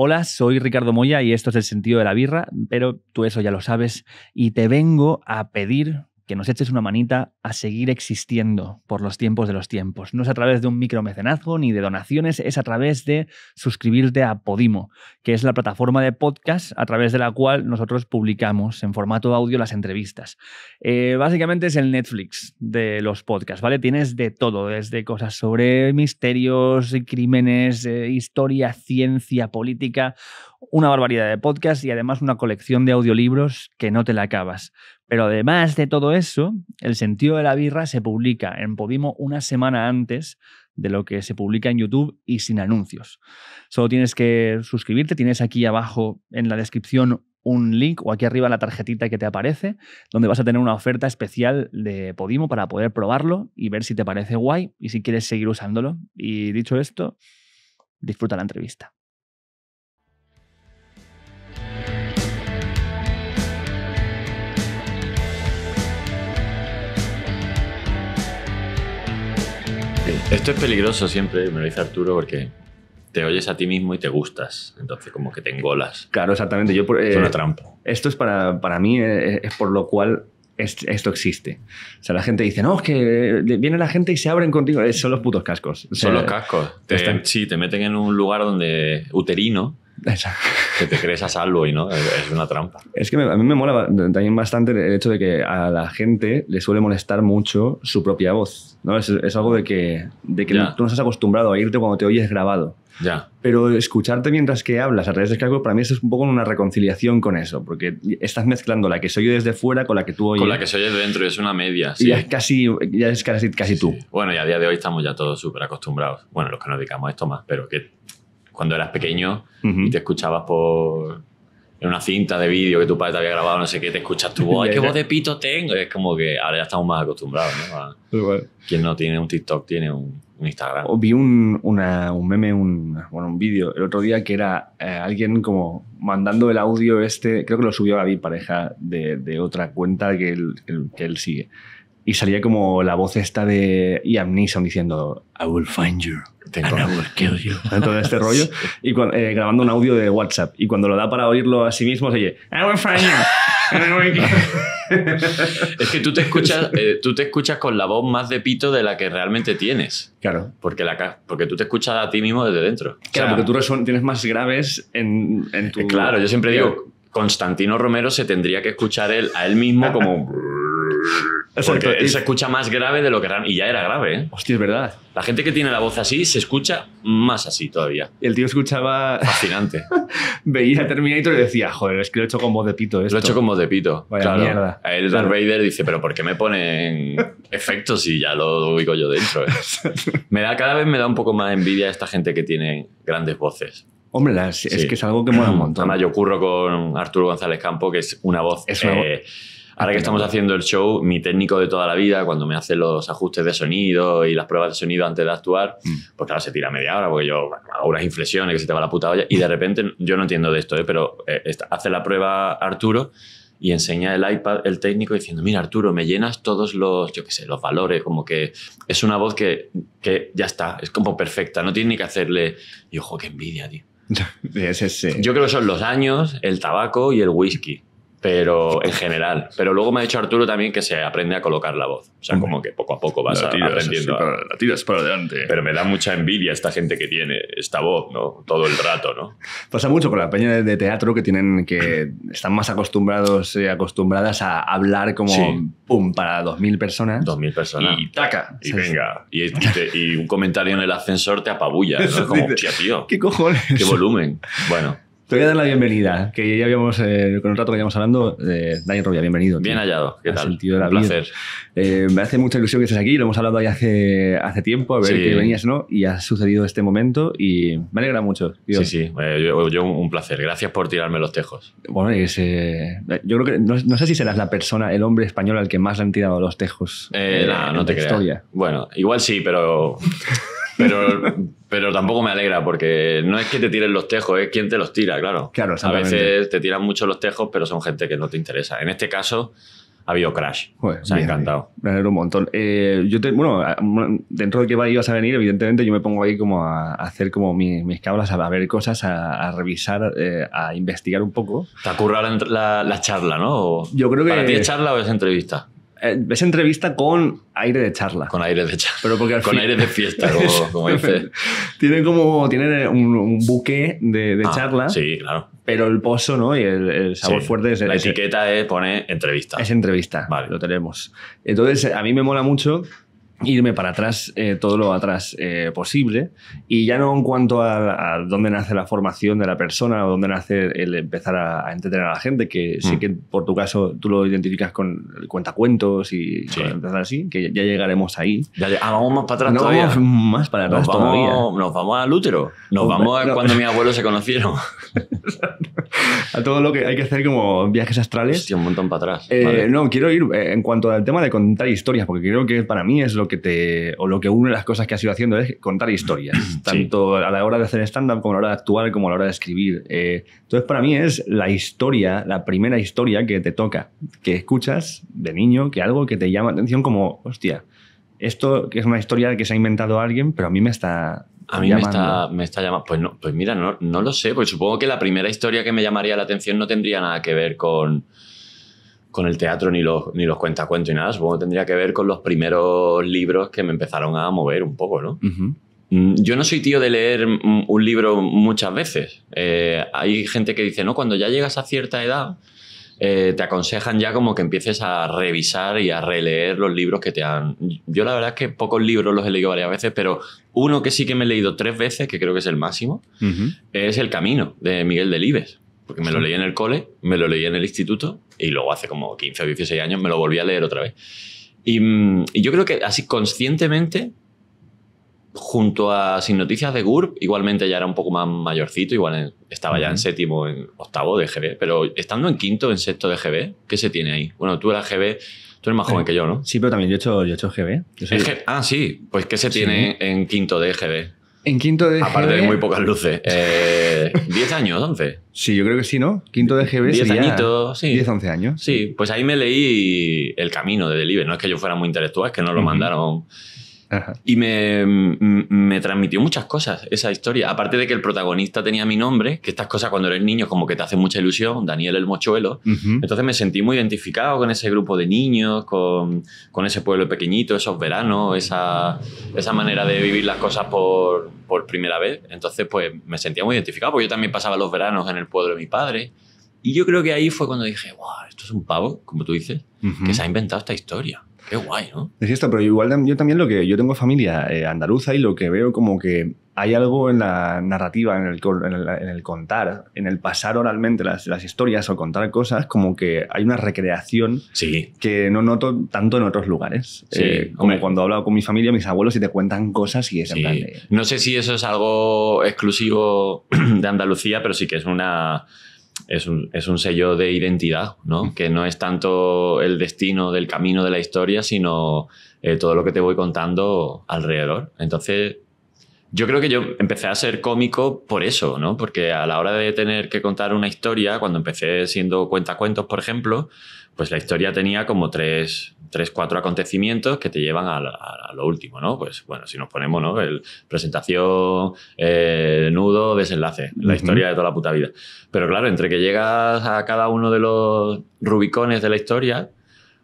Hola, soy Ricardo Moya y esto es el sentido de la birra, pero tú eso ya lo sabes y te vengo a pedir que nos eches una manita a seguir existiendo por los tiempos de los tiempos. No es a través de un micromecenazgo ni de donaciones, es a través de suscribirte a Podimo, que es la plataforma de podcast a través de la cual nosotros publicamos en formato audio las entrevistas. Eh, básicamente es el Netflix de los podcasts, ¿vale? Tienes de todo, desde cosas sobre misterios, crímenes, eh, historia, ciencia, política, una barbaridad de podcasts y además una colección de audiolibros que no te la acabas. Pero además de todo eso, el sentido de la birra se publica en Podimo una semana antes de lo que se publica en YouTube y sin anuncios. Solo tienes que suscribirte, tienes aquí abajo en la descripción un link o aquí arriba la tarjetita que te aparece, donde vas a tener una oferta especial de Podimo para poder probarlo y ver si te parece guay y si quieres seguir usándolo. Y dicho esto, disfruta la entrevista. Esto es peligroso siempre, me lo dice Arturo, porque te oyes a ti mismo y te gustas. Entonces, como que te engolas. Claro, exactamente. Yo, por es eh, una trampa. Esto es para, para mí, eh, es, por lo cual esto existe. O sea, la gente dice, no, es que eh, viene la gente y se abren contigo. son los putos cascos. son los cascos. sí, te meten en un lugar donde uterino. Exacto que te crees a salvo y no, es una trampa. Es que a mí me mola también bastante el hecho de que a la gente le suele molestar mucho su propia voz. ¿no? Es, algo de que, de que tú no estás acostumbrado a irte cuando te oyes grabado. Ya. Pero escucharte mientras que hablas a través de Skype, para mí es un poco una reconciliación con eso, porque estás mezclando la que se oye desde fuera con la que tú oyes. Con la que se oye dentro, y es una media. Y ya es casi, ya es casi, casi tú. Bueno, y a día de hoy estamos ya todos súper acostumbrados. Bueno, los que nos dedicamos a esto más, pero que cuando eras pequeño y te escuchabas por en una cinta de vídeo que tu padre te había grabado, no sé qué, te escuchas tu voz, ¿qué voz de pito tengo? es como que ahora ya estamos más acostumbrados, ¿no? Pues quien no tiene un TikTok tiene un, Instagram. vi un, meme, un, bueno, un vídeo el otro día que era eh, alguien como mandando el audio este, creo que lo subió a mi pareja de, otra cuenta que él, que él sigue y salía como la voz esta de Ian Neeson diciendo I will find you. Tengo todo este rollo y eh, grabando un audio de WhatsApp y cuando lo da para oírlo a sí mismo se oye I will find you es que tú te escuchas eh, tú te escuchas con la voz más de pito de la que realmente tienes claro porque la porque tú te escuchas a ti mismo desde dentro claro porque tú tienes más graves en, tu eh, claro yo siempre digo Constantino Romero se tendría que escuchar él, a él mismo como Exacto. Porque se escucha más grave de lo que era Y ya era grave, ¿eh? Hostia, es verdad. La gente que tiene la voz así se escucha más así todavía. El tío escuchaba. Fascinante. Veía Terminator y decía, joder, es que lo he hecho con voz de pito. Esto. Lo he hecho con voz de pito. claro. Mierda. El Darth Vader dice, pero ¿por qué me ponen efectos si ya lo ubico yo dentro? Eh?". me da, cada vez me da un poco más envidia esta gente que tiene grandes voces. Hombre, es, que es algo que mola un montón. Además, yo curro con Arturo González Campo, que es una voz. Es voz eh, Ahora que estamos haciendo el show, mi técnico de toda la vida, cuando me hace los ajustes de sonido y las pruebas de sonido antes de actuar, mm. pues claro, se tira media hora, porque yo hago unas inflexiones que se te va la puta olla, y de repente, yo no entiendo de esto, ¿eh? pero eh, hace la prueba Arturo y enseña el iPad el técnico diciendo, mira Arturo, me llenas todos los, yo qué sé, los valores, como que es una voz que, que ya está, es como perfecta, no tiene ni que hacerle, y ojo, qué envidia, tío. Eh, yo creo que son los años, el tabaco y el whisky pero en general. Pero luego me ha dicho Arturo también que se aprende a colocar la voz. O sea, como que poco a poco vas la tiras, aprendiendo. para, la para adelante. Pero me da mucha envidia esta gente que tiene esta voz, ¿no? Todo el rato, ¿no? Pasa mucho con la peña de teatro que tienen que están más acostumbrados y acostumbradas a hablar como pum para 2000 personas. 2000 personas. Y taca. Y venga. Y, un comentario en el ascensor te apabulla, ¿no? como, tío. ¿Qué cojones? ¿Qué volumen? Bueno. Te voy a dar la eh, bienvenida, eh, que ya habíamos, eh, con el rato que llevamos hablando, Daniel Robia, bienvenido. Bien hallado, ¿qué tal? placer. me hace mucha ilusión que estés aquí, lo hemos hablado ya hace, hace tiempo, a ver que venías, ¿no? Y ha sucedido este momento y me alegra mucho. Sí, sí, yo, un placer, gracias por tirarme los tejos. Bueno, yo creo que, no, sé si serás la persona, el hombre español al que más le han tirado los tejos. no, no te la Historia. Bueno, igual sí, pero... Pero, pero tampoco me alegra porque no es que te tiren los tejos, es quien te los tira, claro. Claro, A veces te tiran mucho los tejos, pero son gente que no te interesa. En este caso, ha habido crash. me ha encantado. Me alegro un montón. Eh, yo ah, bueno, dentro de que ibas a venir, evidentemente yo me pongo ahí como a hacer como mis, mis a ver cosas, a, revisar, eh, a investigar un poco. ¿Te ha la, charla, no? yo creo que... ¿Para ti es charla o es entrevista? Eh, es entrevista con aire de charla. Con aire de charla. Pero con aire de fiesta, como, como dice. tiene como tiene un, buque de, ah, charla. Sí, claro. Pero el pozo, ¿no? Y el, sabor fuerte es. La etiqueta es, pone entrevista. Es entrevista. Vale. Lo tenemos. Entonces, a mí me mola mucho irme para atrás, eh, todo lo atrás eh, posible, y ya no en cuanto a, dónde nace la formación de la persona o dónde nace el empezar a, a entretener a la gente, que sí mm. que por tu caso tú lo identificas con el cuentacuentos y empezar así, que ya llegaremos ahí. Ah, vamos más para atrás no, todavía. Vamos más para atrás nos vamos, todavía. Nos vamos al útero, nos vamos a cuando mi abuelo se conocieron. a todo lo que hay que hacer como viajes astrales. Hostia, un montón para atrás. Eh, no, quiero ir en cuanto al tema de contar historias, porque creo que para mí es lo que te, o lo que de las cosas que has ido haciendo es contar historias, tanto a la hora de hacer stand-up como a la hora de actuar, como a la hora de escribir. Eh, entonces, para mí es la historia, la primera historia que te toca, que escuchas de niño, que algo que te llama atención como, hostia, esto que es una historia que se ha inventado alguien, pero a mí me está... A mí me está, me está llamando. Pues, no, pues mira, no, no lo sé, pues supongo que la primera historia que me llamaría la atención no tendría nada que ver con, con el teatro ni los, ni los cuentacuentos ni nada. Supongo tendría que ver con los primeros libros que me empezaron a mover un poco, ¿no? Mm, yo no soy tío de leer mm, un libro muchas veces. Eh, hay gente que dice, no, cuando ya llegas a cierta edad, eh, te aconsejan ya como que empieces a revisar y a releer los libros que te han... Yo la verdad es que pocos libros los he leído varias veces, pero uno que sí que me he leído tres veces, que creo que es el máximo, es El Camino, de Miguel Delibes porque me lo leí en el cole, me lo leí en el instituto y luego hace como 15 o 16 años me lo volví a leer otra vez. Mm, y, yo creo que así conscientemente, junto a Sin Noticias de GURB, igualmente ya era un poco más mayorcito, igual estaba ya en séptimo, en octavo de GB, pero estando en quinto, en sexto de GB, ¿qué se tiene ahí? Bueno, tú eras GB, tú eres más joven que yo, ¿no? Sí, pero también yo he hecho, yo he hecho GB. Ah, sí, pues ¿qué se tiene en quinto de GB? En quinto de Aparte de muy pocas luces. Eh, ¿Diez ¿10 años, once? Sí, yo creo que sí, ¿no? Quinto de GB Diez añitos, sí. 10, 11 años. Sí, pues ahí me leí El Camino de Deliver. No es que yo fuera muy intelectual, es que no lo mandaron y me, me, transmitió muchas cosas esa historia. Aparte de que el protagonista tenía mi nombre, que estas cosas cuando eres niño como que te hacen mucha ilusión, Daniel el Mochuelo. Entonces me sentí muy identificado con ese grupo de niños, con, con ese pueblo pequeñito, esos veranos, esa, esa manera de vivir las cosas por, por, primera vez. Entonces pues me sentía muy identificado, porque yo también pasaba los veranos en el pueblo de mi padre. Y yo creo que ahí fue cuando dije, wow, esto es un pavo, como tú dices, que se ha inventado esta historia. Qué guay, ¿no? Es cierto, pero igual yo también lo que. Yo tengo familia eh, andaluza y lo que veo como que hay algo en la narrativa, en el, en el, contar, en el pasar oralmente las, historias o contar cosas, como que hay una recreación que no noto tanto en otros lugares. Eh, como cuando he hablado con mi familia, mis abuelos, y te cuentan cosas y es en plan No sé si eso es algo exclusivo de Andalucía, pero sí que es una es un, es un, sello de identidad, ¿no? Que no es tanto el destino del camino de la historia, sino eh, todo lo que te voy contando alrededor. Entonces, yo creo que yo empecé a ser cómico por eso, ¿no? Porque a la hora de tener que contar una historia, cuando empecé siendo cuentacuentos, por ejemplo, pues la historia tenía como tres, cuatro acontecimientos que te llevan a, lo último, ¿no? Pues bueno, si nos ponemos, ¿no? presentación, eh, nudo, desenlace, la historia de toda la puta vida. Pero claro, entre que llegas a cada uno de los rubicones de la historia,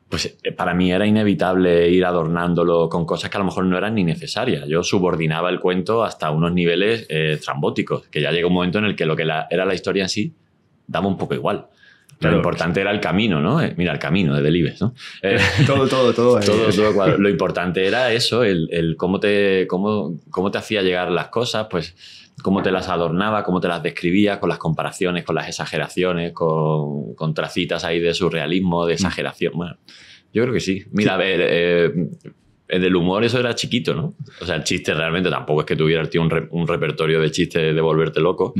pues eh, para mí era inevitable ir adornándolo con cosas que a lo mejor no eran ni necesarias. Yo subordinaba el cuento hasta unos niveles eh, trambóticos, que ya llega un momento en el que lo que era la historia en sí daba un poco igual lo importante era el camino, ¿no? Eh, mira, el camino de Delibes, ¿no? Eh, todo, todo, todo. todo, Lo importante era eso, el, cómo, te, cómo, te hacía llegar las cosas, pues cómo te las adornaba, cómo te las describía, con las comparaciones, con las exageraciones, con, tracitas ahí de surrealismo, de mm. exageración. Bueno, yo creo que sí. Mira, a ver, eh, el humor eso era chiquito, ¿no? O sea, el chiste realmente tampoco es que tuviera el tío un, repertorio de chistes de volverte loco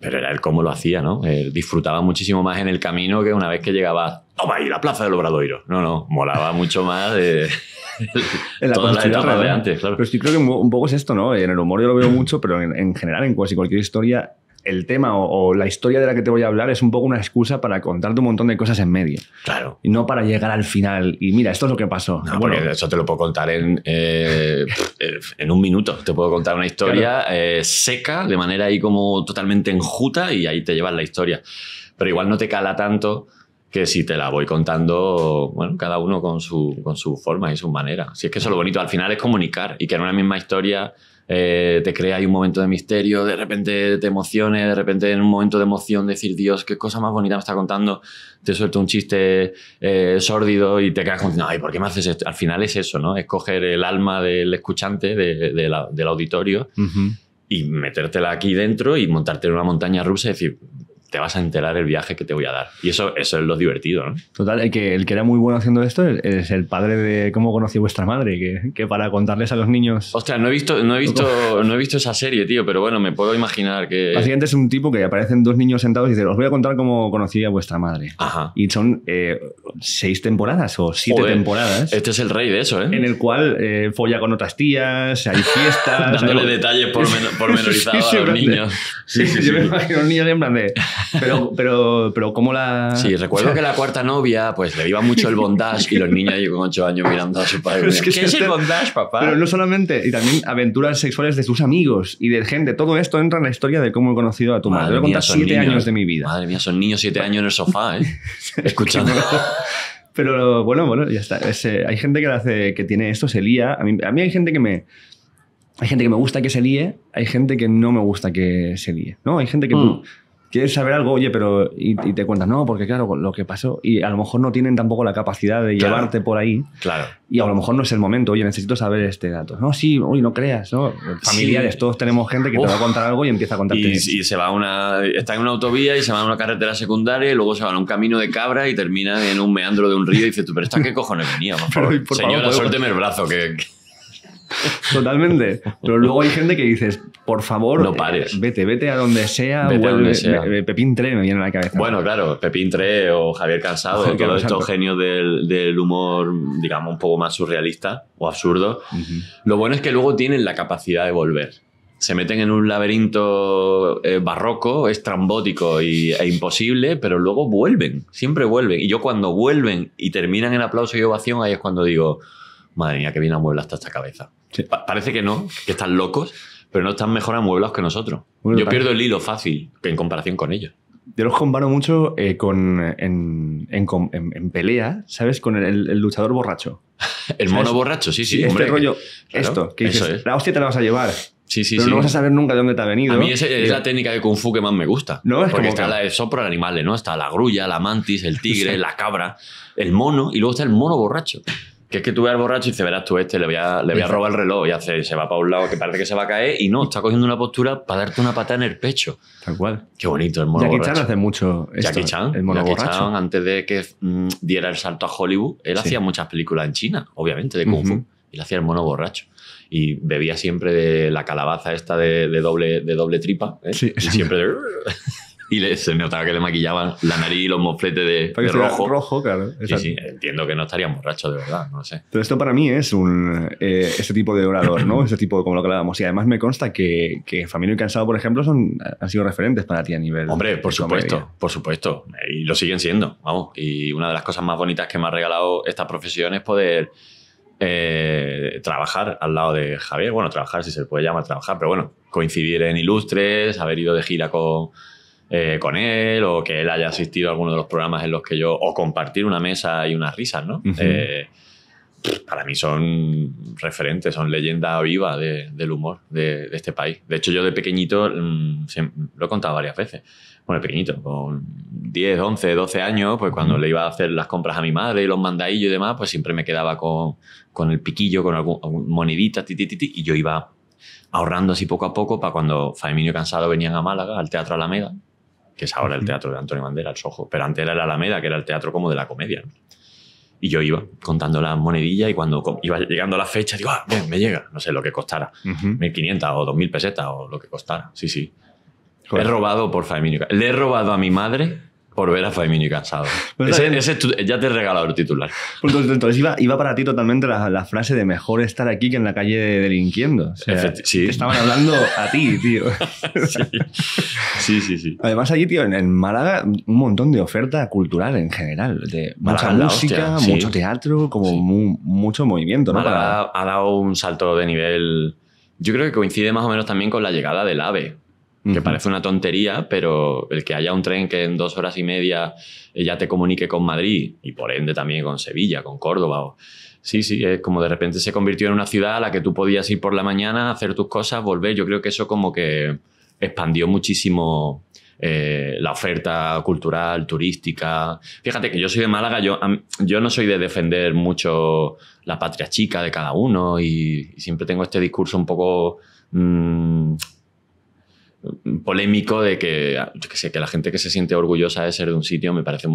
pero era el cómo lo hacía, ¿no? disfrutaba muchísimo más en el camino que una vez que llegaba, toma ahí la plaza del Obradoiro. No, no, molaba mucho más eh, en la construcción de antes, claro. Pero sí creo que un poco es esto, ¿no? En el humor yo lo veo mucho, pero en, en general, en casi cualquier historia, el tema o, la historia de la que te voy a hablar es un poco una excusa para contarte un montón de cosas en medio. Claro. Y no para llegar al final y mira, esto es lo que pasó. No, bueno, eso te lo puedo contar eh, en, en un minuto. Te puedo contar una historia eh, seca, de manera ahí como totalmente enjuta y ahí te llevas la historia. Pero igual no te cala tanto que si te la voy contando, bueno, cada uno con su, con su forma y su manera. Si es que eso es lo bonito, al final es comunicar y que en una misma historia eh, te crea ahí un momento de misterio, de repente te emociones, de repente en un momento de emoción decir, Dios, qué cosa más bonita me está contando, te suelta un chiste sordido eh, sórdido y te quedas con, ¿por qué me haces esto? Al final es eso, ¿no? Es coger el alma del escuchante, del auditorio. Y metértela aquí dentro y montarte en una montaña rusa y decir, te vas a enterar el viaje que te voy a dar. Y eso, eso es lo divertido, ¿no? Total, el que, el que era muy bueno haciendo esto es, el padre de cómo conocí vuestra madre, que, para contarles a los niños. Ostras, no he visto, no he visto, no he visto esa serie, tío, pero bueno, me puedo imaginar que. el siguiente es un tipo que aparecen dos niños sentados y dice, os voy a contar cómo conocí a vuestra madre. Ajá. Y son eh, seis temporadas o siete temporadas. Este es el rey de eso, ¿eh? En el cual eh, folla con otras tías, hay fiestas. Dándole detalles pormenorizados por a los niños. Sí, sí, sí, yo me imagino un niño plan de. Pero, pero, pero ¿cómo la...? Sí, recuerdo que la cuarta novia, pues le iba mucho el bondage y los niños yo con ocho años mirando a su padre. Es que ¿Qué es el bondage, papá? Pero no solamente, y también aventuras sexuales de sus amigos y de gente. Todo esto entra en la historia de cómo he conocido a tu madre. voy a siete años de mi vida. Madre mía, son niños siete años en el sofá, ¿eh? Escuchando. Pero bueno, bueno, ya está. Eh, hay gente que, hace, que tiene esto, se lía. A mí, a mí hay gente que me... Hay gente que me gusta que se líe, hay gente que no me gusta que se líe, ¿no? Hay gente que... Mm quieres saber algo, oye, pero. Y, te cuentas, no, porque claro, lo que pasó. Y a lo mejor no tienen tampoco la capacidad de llevarte por ahí. Claro. Y a lo mejor no es el momento, oye, necesito saber este dato. No, sí, uy, no creas, ¿no? Familiares, todos tenemos gente que te va a contar algo y empieza a contarte. Y, se va a una. Está en una autovía y se va a una carretera secundaria y luego se va a un camino de cabra y termina en un meandro de un río y dices, tú, pero está qué cojones venía, Señora, suélteme el brazo, que Totalmente. Pero luego hay gente que dices, por favor, no eh, vete, vete a donde sea. Pepín Tre me viene a la cabeza. Bueno, claro, Pepín Tre o Javier Cansado, que todos estos genios del, humor, digamos, un poco más surrealista o absurdo. Lo bueno es que luego tienen la capacidad de volver se meten en un laberinto eh, barroco, estrambótico y, e imposible, pero luego vuelven, siempre vuelven. Y yo cuando vuelven y terminan en aplauso y ovación, ahí es cuando digo, madre mía, que a amuebla hasta esta cabeza parece que no, que están locos, pero no están mejor amueblados que nosotros. Yo pierdo el hilo fácil en comparación con ellos. Yo los comparo mucho eh, con, en, en, en, pelea, ¿sabes? Con el, luchador borracho. el mono borracho, sí, sí. Este hombre, este rollo, esto, qué dices, la hostia te la vas a llevar. Sí, sí, pero sí. no vas a saber nunca de dónde te ha venido. A mí es, la técnica de Kung Fu que más me gusta. No, es porque está la de sopro de animales, ¿no? Está la grulla, la mantis, el tigre, la cabra, el mono, y luego está el mono borracho que es que tú ves al borracho y dices, verás tú este, le voy a, le voy a robar el reloj y hace, se va para un lado que parece que se va a caer y no, está cogiendo una postura para darte una patada en el pecho. Tal cual. Qué bonito el mono Jackie Chan hace mucho esto, Jackie Chan, el mono borracho. antes de que mm, diera el salto a Hollywood, él hacía muchas películas en China, obviamente, de Kung Fu. y hacía el mono borracho. Y bebía siempre de la calabaza esta de, doble, de doble tripa. ¿eh? Sí. Y siempre de... y se notaba que le maquillaban la nariz y los mofletes de, rojo. rojo, claro. entiendo que no estarían borrachos de verdad, no sé. Pero esto para mí es un, eh, ese tipo de orador, ¿no? ese tipo como lo que hablábamos. Y además me consta que, que Familia y Cansado, por ejemplo, son, han sido referentes para ti a nivel. Hombre, por supuesto, por supuesto. Y lo siguen siendo, vamos. Y una de las cosas más bonitas que me ha regalado esta profesión es poder. Eh, trabajar al lado de Javier, bueno, trabajar si se puede llamar trabajar, pero bueno, coincidir en Ilustres, haber ido de gira con, eh, con él o que él haya asistido a alguno de los programas en los que yo, o compartir una mesa y unas risas, ¿no? Eh, para mí son referentes, son leyenda viva del humor de, este país. De hecho, yo de pequeñito, mm, lo he contado varias veces, bueno, de pequeñito, con 10, 11, 12 años, pues cuando le iba a hacer las compras a mi madre y los mandadillos y demás, pues siempre me quedaba con, el piquillo, con algún, monedita, titi, y yo iba ahorrando así poco a poco para cuando y Cansado venían a Málaga, al Teatro Alameda, que es ahora el teatro de Antonio Bandera, el Soho, pero antes era la Alameda, que era el teatro como de la comedia. Y yo iba contando la monedilla y cuando iba llegando la fecha, digo, ah, bien, me llega, no sé lo que costara, 1.500 o 2.000 pesetas o lo que costara, sí, sí. He robado, por Faemínica. le he robado a mi madre por ver a Faimini cansado. Pues ya te he regalado el titular. Pues entonces, iba, para ti totalmente la, frase de mejor estar aquí que en la calle delinquiendo. Te estaban hablando a ti, tío. sí. sí, sí, Además, allí, tío, en, Málaga, un montón de oferta cultural en general. De mucha música, mucho teatro, como mucho movimiento. Málaga ha dado un salto de nivel. Yo creo que coincide más o menos también con la llegada del AVE que parece una tontería, pero el que haya un tren que en dos horas y media eh, ya te comunique con Madrid y por ende también con Sevilla, con Córdoba. sí, sí, es como de repente se convirtió en una ciudad a la que tú podías ir por la mañana, hacer tus cosas, volver. Yo creo que eso como que expandió muchísimo eh, la oferta cultural, turística. Fíjate que yo soy de Málaga, yo, yo no soy de defender mucho la patria chica de cada uno y, siempre tengo este discurso un poco... Mm, polémico de que, sé, que la gente que se siente orgullosa de ser de un sitio me parece...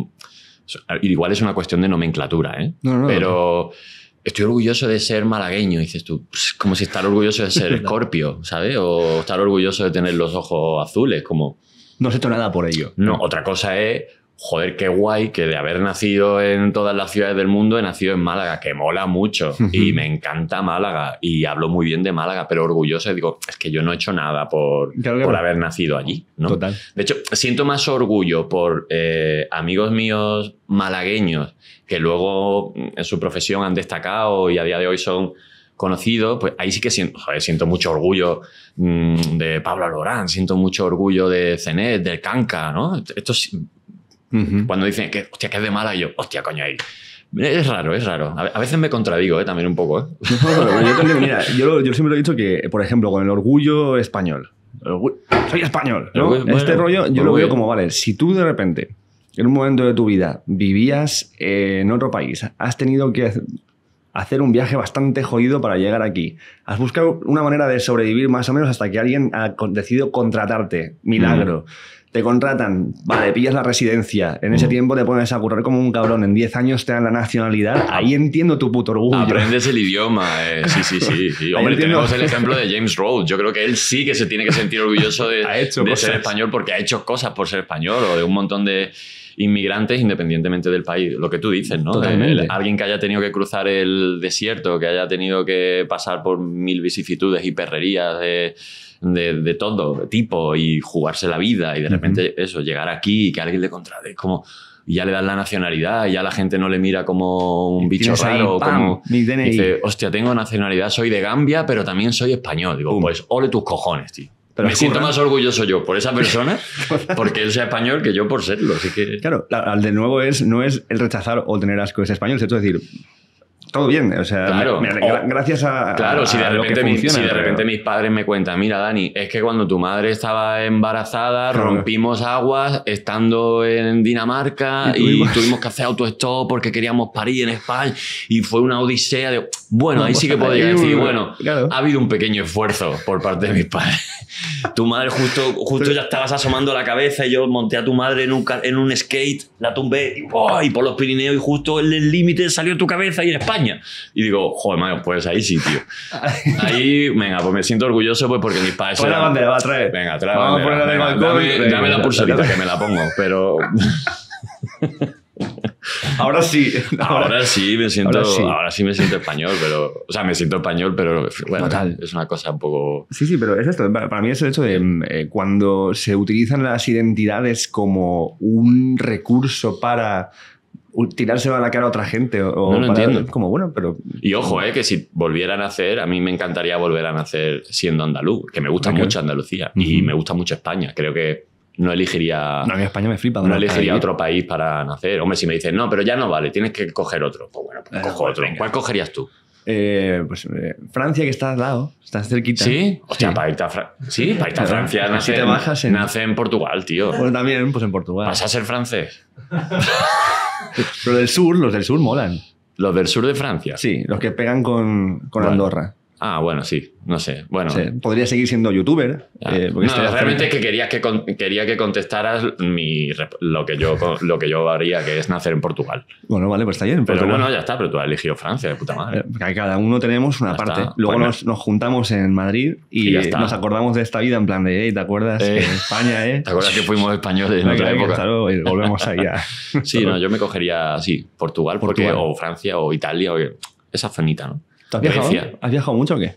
igual es una cuestión de nomenclatura, ¿eh? Pero... estoy orgulloso de ser malagueño. dices tú, como si estar orgulloso de ser escorpio, ¿sabes? O estar orgulloso de tener los ojos azules, como... No siento nada por ello. No, otra cosa es joder, qué guay que de haber nacido en todas las ciudades del mundo he nacido en Málaga, que mola mucho y me encanta Málaga y hablo muy bien de Málaga, pero orgulloso digo, es que yo no he hecho nada por, por haber nacido allí. ¿no? De hecho, siento más orgullo por eh, amigos míos malagueños que luego en su profesión han destacado y a día de hoy son conocidos. pues ahí sí que siento, siento mucho orgullo mm, de Pablo Lorán, siento mucho orgullo de Cenet, del Canca, ¿no? sí. Cuando dicen que, hostia, que es de mala, yo, hostia, coño, ahí. Es raro, es raro. A veces me contradigo eh, también un poco. yo, mira, siempre he dicho que, por ejemplo, con el orgullo español. soy español. ¿no? este rollo yo lo veo como, vale, si tú de repente, en un momento de tu vida, vivías eh, en otro país, has tenido que hacer un viaje bastante jodido para llegar aquí, has buscado una manera de sobrevivir más o menos hasta que alguien ha decidido contratarte, milagro te contratan, vale, pillas la residencia, en ese mm. tiempo te pones a currar como un cabrón, en 10 años te dan la nacionalidad, ahí entiendo tu puto orgullo. Aprendes el idioma, eh, sí, sí, sí, Hombre, tenemos el ejemplo de James Rhodes, yo creo que él sí que se tiene que sentir orgulloso de, ser español porque ha hecho cosas por ser español o de un montón de inmigrantes independientemente del país, lo que tú dices, ¿no? alguien que haya tenido que cruzar el desierto, que haya tenido que pasar por mil vicisitudes y perrerías de de, todo tipo y jugarse la vida y de repente eso, llegar aquí y que alguien le contrate, como ya le dan la nacionalidad, ya la gente no le mira como un bicho raro, como dice, hostia, tengo nacionalidad, soy de Gambia, pero también soy español. Digo, pues ole tus cojones, tío. Pero me siento más orgulloso yo por esa persona, porque él sea español, que yo por serlo. Así que... Claro, de nuevo es, no es el rechazar o tener asco de ser español, es decir, todo bien. O sea, gracias a. Claro, si, de repente si de repente mis padres me cuentan, mira, Dani, es que cuando tu madre estaba embarazada, rompimos aguas estando en Dinamarca y, tuvimos que hacer autoestop porque queríamos parir en España y fue una odisea de. Bueno, ahí sí que podría decir, bueno, ha habido un pequeño esfuerzo por parte de mis padres. tu madre justo, justo ya estabas asomando la cabeza y yo monté a tu madre en un, en un skate, la tumbé y, ¡oh! por los Pirineos y justo en el límite salió tu cabeza y en España. Y digo, joder, Mario, pues ahí sí, tío. ahí, venga, pues me siento orgulloso pues porque mis padres... Pon la bandera, va a traer. Venga, trae Vamos bandera. A venga, dame, dame, dame la pulserita que me la pongo, pero... Ahora sí. Ahora, sí me siento. Ahora sí. me siento español, pero. O sea, me siento español, pero bueno, Total. es una cosa un poco. Sí, sí, pero es esto. Para mí es el hecho de eh, cuando se utilizan las identidades como un recurso para tirárselo a la cara a otra gente. O, no lo entiendo. Como bueno, pero. Y ojo, eh, que si volvieran a nacer a mí me encantaría volver a nacer siendo andaluz, que me gusta mucho Andalucía y me gusta mucho España. Creo que no elegiría. No, a España me flipa. No elegiría otro país para nacer. Hombre, si me dicen, no, pero ya no vale, tienes que coger otro. Pues bueno, pues eh, cojo pues otro. en ¿Cuál cogerías tú? Eh, pues eh, Francia, que está al lado, está cerquita. Sí, o sea, sí. Francia. Nace, bajas en... nace en Portugal, tío. Bueno, pues también, pues en Portugal. Vas a ser francés. Pero del sur, los del sur molan. Los del sur de Francia. Sí, los que pegan con, con Andorra. Ah, bueno, sí, no sé. Bueno, podría seguir siendo youtuber. Ah. Eh, no, realmente es que quería que, quería que contestaras mi, lo, que yo, lo que yo haría, que es nacer en Portugal. Bueno, vale, pues está bien. Pero bueno, ya está, pero tú has elegido Francia, de puta eh, madre. Cada uno tenemos una parte. Luego pues nos, juntamos en Madrid y, nos acordamos de esta vida en plan de, hey, ¿te acuerdas? Eh, en España, ¿eh? ¿Te acuerdas que fuimos españoles en otra época? volvemos allá. sí, no, yo me cogería, sí, Portugal, o Francia o Italia, esa zonita, ¿no? ¿Has viajado? viajado mucho o qué?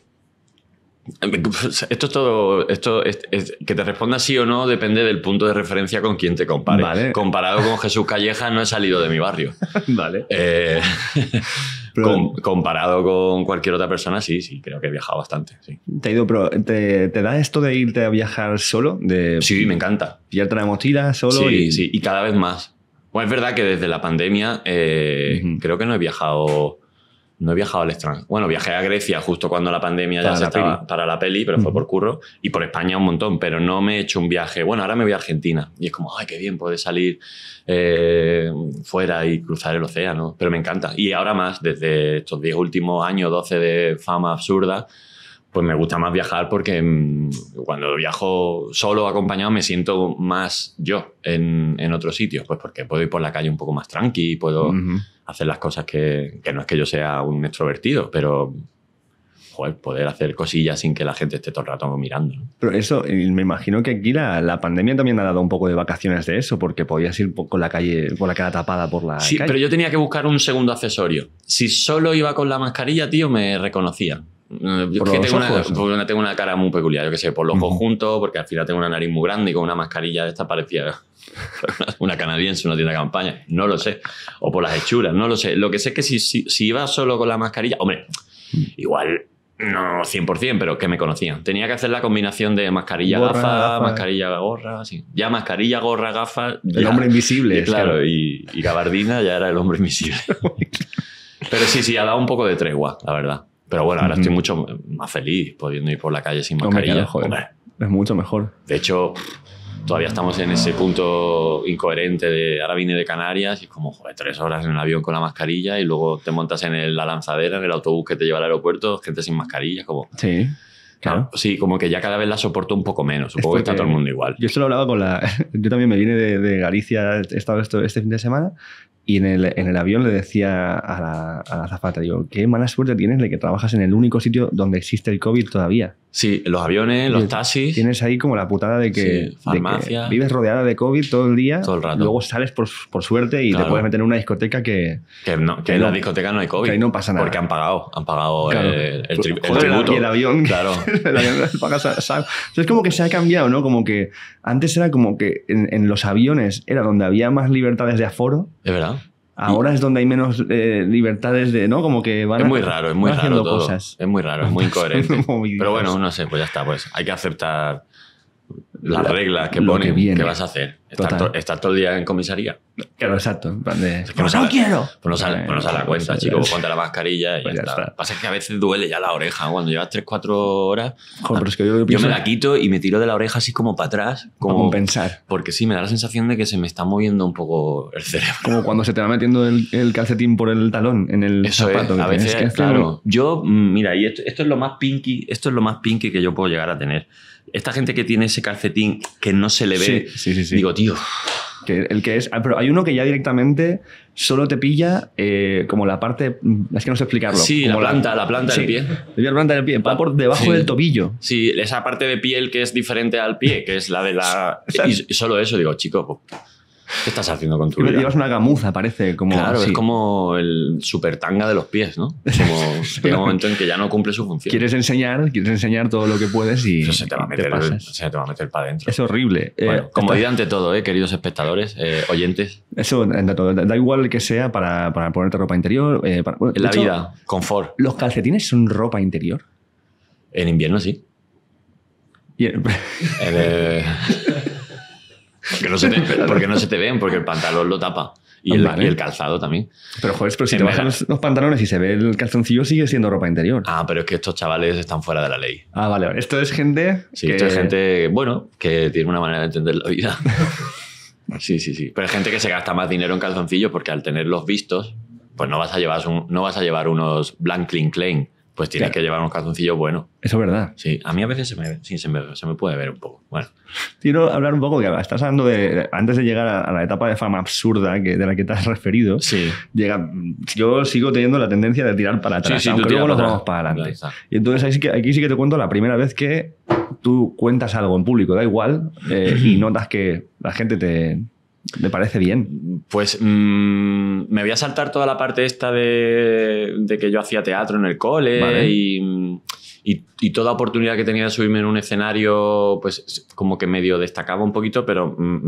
Eh, pues, esto es todo. Esto que te responda sí o no depende del punto de referencia con quien te compare. Comparado con Jesús Calleja, no he salido de mi barrio. vale. Eh, comparado con cualquier otra persona, sí, sí, creo que he viajado bastante. ¿Te, da esto de irte a viajar solo? sí, me encanta. Ya traemos mochila solo. Sí, y... sí, y cada vez más. Bueno, es verdad que desde la pandemia eh, creo que no he viajado no he viajado al extranjero. Bueno, viajé a Grecia justo cuando la pandemia ya se estaba para la peli, pero fue por curro. Y por España un montón, pero no me he hecho un viaje. Bueno, ahora me voy a Argentina. Y es como, ay, qué bien, poder salir eh, fuera y cruzar el océano. Pero me encanta. Y ahora más, desde estos 10 últimos años, 12 de fama absurda, pues me gusta más viajar porque mm, cuando viajo solo acompañado me siento más yo en, en otros sitios. Pues porque puedo ir por la calle un poco más tranqui, puedo hacer las cosas que, no es que yo sea un extrovertido, pero poder hacer cosillas sin que la gente esté todo el rato mirando. Pero eso, me imagino que aquí la, pandemia también ha dado un poco de vacaciones de eso, porque podías ir con la calle, con la cara tapada por la. Sí, pero yo tenía que buscar un segundo accesorio. Si solo iba con la mascarilla, tío, me reconocía. Eh, que tengo, una, tengo, una, cara muy peculiar, yo qué sé, por los ojos juntos, porque al final tengo una nariz muy grande y con una mascarilla de esta parecía una canadiense, una tienda de campaña, no lo sé. O por las hechuras, no lo sé. Lo que sé es que si, si, iba solo con la mascarilla, hombre, mm. igual no 100%, pero que me conocían. Tenía que hacer la combinación de mascarilla, gafa, mascarilla, gorra, así. Ya mascarilla, gorra, gafa. El hombre invisible. claro, Y, gabardina ya era el hombre invisible. pero sí, sí, ha dado un poco de tregua, la verdad. Pero bueno, ahora estoy mucho más feliz pudiendo ir por la calle sin mascarilla. es mucho mejor. De hecho, todavía estamos en ese punto incoherente de ahora vine de Canarias y es como, joder, tres horas en el avión con la mascarilla y luego te montas en la lanzadera, en el autobús que te lleva al aeropuerto, gente sin mascarilla, como... Sí. Claro. Ah, sí, como que ya cada vez la soporto un poco menos. Supongo que está todo el mundo igual. Yo solo hablaba con la. Yo también me vine de, Galicia, he estado esto, este fin de semana, y en el, en el avión le decía a la, a la digo, qué mala suerte tienes de que trabajas en el único sitio donde existe el COVID todavía. Sí, los aviones, los taxis. Tienes ahí como la putada de que, farmacia, vives rodeada de COVID todo el día. Todo el rato. Luego sales por, suerte y te puedes meter en una discoteca que. Que, no, que en la discoteca no hay COVID. Que ahí no pasa nada. Porque han pagado, han pagado el, el, tributo. Y el avión. Claro. el es como que se ha cambiado, ¿no? Como que antes era como que en los aviones era donde había más libertades de aforo. Es verdad. Ahora es donde hay menos eh, libertades de, ¿no? Como que van Es muy raro, es muy raro Cosas. Es muy raro, es muy incoherente. Pero bueno, no sé, pues ya está, pues hay que aceptar las reglas que pone que, vas a hacer. Estar, todo el día en comisaría. Claro, exacto. no, no quiero. Pues sale, pues a la cuenta, pues chico, ponte la mascarilla y pues ya, está. Pasa que a veces duele ya la oreja. Cuando llevas 3-4 horas, ah, pero es que yo, yo, me la quito y me tiro de la oreja así como para atrás. Como, pensar, Porque sí, me da la sensación de que se me está moviendo un poco el cerebro. Como cuando se te va metiendo el, calcetín por el talón, en el Eso a veces, que claro. Yo, mm, mira, y esto, esto es lo más pinky, esto es lo más pinky que yo puedo llegar a tener. Esta gente que tiene ese calcetín que no se le ve, digo, tío. el que es. Ah, pero hay uno que ya directamente solo te pilla eh, como la parte. Es que no sé explicarlo. Sí, como la planta, la, planta del pie. La planta del pie, va por debajo del tobillo. Sí, esa parte de piel que es diferente al pie, que es la de la. y, solo eso, digo, chico. Pues, ¿Qué estás haciendo con tu vida? Llevas una gamuza, parece. Como claro, es como el super tanga de los pies, ¿no? Como un momento en que ya no cumple su función. Quieres enseñar, quieres enseñar todo lo que puedes y. se te va a meter, se te va para adentro. Es horrible. Eh, bueno, comodidad ante todo, ¿eh? queridos espectadores, eh, oyentes. Eso, eh, da igual que sea para, ponerte ropa interior. la vida, confort. ¿Los calcetines son ropa interior? En invierno sí. En El, Porque no, se te, ven, porque el pantalón lo tapa. Y el, calzado también. Pero joder, si te bajan los, pantalones y se ve el calzoncillo, sigue siendo ropa interior. Ah, pero es que estos chavales están fuera de la ley. Ah, vale, Esto es gente. Sí, esto es gente, bueno, que tiene una manera de entender la vida. sí, sí, sí. Pero es gente que se gasta más dinero en calzoncillos porque al tenerlos vistos, pues no vas a llevar, unos blank clean clean pues tienes que llevar un calzoncillos bueno Eso es verdad. Sí, a mí a veces se me, se me, puede ver un poco. Bueno. Quiero hablar un poco, que estás hablando de, antes de llegar a, la etapa de fama absurda que, de la que te has referido, sí. llega, yo sigo teniendo la tendencia de tirar para atrás, aunque luego nos vamos para adelante. y entonces aquí sí que te cuento la primera vez que tú cuentas algo en público, da igual, eh, y notas que la gente te, me parece bien. Pues mm, me voy a saltar toda la parte esta de, que yo hacía teatro en el cole y, toda oportunidad que tenía de subirme en un escenario, pues como que medio destacaba un poquito, pero mm,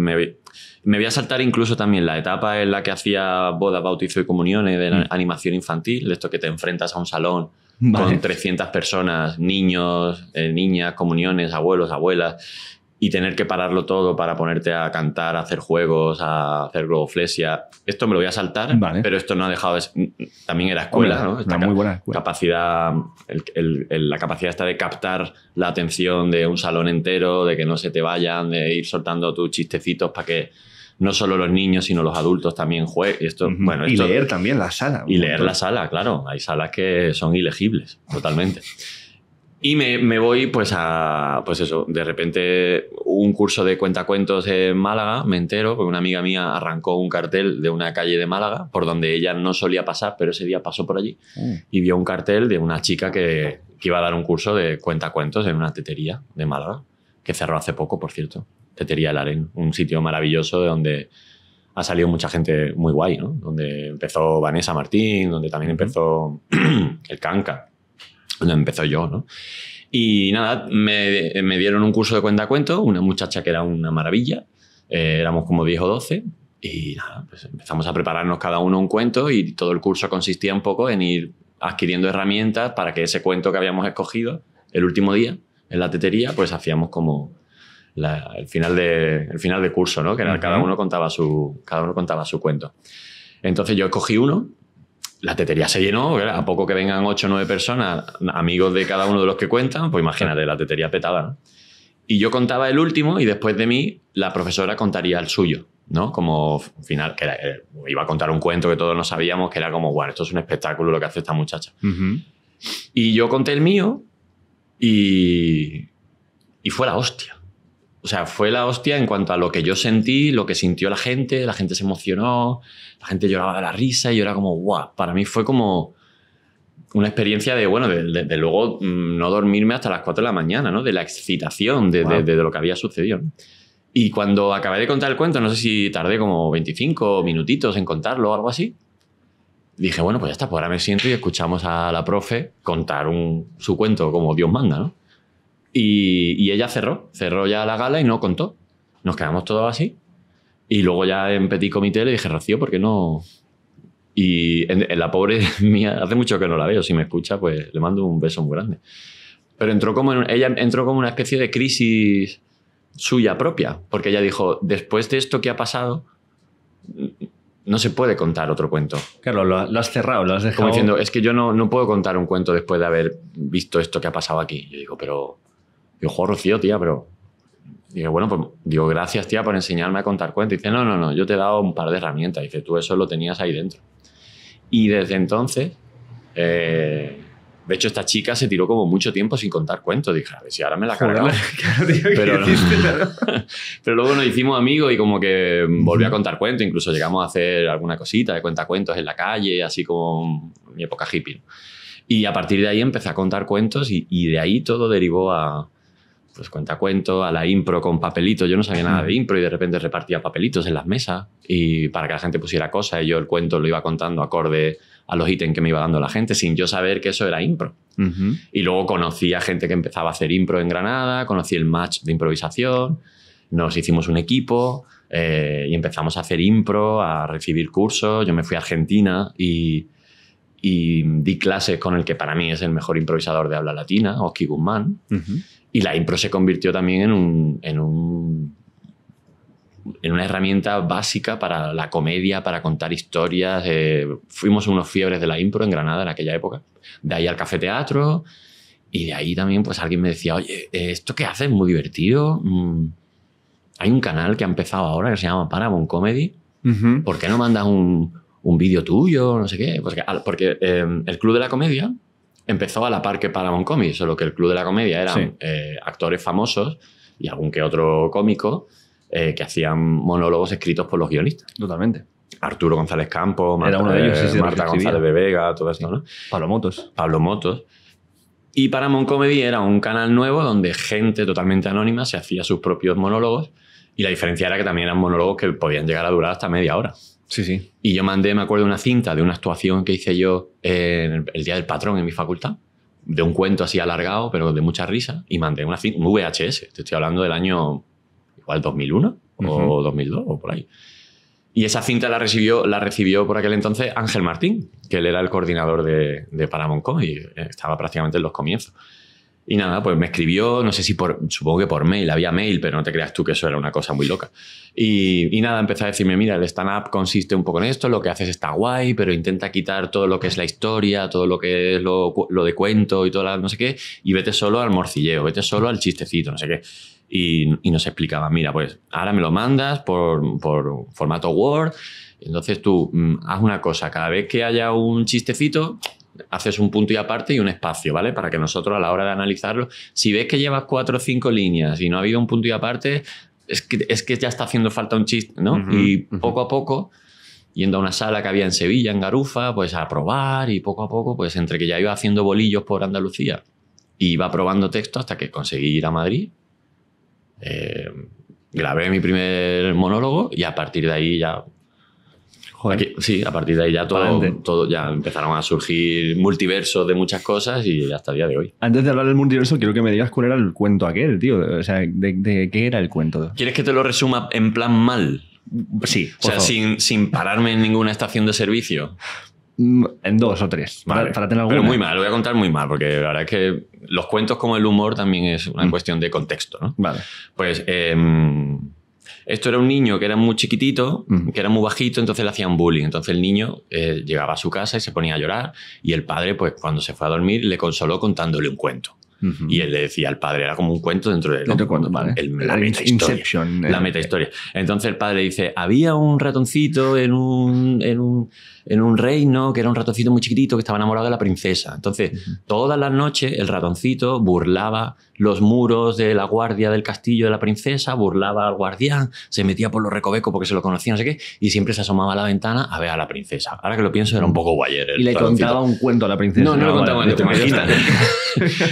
me, voy a saltar incluso también la etapa en la que hacía bodas, bautizo y comuniones de mm. animación infantil, de esto que te enfrentas a un salón con 300 personas, niños, eh, niñas, comuniones, abuelos, abuelas, y tener que pararlo todo para ponerte a cantar, a hacer juegos, a hacer globoflesia. Esto me lo voy a saltar, pero esto no ha dejado. De... También era escuela, ¿no? Esta muy buena escuela. Capacidad, la capacidad está de captar la atención de un salón entero, de que no se te vayan, de ir soltando tus chistecitos para que no solo los niños, sino los adultos también jueguen. Esto, bueno, y leer también la sala. Y leer la sala, claro. Hay salas que son ilegibles, totalmente. Y me, voy pues a, pues eso, de repente un curso de cuentacuentos en Málaga, me entero, porque una amiga mía arrancó un cartel de una calle de Málaga, por donde ella no solía pasar, pero ese día pasó por allí, mm. y vio un cartel de una chica que, iba a dar un curso de cuentacuentos en una tetería de Málaga, que cerró hace poco, por cierto, Tetería El Aren, un sitio maravilloso de donde ha salido mucha gente muy guay, ¿no? Donde empezó Vanessa Martín, donde también empezó el Canca empezó yo, ¿no? Y nada, me, dieron un curso de cuenta-cuento, una muchacha que era una maravilla, eh, éramos como 10 o 12, y pues empezamos a prepararnos cada uno un cuento y todo el curso consistía un poco en ir adquiriendo herramientas para que ese cuento que habíamos escogido el último día en la tetería, pues hacíamos como el, final de, final curso, ¿no? Que cada, uno contaba su, cada uno contaba su cuento. Entonces yo escogí uno la tetería se llenó, a poco que vengan ocho o nueve personas, amigos de cada uno de los que cuentan, pues imagínate, la tetería petada. Y yo contaba el último y después de mí la profesora contaría el suyo, ¿no? Como final, que eh, iba a contar un cuento que todos no sabíamos, que era como, bueno, esto es un espectáculo lo que hace esta muchacha. Y yo conté el mío y, y fue la hostia o sea, fue la hostia en cuanto a lo que yo sentí, lo que sintió la gente, la gente se emocionó, la gente lloraba de la risa y yo era como, guau, para mí fue como una experiencia de, bueno, de, luego mm, no dormirme hasta las 4 de la mañana, ¿no? De la excitación de, lo que había sucedido. Y cuando acabé de contar el cuento, no sé si tardé como 25 minutitos en contarlo o algo así, dije, bueno, pues ya está, pues ahora me siento y escuchamos a la profe contar su cuento como Dios manda, ¿no? Y, ella cerró, cerró ya la gala y no contó. Nos quedamos todos así. Y luego ya en Petit Comité le dije, Rocío, ¿por qué no...? Y en, la pobre mía, hace mucho que no la veo, si me escucha, pues le mando un beso muy grande. Pero entró como en, ella entró como una especie de crisis suya propia, porque ella dijo, después de esto que ha pasado, no se puede contar otro cuento. Carlos, lo, has cerrado, lo has dejado. Como diciendo, es que yo no puedo contar un cuento después de haber visto esto que ha pasado aquí. Yo digo, pero Digo, joder, Rocío, tía, pero... Digo, bueno, pues digo, gracias, tía, por enseñarme a contar cuentos. Dice, no, no, no, yo te he dado un par de herramientas. Dice, tú eso lo tenías ahí dentro. Y desde entonces, eh, de hecho, esta chica se tiró como mucho tiempo sin contar cuentos. Dije, a ver si ahora me la cargaba. pero, pero, luego nos hicimos amigos y como que volvió a contar cuentos. Incluso llegamos a hacer alguna cosita de cuentacuentos en la calle, así como mi época hippie. Y a partir de ahí empecé a contar cuentos y de ahí todo derivó a, pues cuenta cuento a la impro con papelitos. Yo no sabía nada de impro y de repente repartía papelitos en las mesas y para que la gente pusiera cosas y yo el cuento lo iba contando acorde a los ítems que me iba dando la gente sin yo saber que eso era impro. Y luego conocí a gente que empezaba a hacer impro en Granada, conocí el match de improvisación, nos hicimos un equipo eh, y empezamos a hacer impro, a recibir cursos. Yo me fui a Argentina y, di clases con el que para mí es el mejor improvisador de habla latina, Oski Guzmán. Y la impro se convirtió también en, un, en, un, en una herramienta básica para la comedia, para contar historias. Eh, fuimos unos fiebres de la impro en Granada en aquella época. De ahí al café teatro. Y de ahí también, pues alguien me decía, oye, eh, esto que haces es muy divertido. Mm. Hay un canal que ha empezado ahora que se llama Paramount Comedy. ¿Por qué no mandas un, un vídeo tuyo? No sé qué. Porque, eh, el Club de la Comedia empezó a la par que Paramount Comedy, solo que el Club de la Comedia eran eh, actores famosos y algún que otro cómico eh, que hacían monólogos escritos por los guionistas. Totalmente. Arturo González Campos, Marta, eh, González de Vega, todo eso, ¿no? Pablo Motos. Pablo Motos. Y Paramount Comedy era un canal nuevo donde gente totalmente anónima se hacía sus propios monólogos y la diferencia era que también eran monólogos que podían llegar a durar hasta media hora. Sí, sí. Y yo mandé, me acuerdo, una cinta de una actuación que hice yo en el Día del Patrón en mi facultad, de un cuento así alargado, pero de mucha risa, y mandé una cinta, un VHS, te estoy hablando del año igual 2001 o 2002 o por ahí. Y esa cinta la recibió, la recibió por aquel entonces Ángel Martín, que él era el coordinador de, de y estaba prácticamente en los comienzos. Y nada, pues me escribió, no sé si por, supongo que por mail, había mail, pero no te creas tú que eso era una cosa muy loca. Y, nada, empezó a decirme, mira, el stand-up consiste un poco en esto, lo que haces está guay, pero intenta quitar todo lo que es la historia, todo lo que es lo, de cuento y todo la, no sé qué, y vete solo al morcilleo, vete solo al chistecito, no sé qué. Y, y nos explicaba, mira, pues ahora me lo mandas por, por formato Word, entonces tú mm, haz una cosa, cada vez que haya un chistecito, haces un punto y aparte y un espacio, ¿vale? Para que nosotros a la hora de analizarlo, si ves que llevas cuatro o cinco líneas y no ha habido un punto y aparte, es que, ya está haciendo falta un chiste, ¿no? y poco a poco, yendo a una sala que había en Sevilla, en Garufa, pues a probar y poco a poco, pues entre que ya iba haciendo bolillos por Andalucía y iba probando texto hasta que conseguí ir a Madrid. Eh, grabé mi primer monólogo y a partir de ahí ya sí, a partir de ahí ya todo, ya empezaron a surgir multiversos de muchas cosas y hasta el día de hoy. Antes de hablar del multiverso, quiero que me digas cuál era el cuento aquel, tío. O sea, de, qué era el cuento? ¿Quieres que te lo resuma en plan mal? Sí. O sea, sin, pararme en ninguna estación de servicio. Mm, en dos o tres. Vale. Para, tener alguna. Pero muy mal, lo voy a contar muy mal, porque la verdad es que los cuentos como el humor también es una mm. cuestión de contexto, ¿no? Vale. Pues. Em, esto era un niño que era muy chiquitito, que era muy bajito, entonces le hacían bullying. Entonces el niño eh, llegaba a su casa y se ponía a llorar y el padre, pues cuando se fue a dormir, le consoló contándole un cuento. Y él le decía al padre, era como un cuento dentro de la, meta historia. la eh. historia. Entonces el padre dice, había un ratoncito en un en un reino que era un ratoncito muy chiquitito que estaba enamorado de la princesa. Entonces, todas las noches el ratoncito burlaba los muros de la guardia del castillo de la princesa, burlaba al guardián, se metía por los recovecos porque se lo conocía, no sé qué, y siempre se asomaba a la ventana a ver a la princesa. Ahora que lo pienso, era un poco guayer. y le contaba un cuento a la princesa. No, no, no contaba cuento,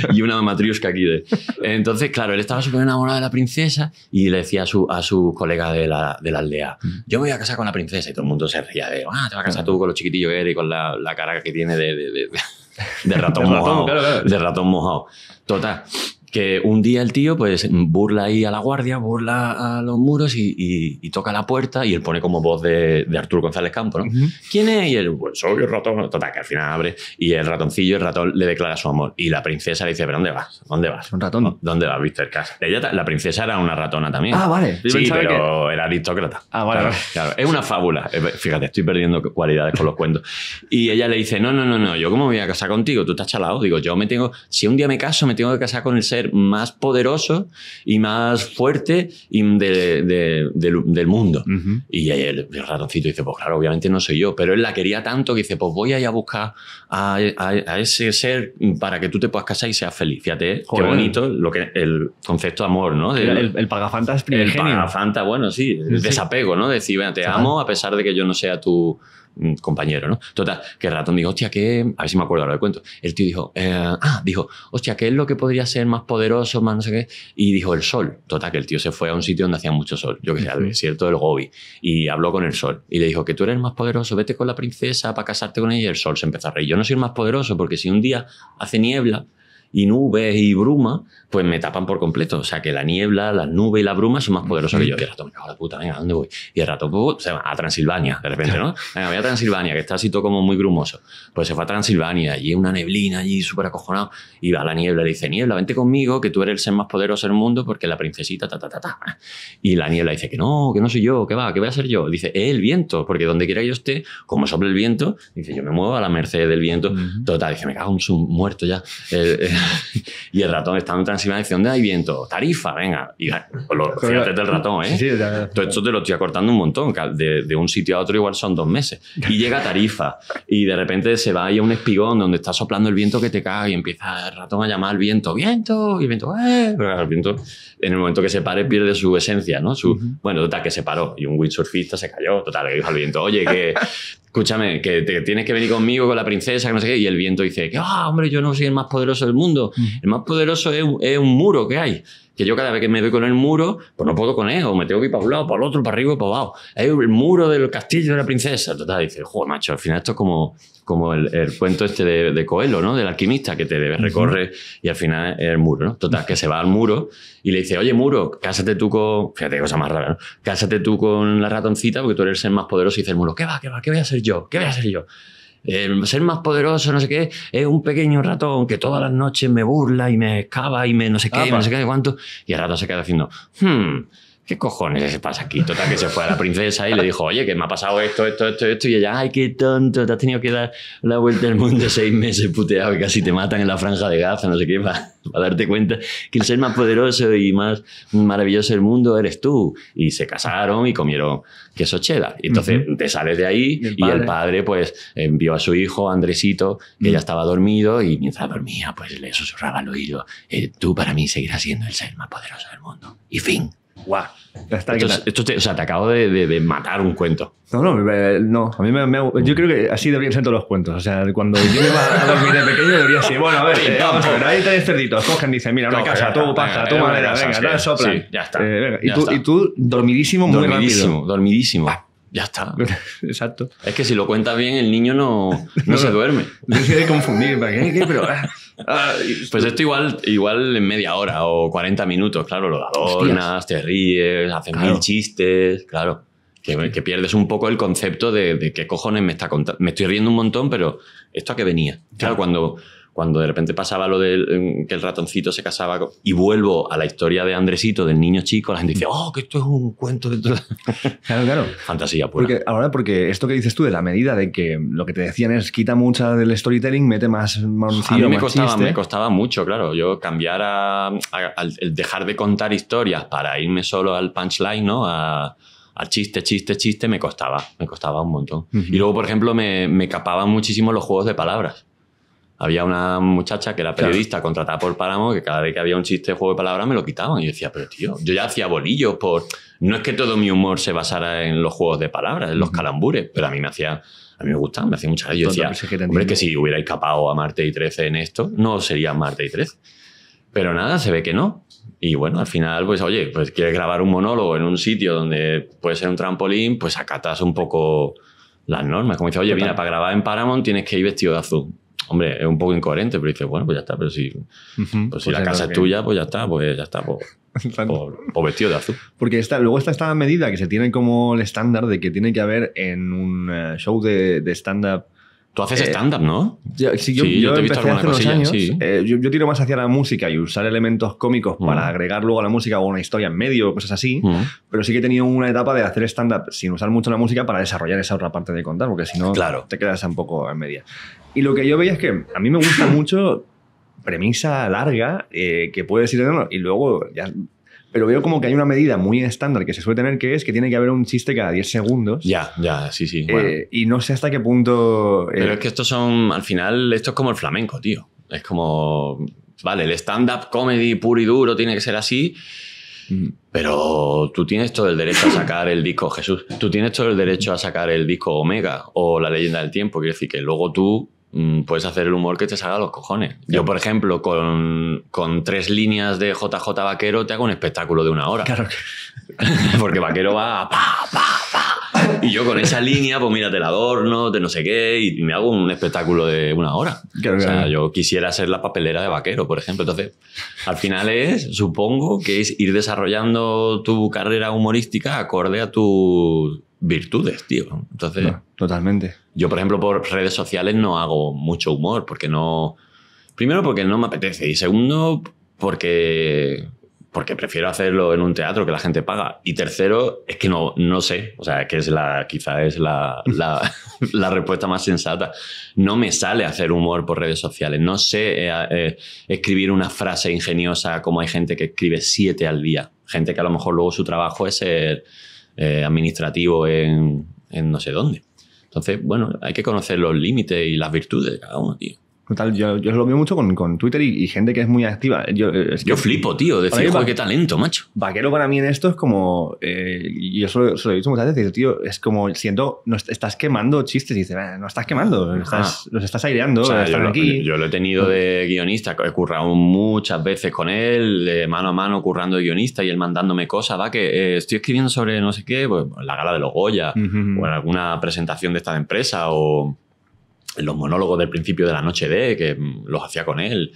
y una matriusca aquí de. Entonces, claro, él estaba súper enamorado de la princesa y le decía a su, a su colega de la, de la aldea: Yo voy a casar con la princesa. Y todo el mundo se ría de: ah, te vas a casar tú con lo chiquitillo que y con la, la que tiene de, ratón, mojado, de ratón mojado. Total, que un día el tío pues burla ahí a la guardia, burla a los muros y, toca la puerta y él pone como voz de, de Arturo González Campo, ¿no? ¿Quién es? Y él, soy pues, el ratón, total, que al final abre y el ratoncillo, el ratón le declara su amor y la princesa le dice, pero ¿dónde vas? ¿Dónde vas? Un ratón. ¿Dónde vas, Víctor Ella, la princesa era una ratona también. Ah, vale. sí, pero era aristócrata. Ah, vale. Claro, es una fábula. Eh, fíjate, estoy perdiendo cualidades con los cuentos. Y ella le dice, no, no, no, no, yo cómo me voy a casar contigo, tú estás chalado. Digo, yo me tengo, si un día me caso, me tengo que casar con el más poderoso y más fuerte del mundo. Y el, el, ratoncito dice, pues claro, obviamente no soy yo, pero él la quería tanto que dice, pues voy a ir a buscar a, ese ser para que tú te puedas casar y seas feliz. Fíjate, ¿eh? qué bonito lo que, el concepto de amor, ¿no? el, el, pagafanta es El pagafanta, bueno, sí, el desapego, ¿no? Decir, te amo a pesar de que yo no sea tu Mm, compañero, ¿no? Total, que ratón dijo, hostia, que, a ver si me acuerdo ahora del cuento, el tío dijo, eh, ah, dijo, hostia, ¿qué es lo que podría ser más poderoso, más no sé qué? Y dijo, el sol. Total, que el tío se fue a un sitio donde hacía mucho sol, yo que sé, al desierto del Gobi, y habló con el sol, y le dijo, que tú eres el más poderoso, vete con la princesa para casarte con ella, y el sol se empezó a reír, yo no soy el más poderoso, porque si un día hace niebla, y nubes y bruma, pues me tapan por completo. O sea, que la niebla, la nube y la bruma son más poderosos que yo. Y el ratón, me cago la puta, venga, dónde voy? Y el ratón pues, a Transilvania, de repente, ¿no? Venga, voy a Transilvania, que está así todo como muy grumoso. Pues se fue a Transilvania, allí una neblina, allí súper acojonado. Y va la niebla, le dice, niebla, vente conmigo, que tú eres el ser más poderoso del mundo porque la princesita, ta, ta, ta, ta. Y la niebla dice, que no, que no soy yo, que va, que voy a ser yo. Dice, es el viento, porque donde quiera yo esté, como sople el viento, dice, yo me muevo a la merced del viento. Total, dice, me cago en su muerto ya. y el ratón está en si me dónde hay viento? Tarifa, venga. Y lo, fíjate del ratón, ¿eh? Todo esto te lo estoy acortando un montón. De, de, un sitio a otro igual son dos meses. Y llega Tarifa. Y de repente se va ahí a un espigón donde está soplando el viento que te caga y empieza el ratón a llamar al viento, viento, y viento, ¡eh! viento, en el momento que se pare, pierde su esencia, ¿no? Su, Bueno, total, que se paró. Y un windsurfista se cayó. Total, le dijo al viento, oye, que escúchame, que, te, tienes que venir conmigo con la princesa, no sé Y el viento dice, ah, hombre, yo no soy el más poderoso del mundo. El más poderoso es un muro que hay que yo cada vez que me doy con el muro, pues no puedo con él, o me tengo que ir para un lado, para el otro, para arriba, para abajo. Es el muro del castillo de la princesa. Total, el joder, macho, al final esto es como, como el, cuento este de, Coelho, ¿no? Del alquimista que te recorre y al final es el muro, ¿no? Total, que se va al muro y le dice, oye, muro, cásate tú con. Fíjate, cosa más rara, ¿no? Cásate tú con la ratoncita porque tú eres el más poderoso y dice el muro, ¿qué va, qué va, qué voy a ser yo? ¿Qué voy a ser yo? el eh, ser más poderoso, no sé qué, es un pequeño ratón que todas las noches me burla y me excava y me no sé qué, y no sé qué, cuánto, y el ratón se queda haciendo, hmm, ¿qué cojones se pasa aquí? Total, que se fue a la princesa y le dijo, oye, que me ha pasado esto, esto, esto, esto. Y ella, ay, qué tonto, te has tenido que dar la vuelta al mundo seis meses puteado que casi te matan en la franja de Gaza, no sé qué, para, darte cuenta que el ser más poderoso y más maravilloso del mundo eres tú. Y se casaron y comieron queso cheddar. Y entonces te sales de ahí y el, padre, pues, envió a su hijo, Andresito, que ya estaba dormido y mientras dormía, pues le susurraba al oído, eh, tú para mí seguirás siendo el ser más poderoso del mundo. Y fin. ¡Guau! esto, te, o sea, te acabo de, matar un cuento. No, no, no. A mí me, yo creo que así deberían ser todos los cuentos. O sea, cuando yo me iba a dormir de pequeño debería ser, bueno, a ver, ahí está el cerdito. ahí y dicen, mira, una casa, tu paja, tu madera, venga, no, sopla. Sí, ya está. Eh, y, tú, y tú, dormidísimo, muy dormidísimo, Dormidísimo, ya está. Exacto. Es que si lo cuentas bien, el niño no, no, se duerme. No se confundir. Pero, ah, pues esto igual, igual en media hora o 40 minutos, claro, lo adornas, te ríes, haces mil chistes, claro. Que, que, pierdes un poco el concepto de, qué cojones me está contando. Me estoy riendo un montón, pero ¿esto a qué venía? claro cuando cuando de repente pasaba lo de mm, que el ratoncito se casaba y vuelvo a la historia de Andresito, del niño chico, la gente dice, oh, que esto es un cuento de... claro, claro. Fantasía pura. Porque, ahora, porque esto que dices tú, de la medida de que lo que te decían es quita mucha del storytelling, mete más moncillo, A mí me, costaba, me costaba mucho, claro. Yo cambiar a, dejar de contar historias para irme solo al punchline, ¿no? A, chiste, chiste, chiste, me costaba, me costaba un montón. Y luego, por ejemplo, me, me capaban muchísimo los juegos de palabras había una muchacha que era periodista contratada por Páramo que cada vez que había un chiste de juego de palabras me lo quitaban. Y yo decía, pero tío, yo ya hacía bolillos por... No es que todo mi humor se basara en los juegos de palabras, en los calambures, pero a mí me hacía... A mí me gustaba, me hacía mucha gracia. Yo decía, pues hombre, que si hubiera escapado a Marte y 13 en esto, no sería Marte y Trece. Pero nada, se ve que no. Y bueno, al final, pues oye, pues quieres grabar un monólogo en un sitio donde puede ser un trampolín, pues acatas un poco las normas. Como dice, oye, mira, para grabar en Paramount tienes que ir vestido de azul hombre, es un poco incoherente, pero dices, bueno, pues ya está, pero si, pues pues la casa es tuya, pues ya está, pues ya está, pues, pues vestido de azul. Porque luego está esta medida que se tiene como el estándar de que tiene que haber en un eh, show de, de stand-up Tú haces stand-up, ¿no? Yo, sí, yo, he Años, yo, tiro más hacia la música y usar elementos cómicos mm. para agregar luego a la música o una historia en medio, cosas así. Mm. Pero sí que he tenido una etapa de hacer stand-up sin usar mucho la música para desarrollar esa otra parte de contar, porque si no te quedas un poco en media. Y lo que yo veía es que a mí me gusta mucho premisa larga eh, que puedes ir y luego ya pero veo como que hay una medida muy estándar que se suele tener que es que tiene que haber un chiste cada 10 segundos. Ya, ya, sí, sí. Eh, y no sé hasta qué punto... Eh, pero es que estos son, al final, esto es como el flamenco, tío. Es como, vale, el stand-up comedy puro y duro tiene que ser así. Pero tú tienes todo el derecho a sacar el disco Jesús, tú tienes todo el derecho a sacar el disco Omega o La leyenda del tiempo, quiere decir que luego tú Mm, puedes hacer el humor que te salga a los cojones. Yo, por ejemplo, con, tres líneas de JJ Vaquero te hago un espectáculo de una hora. Porque Vaquero va pa, Y yo con esa línea, pues mira, te la adorno, te no sé qué, y me hago un espectáculo de una hora. yo quisiera ser la papelera de Vaquero, por ejemplo. Entonces, al final es, supongo, que es ir desarrollando tu carrera humorística acorde a tu virtudes, tío. Entonces. totalmente. Yo, por ejemplo, por redes sociales no hago mucho humor, porque no. Primero, porque no me apetece. Y segundo, porque. Porque prefiero hacerlo en un teatro que la gente paga. Y tercero, es que no, no sé. O sea, que es la, quizá es la, respuesta más sensata. No me sale hacer humor por redes sociales. No sé eh, eh, escribir una frase ingeniosa como hay gente que escribe siete al día. Gente que a lo mejor luego su trabajo es ser. Eh, administrativo en, en no sé dónde. Entonces, bueno, hay que conocer los límites y las virtudes de cada uno, tío yo, lo veo mucho con, Twitter y, gente que es muy activa. Yo, eh, flipo, tío, de decir, joder, qué talento, macho. Vaquero para mí en esto es como. Eh, yo solo, lo he dicho muchas veces, tío, es como siento, no, estás quemando chistes. Y dices, ah, no estás quemando, estás, los estás aireando, yo, aquí. Yo lo he tenido de guionista, he currado muchas veces con él, de mano a mano, currando de guionista y él mandándome cosas, va, que eh, estoy escribiendo sobre no sé qué, pues, la gala de los Goya, o en alguna presentación de esta empresa, o los monólogos del principio de la noche de, que mm, los hacía con él.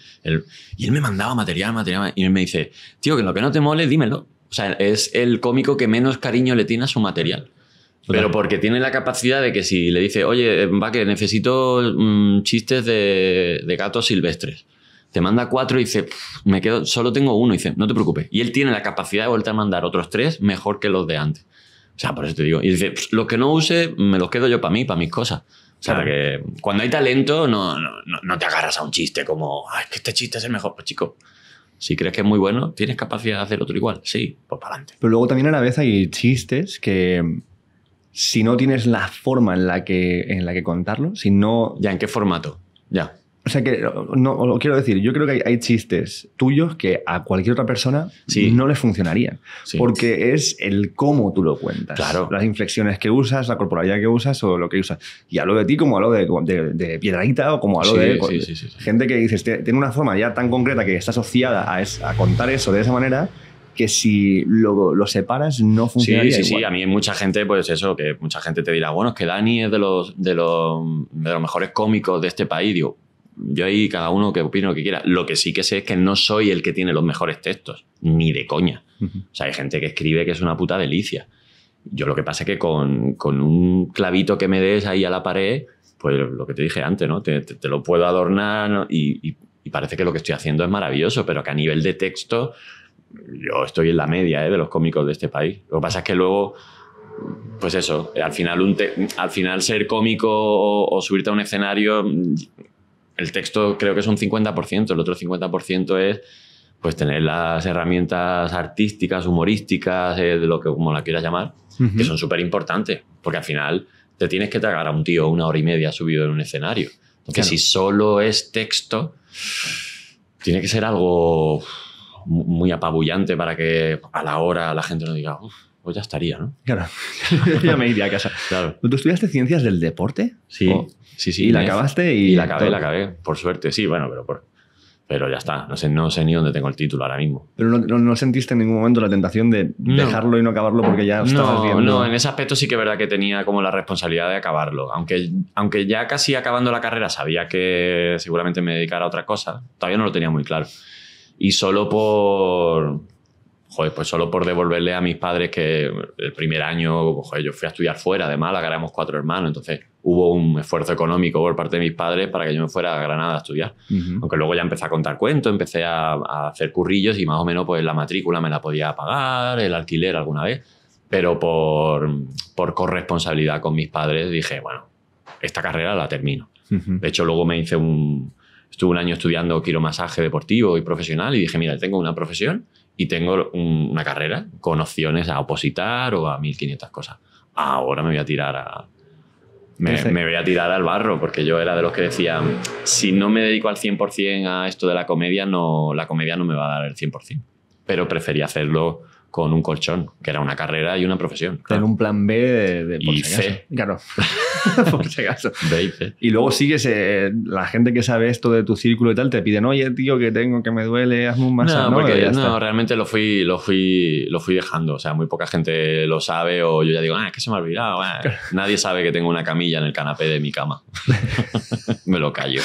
y él me mandaba material, material, y él me dice, tío, que lo que no te mole, dímelo. O sea, es el cómico que menos cariño le tiene a su material. Pero porque tiene la capacidad de que si le dice, oye, eh, va que necesito mm, chistes de, de, gatos silvestres, te manda cuatro y dice, me quedo, solo tengo uno, y dice, no te preocupes. Y él tiene la capacidad de volver a mandar otros tres mejor que los de antes. O sea, por eso te digo. Y dice, los que no use, me los quedo yo para mí, para mis cosas. O sea, que cuando hay talento no, no, te agarras a un chiste como, ay, que este chiste es el mejor. Pues chico, si crees que es muy bueno, ¿tienes capacidad de hacer otro igual? Sí, por pues, para adelante. Pero luego también a la vez hay chistes que si no tienes la forma en la que, en la que contarlo, si no... Ya, ¿en qué formato? Ya. O sea que, no, lo quiero decir, yo creo que hay, chistes tuyos que a cualquier otra persona no les funcionarían. Porque es el cómo tú lo cuentas. Claro. Las inflexiones que usas, la corporalidad que usas o lo que usas. Y lo de ti como a lo de, de Piedraita o como hablo lo de, gente que dices, tiene una forma ya tan concreta que está asociada a, contar eso de esa manera que si lo, lo, separas no funciona. Sí, sí, sí. A mí mucha gente, pues eso, que mucha gente te dirá, bueno, es que Dani es de los, de los mejores cómicos de este país. Digo, yo ahí cada uno que opino lo que quiera. Lo que sí que sé es que no soy el que tiene los mejores textos, ni de coña. O sea, hay gente que escribe que es una puta delicia. Yo lo que pasa es que con, un clavito que me des ahí a la pared, pues lo que te dije antes, ¿no? Te, lo puedo adornar y, parece que lo que estoy haciendo es maravilloso, pero que a nivel de texto yo estoy en la media ¿eh? de los cómicos de este país. Lo que pasa es que luego pues eso, al final, un al final ser cómico o, subirte a un escenario el texto creo que es un 50%, el otro 50% es pues tener las herramientas artísticas, humorísticas, eh, de lo que como la quieras llamar, que son súper importantes, porque al final te tienes que tragar a un tío una hora y media subido en un escenario. Porque si solo es texto, tiene que ser algo muy apabullante para que a la hora la gente no diga, pues ya estaría, ¿no? Claro, ya me iría a casa. Claro. ¿Tú estudiaste ciencias del deporte? Sí. Sí, sí. Y la acabaste y. la acabé, la acabé, por suerte. Sí, bueno, pero pero ya está, no sé, no sé ni dónde tengo el título ahora mismo. Pero no, sentiste en ningún momento la tentación de dejarlo y no acabarlo porque ya estabas no, No, en ese aspecto sí que es verdad que tenía como la responsabilidad de acabarlo. Aunque, aunque ya casi acabando la carrera sabía que seguramente me dedicara a otra cosa, todavía no lo tenía muy claro. Y solo por. Joder, pues solo por devolverle a mis padres que el primer año, joder, yo fui a estudiar fuera de Málaga, éramos cuatro hermanos, entonces hubo un esfuerzo económico por parte de mis padres para que yo me fuera a Granada a estudiar. Aunque luego ya empecé a contar cuentos, empecé a, hacer currillos y más o menos pues la matrícula me la podía pagar, el alquiler alguna vez, pero por, por corresponsabilidad con mis padres dije, bueno, esta carrera la termino. De hecho, luego me hice un... Estuve un año estudiando quiromasaje deportivo y profesional y dije, mira, tengo una profesión y tengo una carrera con opciones a opositar o a 1500 cosas. Ahora me voy a tirar a, me, voy a tirar al barro, porque yo era de los que decían, si no me dedico al 100% a esto de la comedia, no, la comedia no me va a dar el 100%. Pero prefería hacerlo con un colchón, que era una carrera y una profesión. Con un plan B de, de y C. Claro, por si acaso. B y, C. y luego sigues, eh, la gente que sabe esto de tu círculo y tal, te piden, oye, tío, que tengo, que me duele, hazme un masaje. No, realmente lo fui, lo, fui, lo fui dejando. O sea, muy poca gente lo sabe o yo ya digo, ah, es que se me ha olvidado. Ah". Nadie sabe que tengo una camilla en el canapé de mi cama. me lo callo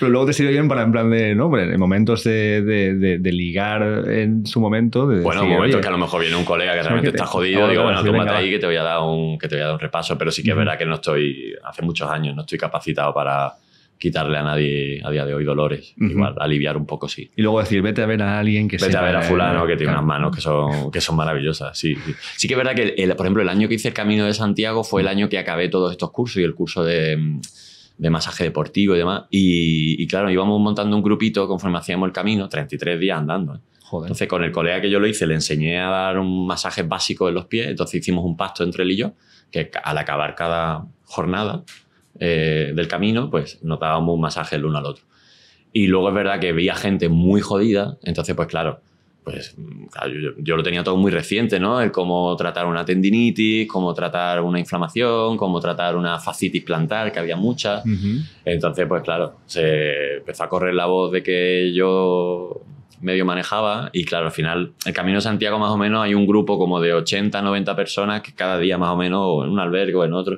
pero luego te sirve bien para, en plan de, ¿no? En momentos de, ligar en su momento. bueno, momentos que a lo mejor viene un colega que realmente te, está jodido, digo, bueno, tú venga, ahí que te, voy a dar un, que te voy a dar un repaso, pero sí que es verdad que no estoy, hace muchos años, no estoy capacitado para quitarle a nadie a día de hoy dolores, igual aliviar un poco sí. Y luego decir, vete a ver a alguien que Vete a ver a fulano que tiene unas manos que son, que son maravillosas, sí, sí. que es verdad que, por ejemplo, el año que hice el Camino de Santiago fue el año que acabé todos estos cursos y el curso de mm, de masaje deportivo y demás. Y, claro, íbamos montando un grupito conforme hacíamos el camino, 33 días andando. ¿eh? Entonces, con el colega que yo lo hice, le enseñé a dar un masaje básico en los pies. Entonces, hicimos un pacto entre él y yo, que al acabar cada jornada eh, del camino, pues nos dábamos un masaje el uno al otro. Y luego es verdad que veía gente muy jodida. Entonces, pues claro, pues yo, lo tenía todo muy reciente, ¿no? El cómo tratar una tendinitis, cómo tratar una inflamación, cómo tratar una facitis plantar, que había muchas. Entonces, pues claro, se empezó a correr la voz de que yo medio manejaba y claro, al final, el Camino de Santiago más o menos hay un grupo como de 80, 90 personas que cada día más o menos en un albergue o en otro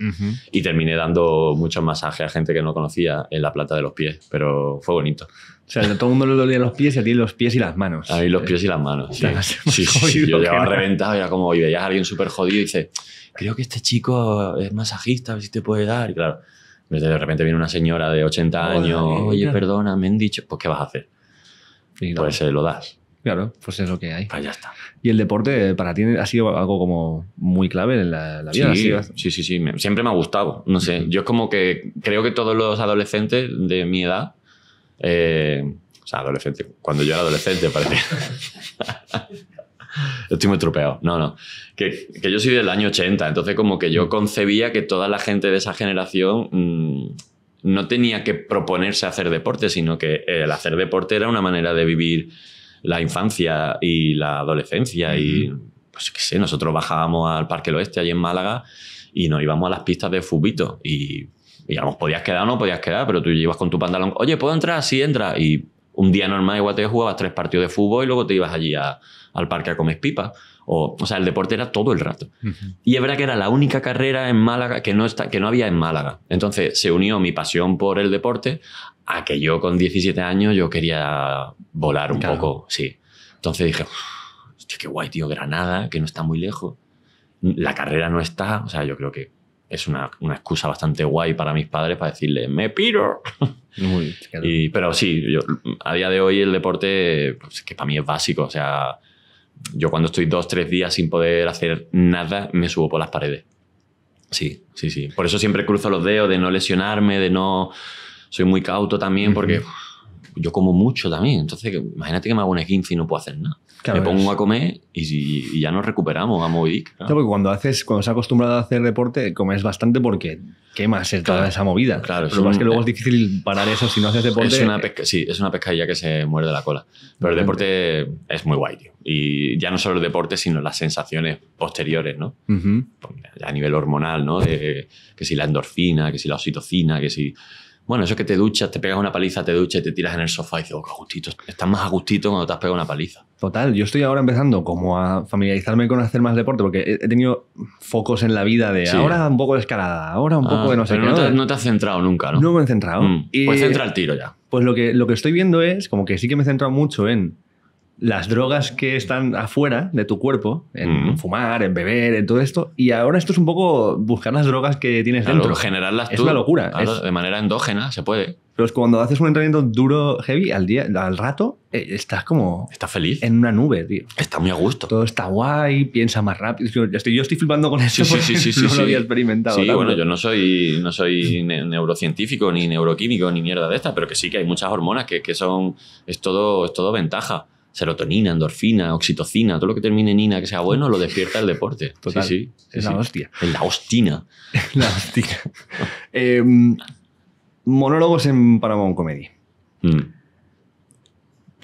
y terminé dando muchos masajes a gente que no conocía en la planta de los pies, pero fue bonito. O sea, todo el mundo le dolía los pies y a ti los pies y las manos. A los eh, pies y las manos, sí. sí, sí, yo llevaba reventado, ya como, y veías a alguien súper jodido y dice, creo que este chico es masajista, a ver si te puede dar. Y claro, de repente viene una señora de 80 años, oye, perdona, me han dicho, pues ¿qué vas a hacer? pues lo das. Claro, pues es lo que hay. Pues ya está. ¿Y el deporte eh, para ti ha sido algo como muy clave en la, vida? Sí, sí, sí, siempre me ha gustado. No sé, yo es como que creo que todos los adolescentes de mi edad eh, o sea, adolescente. Cuando yo era adolescente, parecía. Estoy muy tropeado. No, no. Que, yo soy del año 80, entonces como que yo mm. concebía que toda la gente de esa generación mm, no tenía que proponerse hacer deporte, sino que el hacer deporte era una manera de vivir la infancia y la adolescencia. Y mm. pues qué sé, nosotros bajábamos al Parque Oeste, allí en Málaga, y nos íbamos a las pistas de fubito. Y y podías quedar o no podías quedar, pero tú llevas con tu pantalón, oye, ¿puedo entrar? Sí, entra. Y un día normal igual te jugabas tres partidos de fútbol y luego te ibas allí al parque a comer pipa O, o sea, el deporte era todo el rato. Y es verdad que era la única carrera en Málaga que no, está, que no había en Málaga. Entonces se unió mi pasión por el deporte a que yo con 17 años yo quería volar un poco, sí. Entonces dije, hostia, qué guay, tío, Granada, que no está muy lejos. La carrera no está, o sea, yo creo que es una, excusa bastante guay para mis padres para decirle, me piro. pero sí, yo, a día de hoy el deporte, pues, que para mí es básico. O sea, yo cuando estoy dos, tres días sin poder hacer nada, me subo por las paredes. Sí, sí, sí. Por eso siempre cruzo los dedos de no lesionarme, de no... Soy muy cauto también porque yo como mucho también. Entonces, imagínate que me hago un esguince y no puedo hacer nada me pongo a comer y, ya nos recuperamos a Movidic. Claro. porque cuando haces, cuando se ha acostumbrado a hacer deporte, comes bastante porque quemas claro, toda esa movida. Claro, Pero es, es que luego es difícil parar eso si no haces deporte. Es una pesca, sí, es una pescadilla que se muerde la cola. Pero el deporte es muy guay, tío. Y ya no solo el deporte, sino las sensaciones posteriores, ¿no? Pues, a nivel hormonal, ¿no? que si la endorfina, que si la oxitocina, que si bueno, eso es que te duchas, te pegas una paliza, te duchas y te tiras en el sofá y dices, oh, qué gustito, estás más agustito cuando te has pegado una paliza. Total, yo estoy ahora empezando como a familiarizarme con hacer más deporte porque he tenido focos en la vida de ahora un poco de escalada, ahora un poco de ah, no sé qué. No te, no te, has centrado nunca, ¿no? No me he centrado. Mm, pues el tiro ya. Pues lo que, lo que estoy viendo es como que sí que me he centrado mucho en las drogas que están afuera de tu cuerpo, en fumar, en beber, en todo esto, y ahora esto es un poco buscar las drogas que tienes claro, dentro. Generarlas es una locura. De manera endógena se puede. Pero es cuando haces un entrenamiento duro, heavy, al, día, al rato, eh, estás como. Estás feliz. En una nube, tío. Está muy a gusto. Todo está guay, piensa más rápido. Yo estoy, yo estoy flipando con eso. Sí, sí, sí, sí, no lo había experimentado. Sí, bueno, yo no soy, no soy neurocientífico, ni neuroquímico, ni mierda de esta, pero que sí que hay muchas hormonas que, son. Es todo, es todo ventaja serotonina, endorfina, oxitocina, todo lo que termine en ina que sea bueno, lo despierta el deporte. Sí, sí. Es la hostia. la hostina. la hostina. Em, monólogos en Paramount Comedy. Mm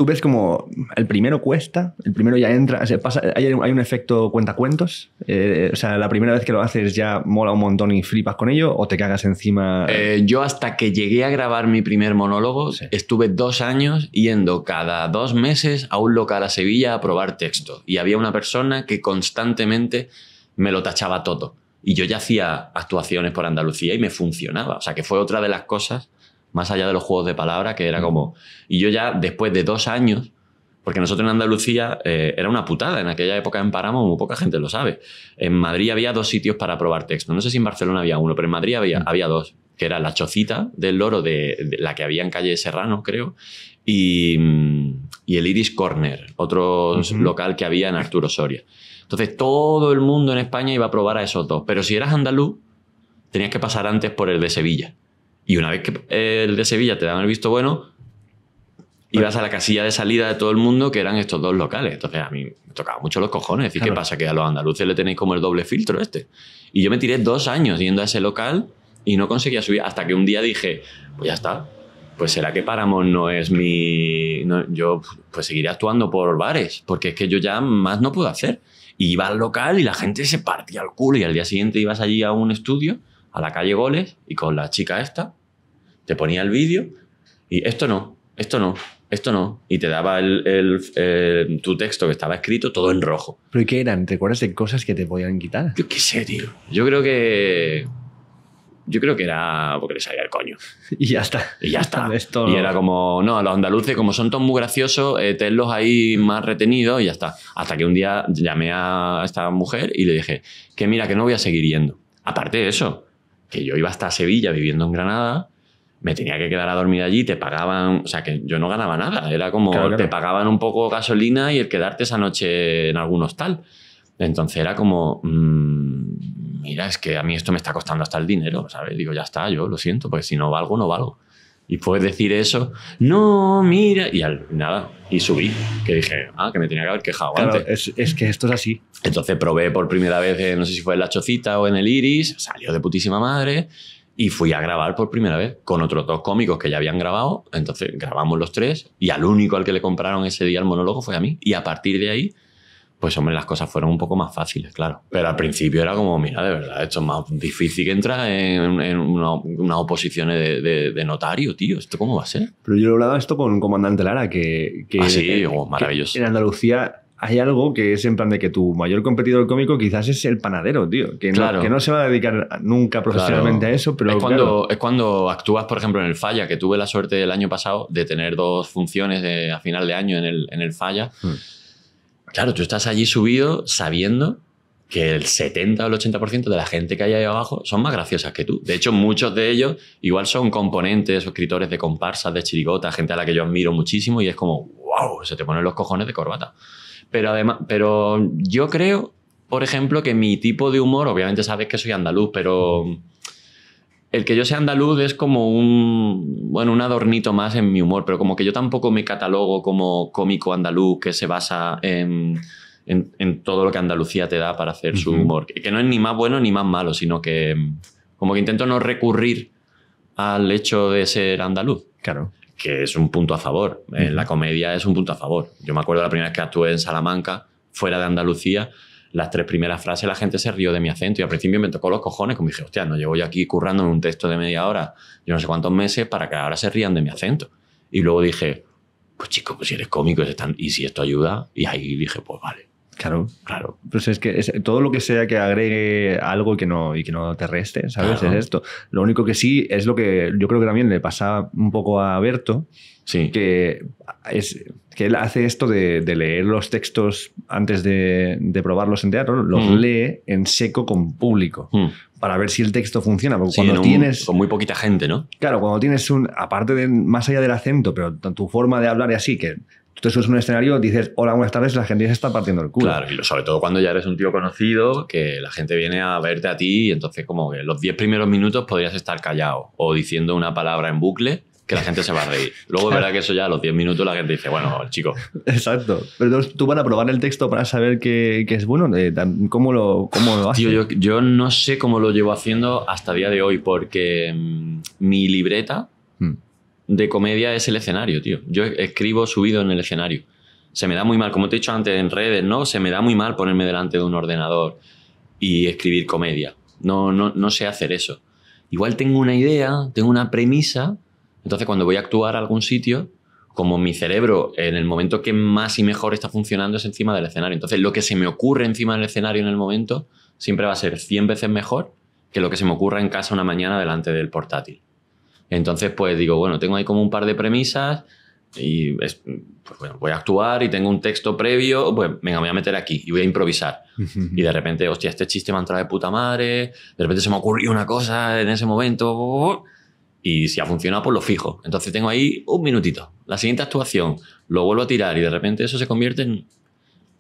tú ves como el primero cuesta, el primero ya entra, se pasa, hay, un efecto cuentacuentos, eh, o sea, la primera vez que lo haces ya mola un montón y flipas con ello o te cagas encima. Eh, yo hasta que llegué a grabar mi primer monólogo estuve dos años yendo cada dos meses a un local a Sevilla a probar texto y había una persona que constantemente me lo tachaba todo y yo ya hacía actuaciones por Andalucía y me funcionaba, o sea, que fue otra de las cosas más allá de los juegos de palabra, que era mm. como... Y yo ya, después de dos años, porque nosotros en Andalucía eh, era una putada, en aquella época en Paramo muy poca gente lo sabe. En Madrid había dos sitios para probar texto, no sé si en Barcelona había uno, pero en Madrid había, mm. había dos, que era la Chocita del Loro, de, la que había en calle Serrano, creo, y, el Iris Corner, otro local que había en Arturo Soria. Entonces todo el mundo en España iba a probar a esos dos, pero si eras andaluz, tenías que pasar antes por el de Sevilla. Y una vez que eh, el de Sevilla te daban el visto bueno, ibas a la casilla de salida de todo el mundo, que eran estos dos locales. Entonces a mí me tocaba mucho los cojones. Decir, ¿qué pasa? Que a los andaluces le tenéis como el doble filtro este. Y yo me tiré dos años yendo a ese local y no conseguía subir. Hasta que un día dije, pues ya está. Pues será que Páramo no es mi. yo pues seguiré actuando por bares, porque es que yo ya más no puedo hacer. Y iba al local y la gente se partía el culo. Y al día siguiente ibas allí a un estudio, a la calle Goles, y con la chica esta, te ponía el vídeo y esto no, esto no, esto no. Y te daba el, eh, tu texto que estaba escrito todo en rojo. ¿Pero y qué eran? ¿Te acuerdas de cosas que te podían quitar? Yo qué sé, tío. Yo creo que. Yo creo que era porque le salía el coño. Y ya está. Y ya está. Y era como, no, a los andaluces, como son todos muy graciosos, eh, tenlos ahí más retenidos y ya está. Hasta que un día llamé a esta mujer y le dije, que mira, que no voy a seguir yendo. Aparte de eso, que yo iba hasta Sevilla viviendo en Granada me tenía que quedar a dormir allí, te pagaban, o sea que yo no ganaba nada, era como te pagaban un poco gasolina y el quedarte esa noche en algún hostal. Entonces era como, mm, mira, es que a mí esto me está costando hasta el dinero, ¿sabes? Digo, ya está, yo lo siento, Porque si no valgo, no valgo. Y puedes decir eso, no, mira, y al nada, y subí, que dije, ah, que me tenía que haber quejado antes. Es, es, que esto es así. Entonces probé por primera vez, no sé si fue en la Chocita o en el Iris, salió de putísima madre, y fui a grabar por primera vez con otros dos cómicos que ya habían grabado. Entonces grabamos los tres y al único al que le compraron ese día el monólogo fue a mí. Y a partir de ahí, pues hombre, las cosas fueron un poco más fáciles, claro. Pero al principio era como, mira, de verdad, esto es más difícil que entrar en, una oposiciones de, notario, tío. ¿Esto cómo va a ser? Pero yo he hablado esto con un comandante Lara, que... que ah, oh, maravilloso. en Andalucía hay algo que es en plan de que tu mayor competidor cómico quizás es el panadero, tío. Que, no, se va a dedicar nunca profesionalmente a eso, pero. Es cuando, es cuando actúas, por ejemplo, en el Falla, que tuve la suerte el año pasado de tener dos funciones a final de año en el, en el Falla. Hmm. Claro, tú estás allí subido sabiendo que el 70 o el 80% de la gente que hay ahí abajo son más graciosas que tú. De hecho, muchos de ellos igual son componentes o escritores de comparsas, de chirigota, gente a la que yo admiro muchísimo y es como, wow, se te ponen los cojones de corbata. Pero, además, pero yo creo, por ejemplo, que mi tipo de humor, obviamente sabes que soy andaluz, pero el que yo sea andaluz es como un, bueno, un adornito más en mi humor, pero como que yo tampoco me catalogo como cómico andaluz que se basa en, en, todo lo que Andalucía te da para hacer su humor. Que no es ni más bueno ni más malo, sino que como que intento no recurrir al hecho de ser andaluz. Claro que es un punto a favor. En eh, la comedia es un punto a favor. Yo me acuerdo la primera vez que actué en Salamanca, fuera de Andalucía, las tres primeras frases la gente se rió de mi acento y al principio me tocó los cojones, como dije, hostia, no llevo yo aquí en un texto de media hora, yo no sé cuántos meses, para que ahora se rían de mi acento. Y luego dije, pues chico, pues si eres cómico y si esto ayuda, y ahí dije, pues vale. Claro, claro. Pues es que todo lo que sea que agregue algo y que no, y que no te reste, ¿sabes? Es esto. Lo único que sí es lo que yo creo que también le pasa un poco a Berto, sí. que, es, que él hace esto de, leer los textos antes de, probarlos en teatro, los mm. lee en seco con público. Mm. para ver si el texto funciona. cuando tienes. Con muy poquita gente, ¿no? Claro, cuando tienes un. Aparte de más allá del acento, pero tu forma de hablar es así, que entonces, es un escenario, dices, hola, buenas tardes, la gente se está partiendo el culo. Claro, y sobre todo cuando ya eres un tío conocido, que la gente viene a verte a ti y entonces como que los 10 primeros minutos podrías estar callado o diciendo una palabra en bucle que la gente se va a reír. Luego verás verdad que eso ya a los 10 minutos la gente dice, bueno, el chico. Exacto. Pero tú van a probar el texto para saber que, es bueno. Eh, ¿Cómo lo, cómo lo haces? Tío, yo, no sé cómo lo llevo haciendo hasta día de hoy porque mm, mi libreta... Mm de comedia es el escenario, tío. Yo escribo subido en el escenario. Se me da muy mal, como te he dicho antes en redes, ¿no? Se me da muy mal ponerme delante de un ordenador y escribir comedia. No, no, no sé hacer eso. Igual tengo una idea, tengo una premisa, entonces cuando voy a actuar a algún sitio, como mi cerebro en el momento que más y mejor está funcionando es encima del escenario. Entonces lo que se me ocurre encima del escenario en el momento siempre va a ser 100 veces mejor que lo que se me ocurra en casa una mañana delante del portátil. Entonces, pues digo, bueno, tengo ahí como un par de premisas y pues, voy a actuar y tengo un texto previo, pues venga, me voy a meter aquí y voy a improvisar. Y de repente, hostia, este chiste me ha entrado de puta madre, de repente se me ocurrió una cosa en ese momento y si ha funcionado, pues lo fijo. Entonces tengo ahí un minutito, la siguiente actuación, lo vuelvo a tirar y de repente eso se convierte en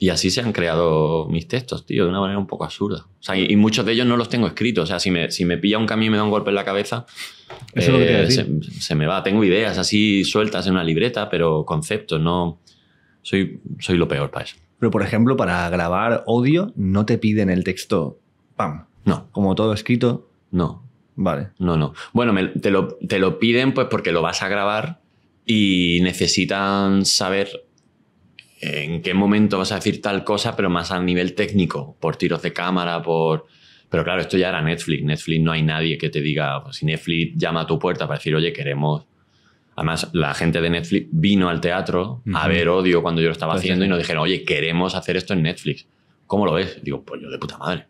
y así se han creado mis textos, tío, de una manera un poco absurda. O sea, y, muchos de ellos no los tengo escritos. O sea, si me, pilla un camión y me da un golpe en la cabeza, Eso lo que eh, se, se, me va. Tengo ideas así sueltas en una libreta, pero conceptos, no. Soy, soy lo peor para eso. Pero, por ejemplo, para grabar audio, no te piden el texto pam. No. Como todo escrito. No. Vale. No, no. Bueno, te, lo, te lo piden pues porque lo vas a grabar y necesitan saber en qué momento vas a decir tal cosa, pero más a nivel técnico, por tiros de cámara, por... Pero claro, esto ya era Netflix. Netflix no hay nadie que te diga, pues si Netflix llama a tu puerta para decir, oye, queremos... Además, la gente de Netflix vino al teatro a ver Odio cuando yo lo estaba pues haciendo y nos dijeron, oye, queremos hacer esto en Netflix. ¿Cómo lo ves? Digo, pues yo de puta madre.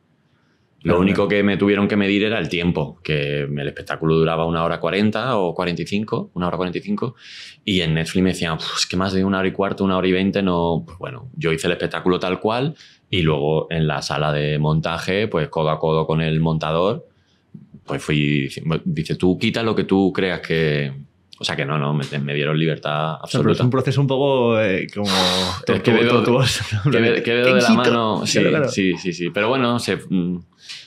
Lo único que me tuvieron que medir era el tiempo, que el espectáculo duraba una hora cuarenta o cuarenta y cinco, una hora cuarenta y cinco, y en Netflix me decían, es que más de una hora y cuarto, una hora y veinte, no, pues bueno, yo hice el espectáculo tal cual y luego en la sala de montaje, pues codo a codo con el montador, pues fui, dice, tú quita lo que tú creas que, o sea que no, no, me, dieron libertad absoluta. es un proceso un poco eh, como que veo de la mano. Sí, sí, sí, Pero bueno, se, mm,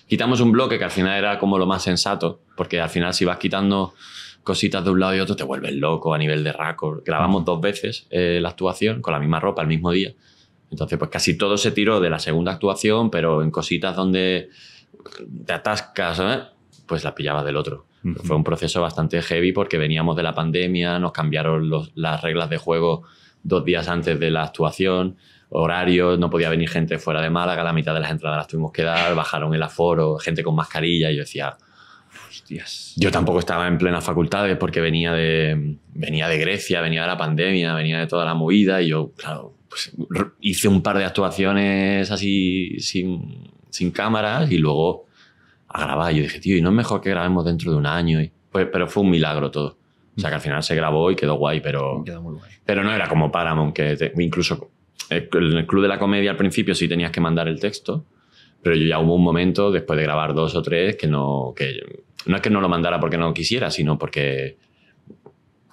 quitamos un bloque que al final era como lo más sensato, porque al final si vas quitando cositas de un lado y otro te vuelves loco a nivel de récord. Grabamos mm. dos veces eh, la actuación con la misma ropa el mismo día. Entonces, pues casi todo se tiró de la segunda actuación, pero en cositas donde te atascas, pues la pillabas del otro. Fue un proceso bastante heavy porque veníamos de la pandemia, nos cambiaron las reglas de juego dos días antes de la actuación, horarios, no podía venir gente fuera de Málaga, la mitad de las entradas las tuvimos que dar, bajaron el aforo, gente con mascarilla y yo decía, hostias. Yo tampoco estaba en plenas facultades porque venía de, venía de Grecia, venía de la pandemia, venía de toda la movida y yo, claro, pues, hice un par de actuaciones así sin, sin cámaras y luego a grabar. Yo dije, tío, ¿y no es mejor que grabemos dentro de un año? Y, pues, pero fue un milagro todo. O sea que al final se grabó y quedó guay, pero, quedó muy guay. pero no era como Paramount, que incluso en el Club de la Comedia al principio sí tenías que mandar el texto, pero yo ya hubo un momento, después de grabar dos o tres, que no, que no es que no lo mandara porque no quisiera, sino porque,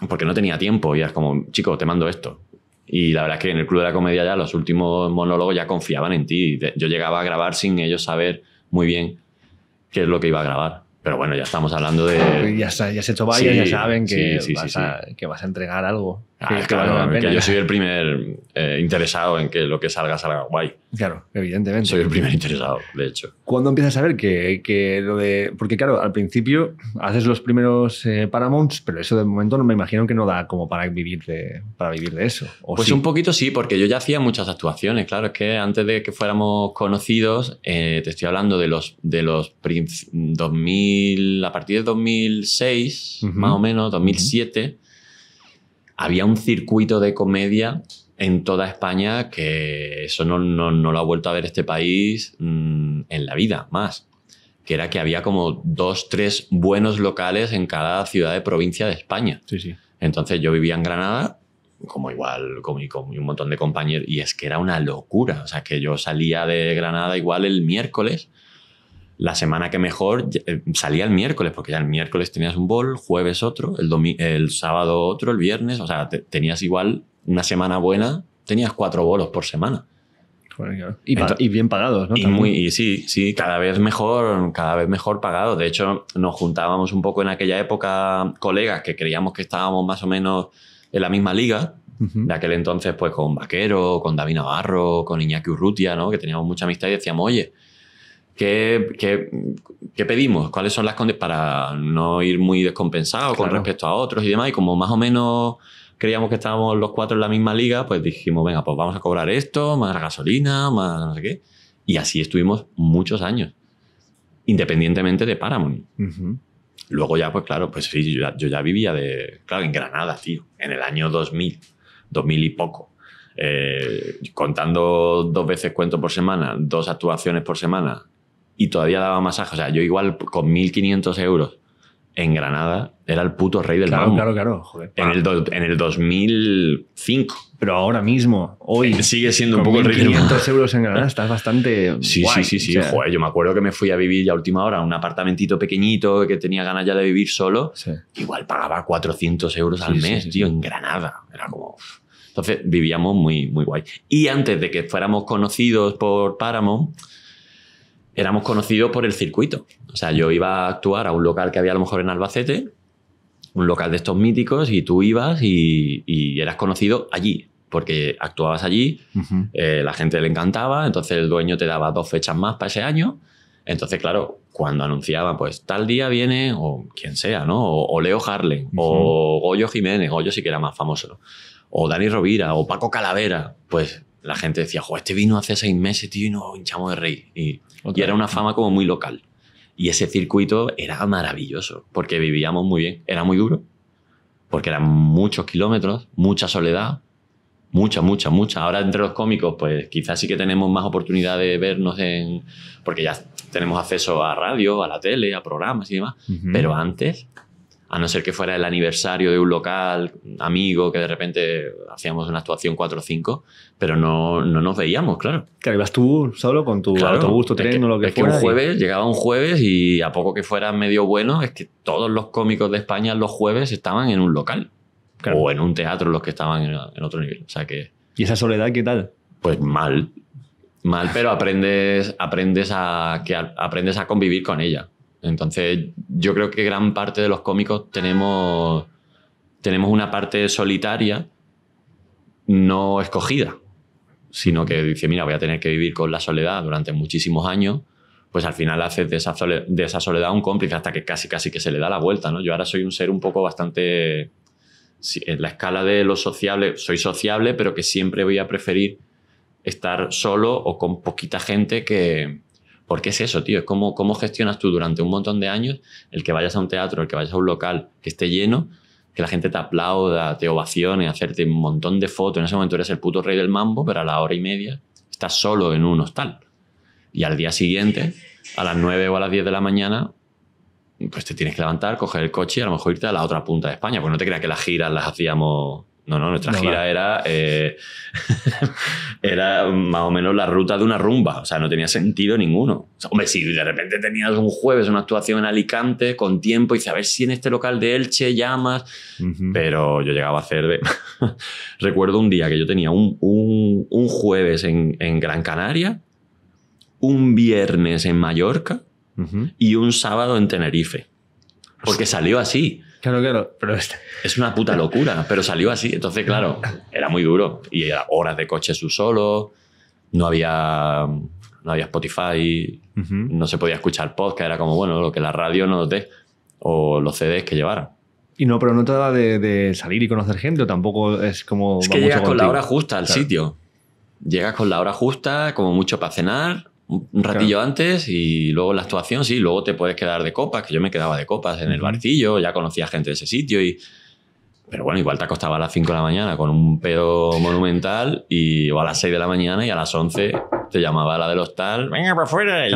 porque no tenía tiempo y es como, chico, te mando esto. Y la verdad es que en el Club de la Comedia ya los últimos monólogos ya confiaban en ti. Yo llegaba a grabar sin ellos saber muy bien que es lo que iba a grabar. Pero bueno, ya estamos hablando de. Ya, se hecho varias, ya saben que, a, que vas a entregar algo. Ah, claro, yo soy el primer eh, interesado en que lo que salga salga guay. Claro, evidentemente. Soy el primer interesado, de hecho. ¿Cuándo empiezas a ver que, que lo de...? Porque claro, al principio haces los primeros eh, Paramounts, pero eso de momento no me imagino que no da como para vivir de, para vivir de eso. pues un poquito sí, porque yo ya hacía muchas actuaciones. Claro, es que antes de que fuéramos conocidos, eh, te estoy hablando de los, de los 2000, a partir de 2006, más o menos, 2007 había un circuito de comedia en toda España que eso no, no, lo ha vuelto a ver este país mm, en la vida más, que era que había como dos, tres buenos locales en cada ciudad de provincia de España. Entonces yo vivía en Granada, como igual, como, un montón de compañeros, y es que era una locura. O sea, que yo salía de Granada igual el miércoles la semana que mejor eh, salía el miércoles, porque ya el miércoles tenías un bol, jueves otro, el, el sábado otro, el viernes, o sea, tenías igual una semana buena, tenías cuatro bolos por semana. Y, bien pagados, ¿no? Y, muy, y, sí, sí, cada vez mejor, cada vez mejor pagados. De hecho, nos juntábamos un poco en aquella época colegas que creíamos que estábamos más o menos en la misma liga. De aquel entonces, pues con Vaquero, con David Navarro, con Iñaki Urrutia, ¿no? Que teníamos mucha amistad y decíamos, oye, ¿Qué, pedimos? ¿Cuáles son las condiciones para no ir muy descompensado con respecto a otros y demás? Y como más o menos creíamos que estábamos los cuatro en la misma liga, pues dijimos, venga, pues vamos a cobrar esto, más gasolina, más no sé qué. Y así estuvimos muchos años, independientemente de Paramount. Luego ya, pues claro, pues sí, yo ya, vivía de, claro, en Granada, tío, en el año 2000, 2000 y poco. Eh, contando dos veces cuento por semana, dos actuaciones por semana, y todavía daba masajes. O sea, yo igual con 1.500 euros en Granada era el puto rey del claro, Claro, claro, En el, 2005. Pero ahora mismo, hoy. Eh, sigue siendo un poco 1, rey 1.500 euros en Granada, estás bastante. Sí, guay. sí, sí, sí. yo me acuerdo que me fui a vivir ya a última hora a un apartamentito pequeñito que tenía ganas ya de vivir solo. Igual pagaba 400 euros al mes, tío, en Granada. Era como. Entonces vivíamos muy, muy guay. Y antes de que fuéramos conocidos por Paramount éramos conocidos por el circuito. O sea, yo iba a actuar a un local que había a lo mejor en Albacete, un local de estos míticos, y tú ibas y, eras conocido allí, porque actuabas allí, eh, la gente le encantaba, entonces el dueño te daba dos fechas más para ese año. Entonces, claro, cuando anunciaban, pues tal día viene, o quien sea, ¿no? O, Leo Harlem, o Goyo Jiménez, Goyo sí que era más famoso, o Dani Rovira, o Paco Calavera, pues la gente decía, jo, este vino hace seis meses, tío, y nos hinchamos de rey. Y y era una fama como muy local. Y ese circuito era maravilloso, porque vivíamos muy bien. Era muy duro, porque eran muchos kilómetros, mucha soledad, mucha, mucha, mucha. Ahora entre los cómicos, pues quizás sí que tenemos más oportunidad de vernos en... porque ya tenemos acceso a radio, a la tele, a programas y demás. Pero antes a no ser que fuera el aniversario de un local, amigo, que de repente hacíamos una actuación 4 o 5, pero no, nos veíamos, claro. Claro, ibas tú solo con tu autobús, tu tren lo que es Que un jueves, llegaba un jueves y a poco que fuera medio bueno, es que todos los cómicos de España los jueves estaban en un local. O en un teatro los que estaban en, otro nivel. O sea que... ¿Y esa soledad qué tal? Pues mal, mal, pero aprendes, aprendes, a, que aprendes a convivir con ella. Entonces, yo creo que gran parte de los cómicos tenemos, tenemos una parte solitaria no escogida, sino que dice, mira, voy a tener que vivir con la soledad durante muchísimos años, pues al final haces de esa, soledad, un cómplice hasta que casi, casi que se le da la vuelta, ¿no? Yo ahora soy un ser un poco bastante... En la escala de lo sociable, soy sociable, pero que siempre voy a preferir estar solo o con poquita gente que, porque es eso, tío, es cómo, gestionas tú durante un montón de años el que vayas a un teatro, el que vayas a un local que esté lleno, que la gente te aplauda, te ovacione, hacerte un montón de fotos. En ese momento eres el puto rey del mambo, pero a la hora y media estás solo en un hostal. Y al día siguiente, a las 9 o a las 10 de la mañana, pues te tienes que levantar, coger el coche y a lo mejor irte a la otra punta de España. Porque no te creas que las giras las hacíamos no, no, nuestra gira era, eh, era más o menos la ruta de una rumba, o sea, no tenía sentido ninguno. O sea, hombre, si de repente tenías un jueves una actuación en Alicante con tiempo y dices, a ver si en este local de Elche llamas, pero yo llegaba a hacer de... Recuerdo un día que yo tenía un, un, jueves en, Gran Canaria, un viernes en Mallorca y un sábado en Tenerife, porque salió así. Claro, claro, pero es una puta locura, pero salió así. Entonces, claro, era muy duro. Y era horas de coche su solo, no había, no había Spotify, no se podía escuchar podcast, era como, bueno, lo que la radio no nos o los CDs que llevara. Y no, pero no te da de, salir y conocer gente, tampoco es como... Es que llegas con la hora justa al sitio. Llegas con la hora justa, como mucho para cenar, un ratillo antes y luego la actuación, sí, luego te puedes quedar de copas, que yo me quedaba de copas en el barcillo, ya conocía gente de ese sitio y... Pero bueno, igual te acostaba a las 5 de la mañana con un pedo monumental y o a las 6 de la mañana y a las 11 te llamaba la del hostal, venga para afuera. Y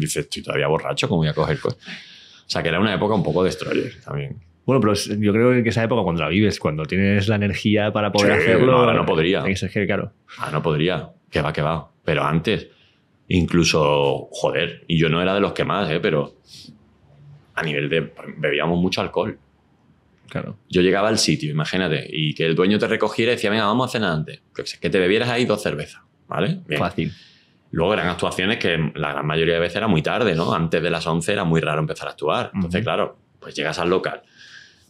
dices, estoy todavía borracho, ¿cómo voy a coger? Pues? O sea, que era una época un poco destroyer también. Bueno, pero yo creo que esa época cuando la vives, cuando tienes la energía para poder hacerlo. No, no podría. Es que, claro. Ah, no podría. Que va, que va. Pero antes, Incluso, joder, y yo no era de los que más, ¿eh? pero a nivel de. bebíamos mucho alcohol. Claro. Yo llegaba al sitio, imagínate, y que el dueño te recogiera y decía, venga, vamos a cenar antes. Que te bebieras ahí dos cervezas, ¿vale? Fácil. Luego eran actuaciones que la gran mayoría de veces era muy tarde, ¿no? Antes de las 11 era muy raro empezar a actuar. Entonces, claro, pues llegas al local.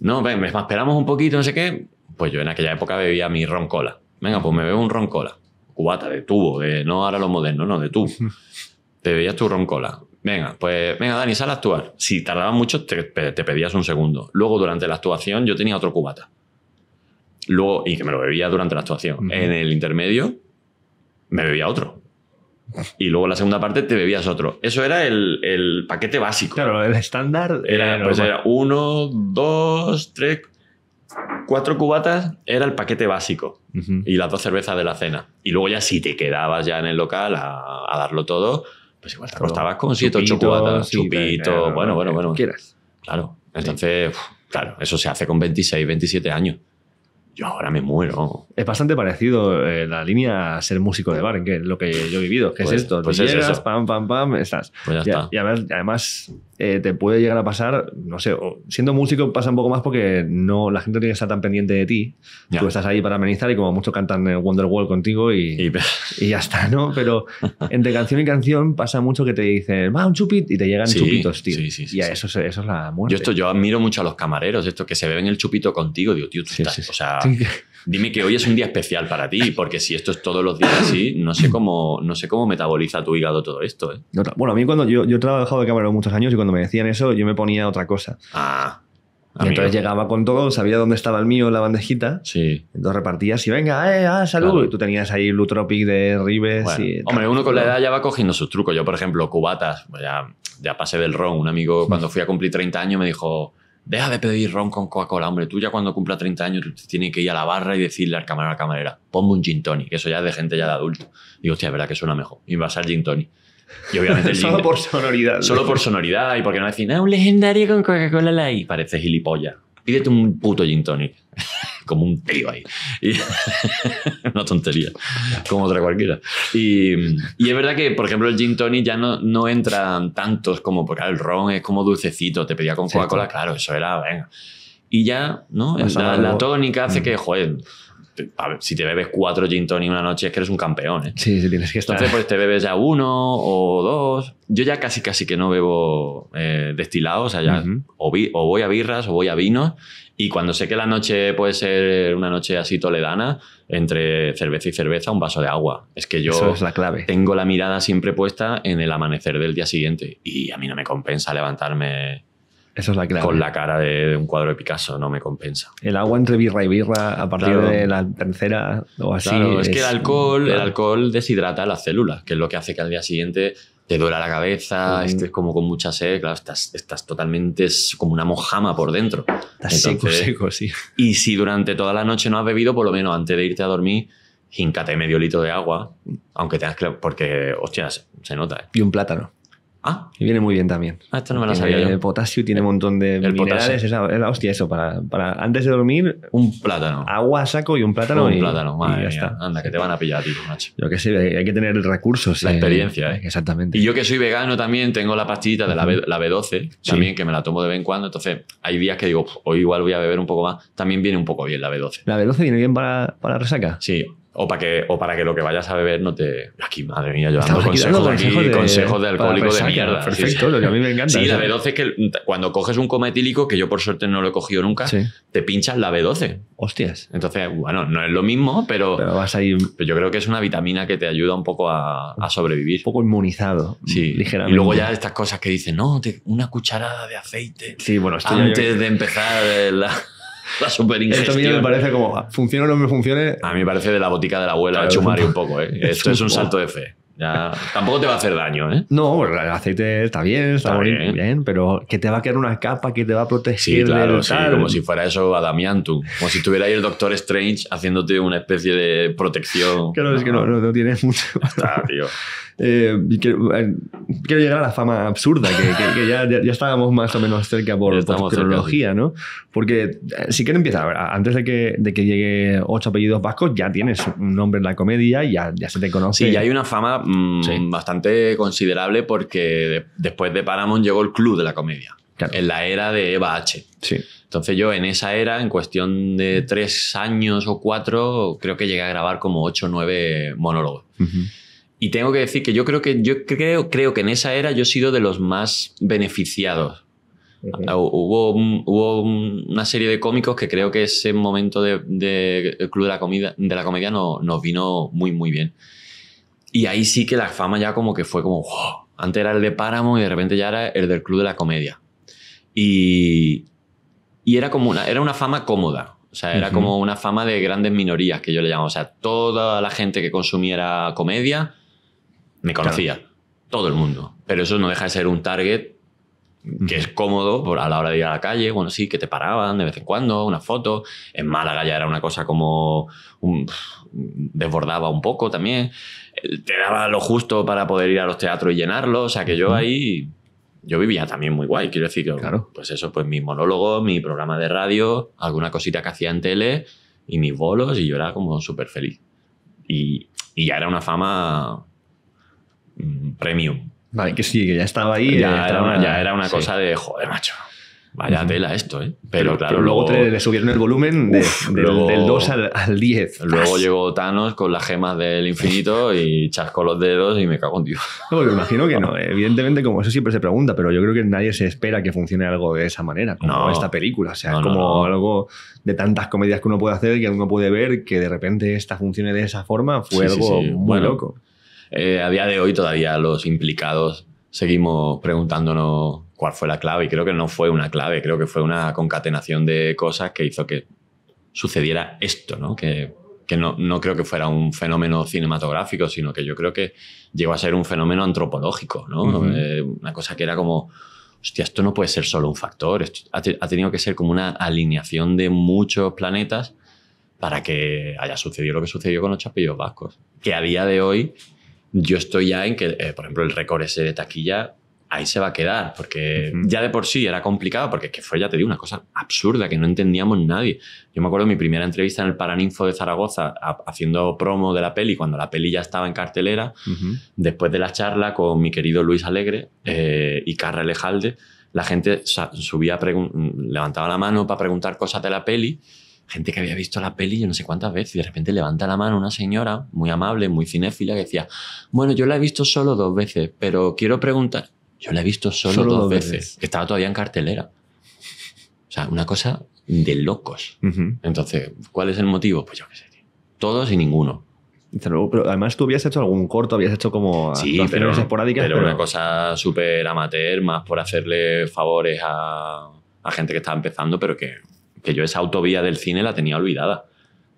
No, ven, esperamos un poquito, no sé qué. Pues yo en aquella época bebía mi roncola. Venga, pues me bebo un roncola cubata, de tubo, no ahora lo moderno, no, de tubo. te veías tu roncola. Venga, pues venga, Dani, sal a actuar. Si tardaba mucho, te, pedías un segundo. Luego, durante la actuación, yo tenía otro cubata. Luego, y que me lo bebía durante la actuación. En el intermedio, me bebía otro. Y luego en la segunda parte te bebías otro. Eso era el, paquete básico. Claro, el estándar era, era pues, uno, dos, tres, cuatro cubatas era el paquete básico y las dos cervezas de la cena. Y luego ya si te quedabas ya en el local a, darlo todo, pues igual te costabas con siete, ocho cubatas, chupito, bueno, bueno, bueno. Quieras. Claro. Entonces, claro, eso se hace con 26, 27 años yo ahora me muero. Es bastante parecido eh, la línea a ser músico de bar, que lo que yo he vivido, que es pues, esto. Pues llegas, pam, pam, pam, estás. Pues ya está. y, además eh, te puede llegar a pasar, no sé, siendo músico pasa un poco más porque no, la gente tiene que estar tan pendiente de ti. Tú estás ahí para amenizar y como mucho cantan el eh, Wonderwall contigo y, y... ya está, ¿no? Pero entre canción y canción pasa mucho que te dicen, va un chupito! y te llegan chupitos, tío. y eso, es la muerte. Yo, esto, yo admiro mucho a los camareros, esto que se beben el chupito contigo, digo, tío, o sea, dime que hoy es un día especial para ti, porque si esto es todos los días así, no sé cómo, no sé cómo metaboliza tu hígado todo esto. ¿eh? Bueno, a mí cuando yo, yo he trabajado de cámara muchos años y cuando me decían eso, yo me ponía otra cosa. Ah. entonces llegaba con todo, sabía dónde estaba el mío en la bandejita. Sí. Entonces repartías y venga, eh, ah, salud. Y tú tenías ahí Lutropic de Ribes Hombre, uno con la edad ya va cogiendo sus trucos. Yo, por ejemplo, cubatas, ya, ya pasé del ron. Un amigo, cuando fui a cumplir 30 años, me dijo, deja de pedir ron con Coca-Cola, hombre, tú ya cuando cumpla 30 años tienes que ir a la barra y decirle al camarero la camarera, ponme un gin tonic, que eso ya es de gente ya de adulto. Digo, hostia, es verdad que suena mejor, y va a gin tonic. Y obviamente Solo por sonoridad. Solo por sonoridad y porque no decir, ah, un legendario con Coca-Cola Light. Parece gilipollas. Pídete un puto gin tonic. como un tío ahí. Y una tontería, como otra cualquiera. Y, es verdad que, por ejemplo, el gin tonic ya no, no entran tantos como, porque el ron es como dulcecito, te pedía con Coca-Cola, claro, eso era, venga. Y ya, ¿no? La, la, tónica hace mm. que, joder, si te bebes cuatro gin tonic una noche es que eres un campeón. ¿eh? Sí, tienes que Entonces, pues te bebes ya uno o dos. Yo ya casi, casi que no bebo eh, destilados, o sea, o, vi, voy a birras o voy a vinos. Y cuando sé que la noche puede ser una noche así toledana, entre cerveza y cerveza, un vaso de agua. Es que yo tengo la mirada siempre puesta en el amanecer del día siguiente. Y a mí no me compensa levantarme eso es la clave. Con la cara de, un cuadro de Picasso, no me compensa. El agua entre birra y birra a partir de la tercera o así. Claro, es, que el alcohol, el alcohol deshidrata las células, que es lo que hace que al día siguiente te duela la cabeza, estés como con mucha sed, claro, estás, estás totalmente como una mojama por dentro. Estás seco, seco, sí. Y si durante toda la noche no has bebido, por lo menos antes de irte a dormir, hincate medio litro de agua, aunque tengas que. porque, hostia, se nota. ¿eh? Y un plátano. Ah. Y viene muy bien también. Ah, esto no me lo sabía El potasio tiene un montón de el minerales. Es la, hostia eso. Para, antes de dormir... Un plátano. Agua saco y un plátano. Un plátano, ya está. Anda, que te van a pillar, tío, macho. que sé, hay que tener recursos. La experiencia, ¿eh? Exactamente. Y yo que soy vegano también tengo la pastillita de la, B, 12 también, que me la tomo de vez en cuando. Entonces, hay días que digo, hoy igual voy a beber un poco más. También viene un poco bien la B12. ¿La B12 viene bien para, para resaca? Sí. O para, que, o para que lo que vayas a beber no te. Aquí, madre mía, yo dando consejos, consejos, de, alcohólico de mierda. Perfecto, sí, lo que a mí me encanta. Sí, la B12 es que cuando coges un cometílico, que yo por suerte no lo he cogido nunca, te pinchas la B12. Hostias. Entonces, bueno, no es lo mismo, pero. Pero vas a Pero yo creo que es una vitamina que te ayuda un poco a, sobrevivir. Un poco inmunizado. Sí, ligeramente. Y luego ya estas cosas que dicen, no, una cucharada de aceite. Sí, bueno, esto Antes de empezar la. la super ingestión. Esto a me parece como, ah, funciona o no me funcione. A mí me parece de la botica de la abuela, de Chumari un poco, ¿eh? Esto es un salto de fe. Ya, tampoco te va a hacer daño, ¿eh? No, pues el aceite está bien, está, muy bien. pero que te va a quedar una capa que te va a proteger. Sí, claro, como si fuera eso tú Como si estuviera ahí el Doctor Strange haciéndote una especie de protección. Claro, no, es que no, no, mucho. Ah, tío. Eh, eh, quiero, llegar a la fama absurda, que, ya, estábamos más o menos cerca por, la ¿no? Porque eh, si quieres empezar, antes de que, de que llegue ocho apellidos vascos, ya tienes un nombre en la comedia, ya, ya se te conoce. Sí, ya hay una fama mm, bastante considerable porque después de Paramount llegó el club de la comedia. en la era de Eva H. Sí. Entonces yo en esa era, en cuestión de tres años o cuatro, creo que llegué a grabar como ocho o nueve monólogos. Y tengo que decir que yo creo que yo creo, creo que en esa era yo he sido de los más beneficiados. Hubo, hubo una serie de cómicos que creo que ese momento del de, Club de la, comida, de la Comedia no, nos vino muy, muy bien. Y ahí sí que la fama ya como que fue como, antes era el de Páramo y de repente ya era el del Club de la Comedia. Y, y era como una, era una fama cómoda. O sea, era como una fama de grandes minorías que yo le llamo. O sea, toda la gente que consumiera comedia me conocía todo el mundo. Pero eso no deja de ser un target que es cómodo a la hora de ir a la calle, bueno, sí, que te paraban de vez en cuando, una foto, en Málaga ya era una cosa como desbordaba un poco también, eh, te daba lo justo para poder ir a los teatros y llenarlos, o sea que yo ahí, yo vivía también muy guay, quiero decir que, claro. pues eso, pues mi monólogo, mi programa de radio, alguna cosita que hacía en tele y mis bolos y yo era como súper feliz. Y, y ya era una fama Mm, premium. Vale, que sí, que ya estaba ahí. Ya, eh, era, una, cosa de, joder, macho, vaya tela esto, ¿eh? Pero, claro, luego, le subieron el volumen del, 2 al, 10. Luego llegó Thanos con las gemas del infinito y chascó los dedos y me cago en Dios. imagino que no. Evidentemente, como eso siempre se pregunta, pero yo creo que nadie se espera que funcione algo de esa manera, como esta película. O sea, como algo de tantas comedias que uno puede hacer, que uno puede ver, que de repente esta funcione de esa forma, fue algo muy loco. Eh, a día de hoy todavía los implicados seguimos preguntándonos cuál fue la clave y creo que no fue una clave, creo que fue una concatenación de cosas que hizo que sucediera esto, ¿no? Que, que no, creo que fuera un fenómeno cinematográfico, sino que yo creo que llegó a ser un fenómeno antropológico, ¿no? Eh, una cosa que era como, hostia, esto no puede ser solo un factor, ha, ha, tenido que ser como una alineación de muchos planetas para que haya sucedido lo que sucedió con los chapillos vascos, que a día de hoy yo estoy ya en que, eh, por ejemplo, el récord ese de taquilla, ahí se va a quedar, porque ya de por sí era complicado, porque que fue, ya te digo, una cosa absurda que no entendíamos nadie. Yo me acuerdo de mi primera entrevista en el Paraninfo de Zaragoza, haciendo promo de la peli, cuando la peli ya estaba en cartelera, después de la charla con mi querido Luis Alegre eh, y Carra Lejalde, la gente subía, mm, levantaba la mano para preguntar cosas de la peli gente que había visto la peli yo no sé cuántas veces y de repente levanta la mano una señora muy amable, muy cinéfila que decía, bueno, yo la he visto solo dos veces, pero quiero preguntar, yo la he visto solo, dos, veces, estaba todavía en cartelera. O sea, una cosa de locos. Entonces, ¿cuál es el motivo? Pues yo qué sé, todos y ninguno. Pero además tú habías hecho algún corto, habías hecho como sí, pero, una cosa súper amateur, más por hacerle favores a, a gente que estaba empezando, pero que que yo esa autovía del cine la tenía olvidada.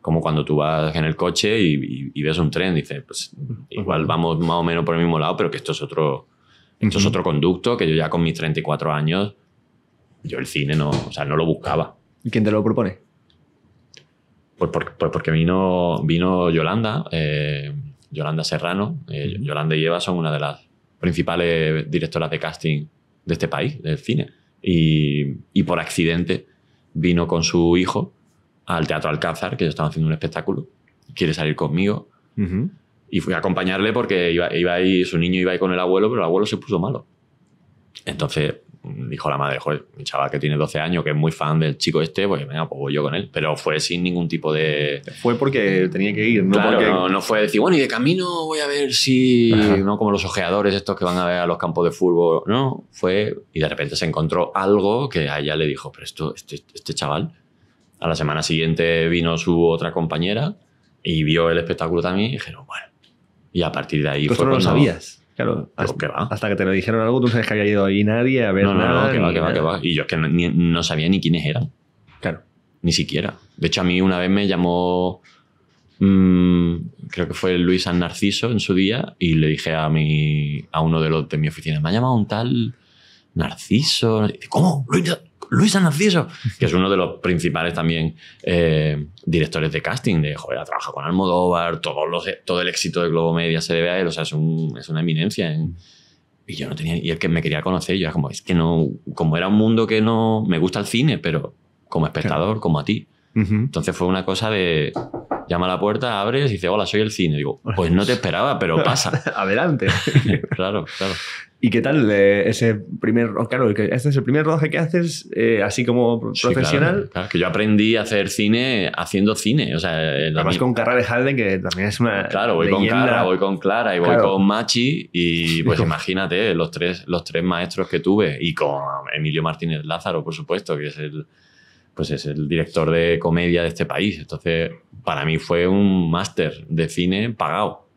Como cuando tú vas en el coche y, ves un tren, dices, pues igual vamos más o menos por el mismo lado, pero que esto es otro, esto otro conducto que yo ya con mis 34 años, yo el cine no, sea, no lo buscaba. ¿Y quién te lo propone? Pues, pues porque vino, vino Yolanda, eh, Yolanda Serrano. Eh, Yolanda y Eva son una de las principales directoras de casting de este país, del cine. y por accidente vino con su hijo al Teatro Alcázar, que ellos estaba haciendo un espectáculo, quiere salir conmigo. Y fui a acompañarle porque iba, iba su niño iba ahí con el abuelo, pero el abuelo se puso malo. Entonces dijo la madre, joder, mi chaval que tiene 12 años, que es muy fan del chico este, pues venga, pues voy yo con él. Pero fue sin ningún tipo de... Fue porque tenía que ir, ¿no? no, fue decir, bueno, y de camino voy a ver si... No como los ojeadores estos que van a ver a los campos de fútbol. No, fue... Y de repente se encontró algo que a ella le dijo, pero esto, este, este chaval... A la semana siguiente vino su otra compañera y vio el espectáculo también y dijeron, bueno. Y a partir de ahí... fue no lo sabías. Claro, hasta, que te lo dijeron algo, tú sabes que había ido ahí nadie a ver no, no, que va, que va, Y yo es que no, sabía ni quiénes eran. Claro. Ni siquiera. De hecho, a mí una vez me llamó mm, creo que fue Luis San Narciso en su día, y le dije a, mi, a uno de los de mi oficina, me ha llamado un tal Narciso. ¿Cómo? Luis, Luis Anacieso, que es uno de los principales también eh, directores de casting, de, joder, trabaja con Almodóvar, todo, el éxito de Globo Media se debe a él, o sea, es, una eminencia y yo no tenía, y el que me quería conocer, yo era como, es que no, como era un mundo que no, me gusta el cine, pero como espectador, como a ti. Entonces fue una cosa de, llama a la puerta, abres y dice, hola, soy el cine. Digo, pues no te esperaba, pero pasa. Adelante. claro, claro. ¿Y qué tal eh, ese primer, claro, este es el primer rodaje que haces eh, así como profesional? que yo aprendí a hacer cine haciendo cine, o eh, además con Carra de Halden que también es una Claro, voy con Carra, voy con Clara y voy con Machi y pues imagínate los tres los tres maestros que tuve y con Emilio Martínez Lázaro, por supuesto, que es el pues es el director de comedia de este país, entonces para mí fue un máster de cine pagado.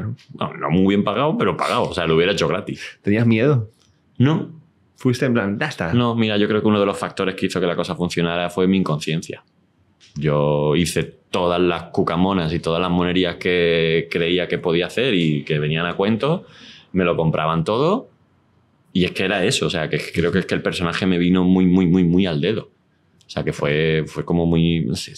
No, muy bien pagado, pero pagado. O sea, lo hubiera hecho gratis. ¿Tenías miedo? No. Fuiste en plan, ya No, mira, yo creo que uno de los factores que hizo que la cosa funcionara fue mi inconsciencia. Yo hice todas las cucamonas y todas las monerías que creía que podía hacer y que venían a cuento, me lo compraban todo y es que era eso, o sea, que creo que es que el personaje me vino muy, muy, muy, muy al dedo. O sea, que fue, fue como muy, no sé,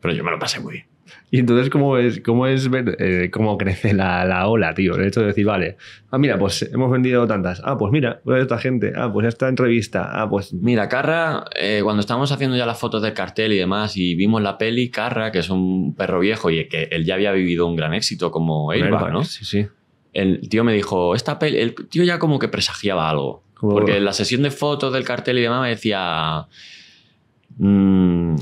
Pero yo me lo pasé muy bien. Y entonces, ¿cómo es, cómo es ver eh, cómo crece la, ola, tío? El hecho de decir, vale, ah, mira, pues hemos vendido tantas. Ah, pues mira, pues esta gente. Ah, pues esta entrevista. Ah, pues. Mira, Carra, eh, cuando estábamos haciendo ya las fotos del cartel y demás, y vimos la peli, Carra, que es un perro viejo y que él ya había vivido un gran éxito como Airbag, ¿no? Sí, sí. El tío me dijo, esta peli. El tío ya como que presagiaba algo. Porque en la sesión de fotos del cartel y demás me decía. mmm,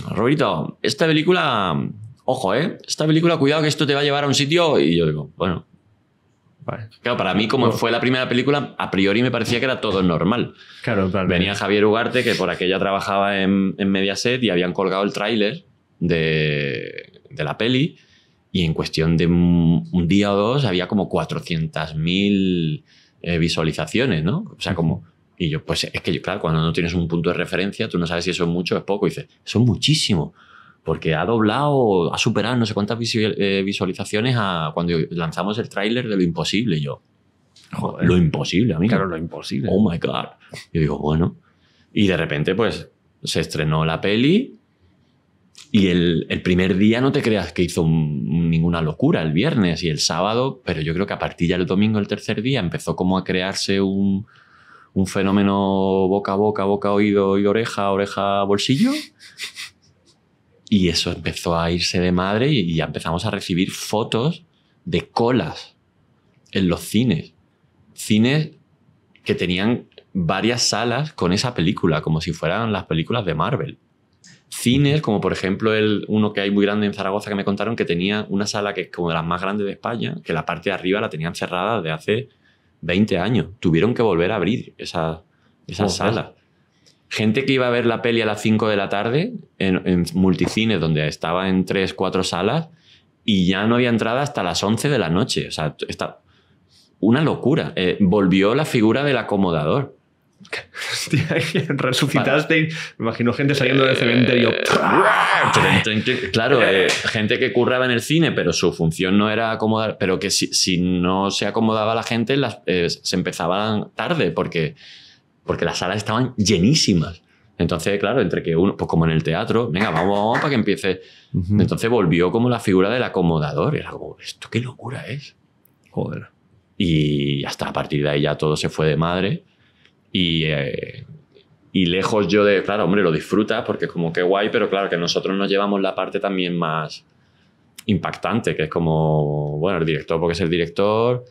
esta película ojo, ¿eh? Esta película, cuidado que esto te va a llevar a un sitio. Y yo digo, bueno. Claro, para mí, como fue la primera película, a priori me parecía que era todo normal. Claro, claro. Venía Javier Ugarte, que por aquella trabajaba en, en Mediaset, y habían colgado el tráiler de, de la peli. Y en cuestión de un, día o dos había como 400.000 eh, visualizaciones, ¿no? O sea, como. Y yo, pues es que, claro, cuando no tienes un punto de referencia, tú no sabes si eso es mucho o es poco. Y dices, son muchísimos. muchísimo porque ha doblado, ha superado no sé cuántas eh, visualizaciones a cuando lanzamos el tráiler de Lo Imposible. yo, Joder, lo imposible, mí, Claro, lo imposible. Oh my God. Yo digo, bueno. Y de repente, pues, se estrenó la peli y el, el primer día no te creas que hizo ninguna locura, el viernes y el sábado, pero yo creo que a partir ya del domingo, el tercer día, empezó como a crearse un, un fenómeno boca a boca, boca a oído y oreja, oreja bolsillo, y eso empezó a irse de madre y, empezamos a recibir fotos de colas en los cines. Cines que tenían varias salas con esa película, como si fueran las películas de Marvel. Cines, como por ejemplo el, uno que hay muy grande en Zaragoza que me contaron, que tenía una sala que es como de las más grandes de España, que la parte de arriba la tenían cerrada de hace 20 años. Tuvieron que volver a abrir esa, esa sala gente que iba a ver la peli a las 5 de la tarde en, multicines donde estaba en 3, 4 salas y ya no había entrada hasta las 11 de la noche. O sea, está una locura. Eh, volvió la figura del acomodador. resucitaste, me imagino gente saliendo del eh, cementerio. Eh, ¡Ah! claro, gente que curraba en el cine, pero su función no era acomodar, pero que si, si no se acomodaba la gente, las, se empezaban tarde, porque porque las salas estaban llenísimas. Entonces, claro, entre que uno, pues como en el teatro, venga, vamos, vamos para que empiece. Entonces volvió como la figura del acomodador. Y Era como, esto qué locura es. Joder. Y hasta a partir de ahí ya todo se fue de madre. Y, eh, y lejos yo de, claro, hombre, lo disfruta porque es como que guay, pero claro, que nosotros nos llevamos la parte también más impactante, que es como, bueno, el director porque es el director.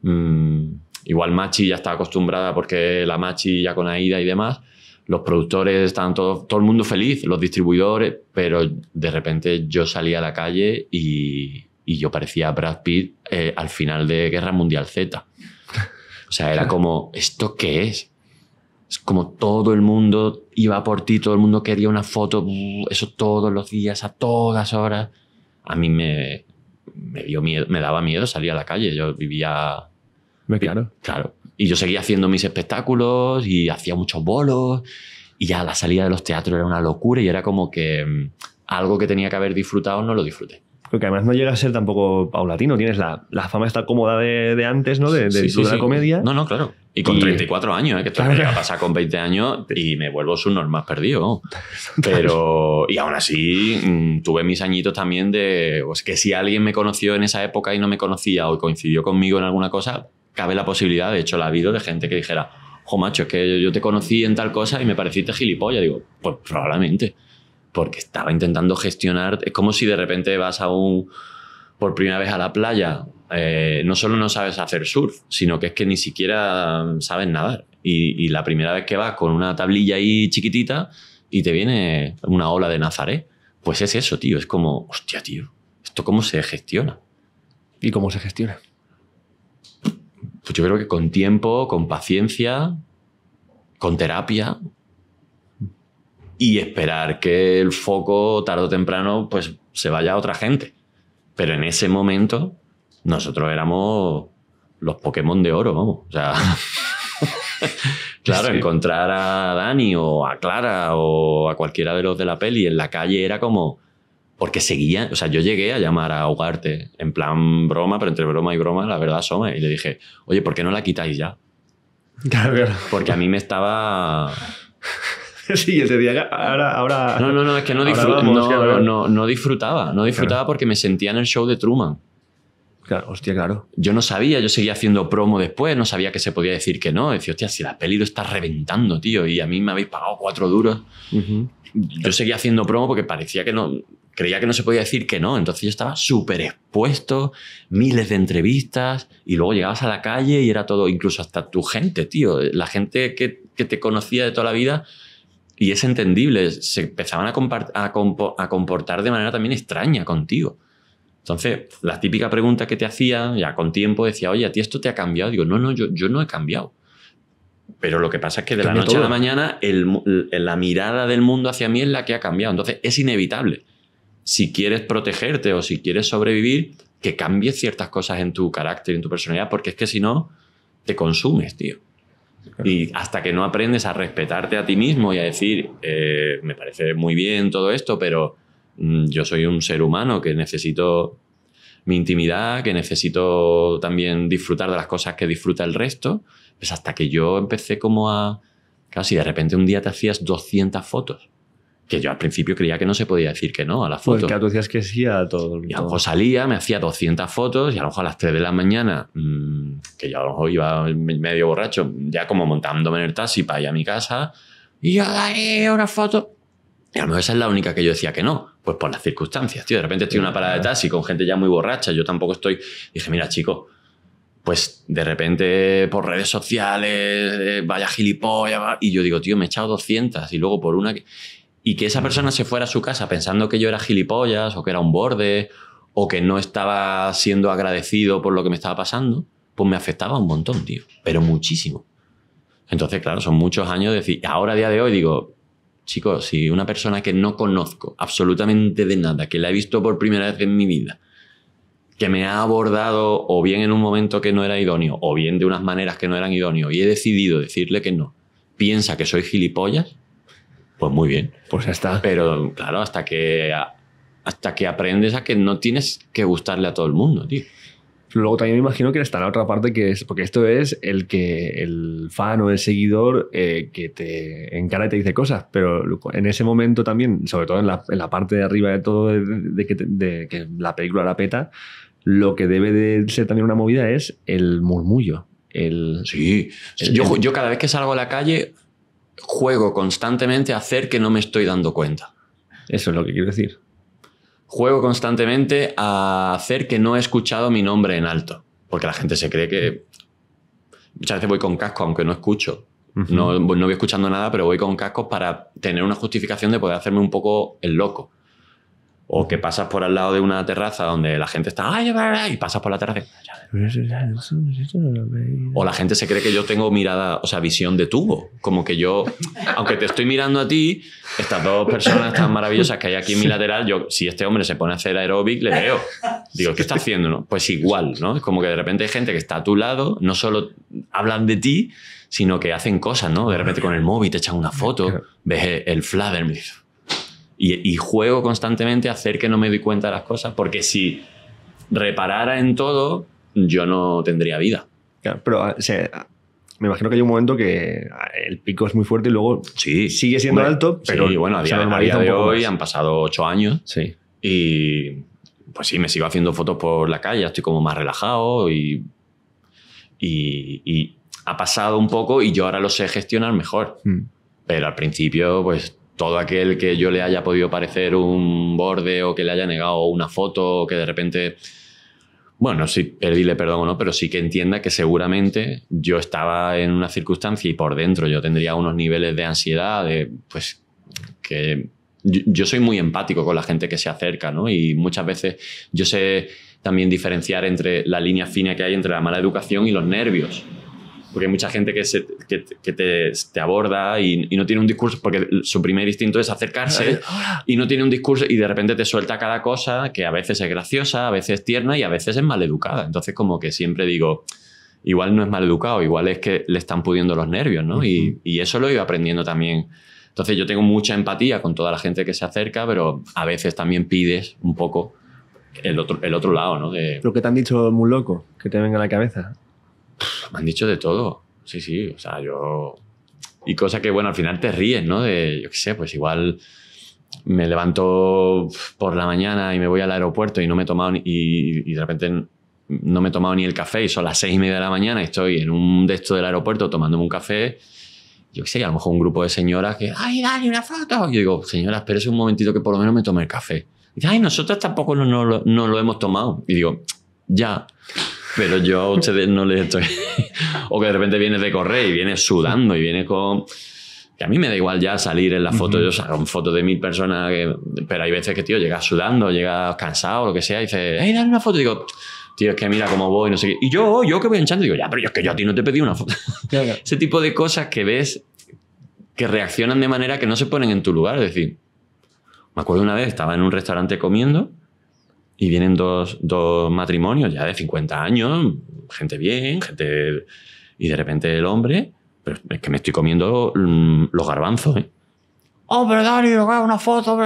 Mm, Igual Machi ya está acostumbrada porque la Machi ya con Aida y demás, los productores estaban todo, todo el mundo feliz, los distribuidores, pero de repente yo salía a la calle y, yo parecía Brad Pitt eh, al final de Guerra Mundial Z. O sea, era como, ¿esto qué es? Es como todo el mundo iba por ti, todo el mundo quería una foto, eso todos los días, a todas horas. A mí me, me dio miedo, me daba miedo salir a la calle. Yo vivía Claro. Y yo seguía haciendo mis espectáculos y hacía muchos bolos y ya la salida de los teatros era una locura y era como que mm, algo que tenía que haber disfrutado no lo disfruté. Porque además no llega a ser tampoco paulatino, tienes la, fama esta cómoda de, antes, ¿no? De, de, comedia. No, no, claro. Y con 34 años, ¿eh? que esto claro. a pasa con 20 años y me vuelvo subnormal perdido. Pero, y aún así, mm, tuve mis añitos también de, pues que si alguien me conoció en esa época y no me conocía o coincidió conmigo en alguna cosa, cabe la posibilidad, de hecho la ha habido, de gente que dijera, jo macho, es que yo te conocí en tal cosa y me pareciste gilipollas. Digo, pues probablemente, porque estaba intentando gestionar, es como si de repente vas a un, por primera vez a la playa, eh, no solo no sabes hacer surf, sino que es que ni siquiera sabes nadar. Y, la primera vez que vas con una tablilla ahí chiquitita y te viene una ola de Nazaret, pues es eso, tío, es como, hostia, tío, ¿esto cómo se gestiona? ¿Y cómo se gestiona? Pues yo creo que con tiempo, con paciencia, con terapia y esperar que el foco tarde o temprano pues se vaya a otra gente. Pero en ese momento nosotros éramos los Pokémon de oro, vamos. O sea, claro, encontrar a Dani o a Clara o a cualquiera de los de la peli en la calle era como porque seguía, o sea, yo llegué a llamar a Ugarte en plan broma, pero entre broma y broma, la verdad asoma y le dije, oye, ¿por qué no la quitáis ya? Claro. Porque a mí me estaba... Sí, ese día ahora, ahora... No, no, no, es que no, no, disfrutaba, no disfrutaba porque me sentía en el show de Truman. Claro, hostia, claro. Yo no sabía, yo seguía haciendo promo después, no sabía que se podía decir que no. Decía, hostia, si la peli lo está reventando, tío, y a mí me habéis pagado cuatro duros. Yo seguía haciendo promo porque parecía que no, creía que no se podía decir que no, entonces yo estaba súper expuesto, miles de entrevistas, y luego llegabas a la calle y era todo, incluso hasta tu gente, tío, la gente que, que te conocía de toda la vida, y es entendible, se empezaban a, a, comportar de manera también extraña contigo. Entonces, la típica pregunta que te hacían, ya con tiempo decía, oye, a ti esto te ha cambiado. Digo, no, no, yo, yo no he cambiado. Pero lo que pasa es que de la noche a la mañana la mirada del mundo hacia mí es la que ha cambiado. Entonces, es inevitable si quieres protegerte o si quieres sobrevivir, que cambies ciertas cosas en tu carácter, y en tu personalidad, porque es que si no, te consumes, tío. Y hasta que no aprendes a respetarte a ti mismo y a decir, eh, me parece muy bien todo esto, pero mm, yo soy un ser humano que necesito mi intimidad, que necesito también disfrutar de las cosas que disfruta el resto, pues hasta que yo empecé como a... casi de repente un día te hacías 200 fotos que yo al principio creía que no se podía decir que no a la pues foto. Pues que tú decías que sí a todo. Y a lo mejor salía, me hacía 200 fotos y a lo mejor a las 3 de la mañana, mm, que yo a lo mejor iba medio borracho, ya como montándome en el taxi para ir a mi casa, y yo una foto. Y a lo mejor esa es la única que yo decía que no, pues por las circunstancias, tío. De repente estoy en una parada de taxi con gente ya muy borracha, yo tampoco estoy. dije, mira, chico, pues de repente por redes sociales, eh, vaya gilipollas, y yo digo, tío, me he echado 200 y luego por una que y que esa persona se fuera a su casa pensando que yo era gilipollas o que era un borde o que no estaba siendo agradecido por lo que me estaba pasando, pues me afectaba un montón, tío, pero muchísimo. Entonces, claro, son muchos años de decir, ahora a día de hoy digo, chicos, si una persona que no conozco absolutamente de nada, que la he visto por primera vez en mi vida, que me ha abordado o bien en un momento que no era idóneo o bien de unas maneras que no eran idóneo y he decidido decirle que no, piensa que soy gilipollas, pues muy bien. Pues ya está. Pero claro, hasta que, hasta que aprendes a que no tienes que gustarle a todo el mundo, tío. Luego también me imagino que está la otra parte que es, porque esto es el que el fan o el seguidor eh, que te encara y te dice cosas, pero en ese momento también, sobre todo en la, parte de arriba de todo, de, que, de, que la película la peta, lo que debe de ser también una movida es el murmullo. El, sí, yo, yo cada vez que salgo a la calle, juego constantemente a hacer que no me estoy dando cuenta. Eso es lo que quiero decir. Juego constantemente a hacer que no he escuchado mi nombre en alto, porque la gente se cree que muchas veces voy con casco aunque no escucho. no, no voy escuchando nada, pero voy con casco para tener una justificación de poder hacerme un poco el loco. O que pasas por al lado de una terraza donde la gente está y pasas por la terraza. O la gente se cree que yo tengo mirada, o sea, visión de tubo. Como que yo, aunque te estoy mirando a ti, estas dos personas tan maravillosas que hay aquí en mi lateral, yo, si este hombre se pone a hacer aeróbic, le veo. Digo, ¿qué está haciendo? Pues igual, ¿no? Es como que de repente hay gente que está a tu lado, no solo hablan de ti, sino que hacen cosas, ¿no? De repente con el móvil te echan una foto, ves el flash y, juego constantemente a hacer que no me doy cuenta de las cosas, porque si reparara en todo, yo no tendría vida. pero ah, ah, me imagino que hay un momento que ah, el pico es muy fuerte y luego sí, sigue siendo alto, pero bueno, a día, de hoy han pasado ocho años y pues sí, me sigo haciendo fotos por la calle, estoy como más relajado y, y, ha pasado un poco y yo ahora lo sé gestionar mejor. Mm. Pero al principio, pues todo aquel que yo le haya podido parecer un borde o que le haya negado una foto o que de repente, bueno, sí, pedirle perdón o no, pero sí que entienda que seguramente yo estaba en una circunstancia y por dentro yo tendría unos niveles de ansiedad, pues que yo, yo soy muy empático con la gente que se acerca, ¿no? Y muchas veces yo sé también diferenciar entre la línea fina que hay entre la mala educación y los nervios porque hay mucha gente que, se, te, aborda y, no tiene un discurso, porque su primer instinto es acercarse y no tiene un discurso y de repente te suelta cada cosa que a veces es graciosa, a veces tierna y a veces es maleducada. Entonces como que siempre digo, igual no es maleducado, igual es que le están pudiendo los nervios, ¿no? y, eso lo iba aprendiendo también. Entonces yo tengo mucha empatía con toda la gente que se acerca, pero a veces también pides un poco el otro, el otro lado, ¿no? Lo que te han dicho muy loco, que te venga a la cabeza me han dicho de todo. Sí, sí, o sea, yo... Y cosa que, bueno, al final te ríes, ¿no? De, yo qué sé, pues igual me levanto por la mañana y me voy al aeropuerto y no me he tomado ni, y, de repente no me he tomado ni el café y son las seis y media de la mañana y estoy en un de estos del aeropuerto tomándome un café yo qué sé, y a lo mejor un grupo de señoras que, ay, dale una foto. Y yo digo, señora, espérese un momentito que por lo menos me tome el café. Y dice, ay, nosotros tampoco no, no, lo hemos tomado. Y digo, ya. Pero yo a ustedes no les estoy. o que de repente vienes de correr y vienes sudando y vienes con. Que a mí me da igual ya salir en la foto. Yo saco fotos de mil personas, pero hay veces que, tío, llegas sudando, llegas cansado, lo que sea, y dices, hey, dale una foto. Y digo, tío, es que mira cómo voy, no sé qué. Y yo, oh, yo que voy enchando, digo, ya, pero es que yo a ti no te pedí una foto. Ese tipo de cosas que ves que reaccionan de manera que no se ponen en tu lugar. Es decir, me acuerdo una vez, estaba en un restaurante comiendo y vienen dos, matrimonios ya de 50 años, gente bien, gente... Y de repente el hombre, pero es que me estoy comiendo mm, los garbanzos, ¿eh? Oh, Dario, una foto.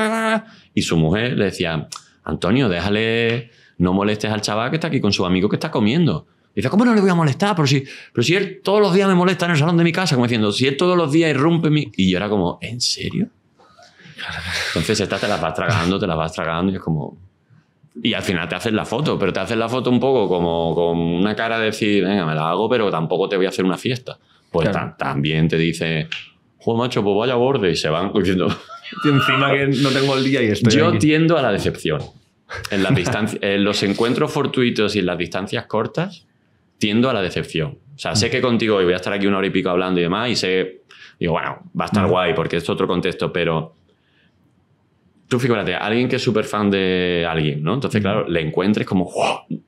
Y su mujer le decía, Antonio, déjale, no molestes al chaval que está aquí con su amigo que está comiendo. dice, ¿cómo no le voy a molestar? Pero si, pero si él todos los días me molesta en el salón de mi casa, como diciendo, si él todos los días irrumpe mi... Y yo era como, ¿en serio? Entonces esta te la vas tragando, te la vas tragando y es como... Y al final te haces la foto, pero te haces la foto un poco como con una cara de decir, venga, me la hago, pero tampoco te voy a hacer una fiesta. Pues también te dice, juego macho, pues vaya borde, y se van diciendo. encima que no tengo el día y estoy. Yo tiendo a la decepción. En, las en los encuentros fortuitos y en las distancias cortas, tiendo a la decepción. O sea, sé que contigo hoy voy a estar aquí una hora y pico hablando y demás, y sé, digo, bueno, va a estar guay porque es otro contexto, pero tú fíjate, alguien que es súper fan de alguien, ¿no? Entonces, claro, le encuentres como,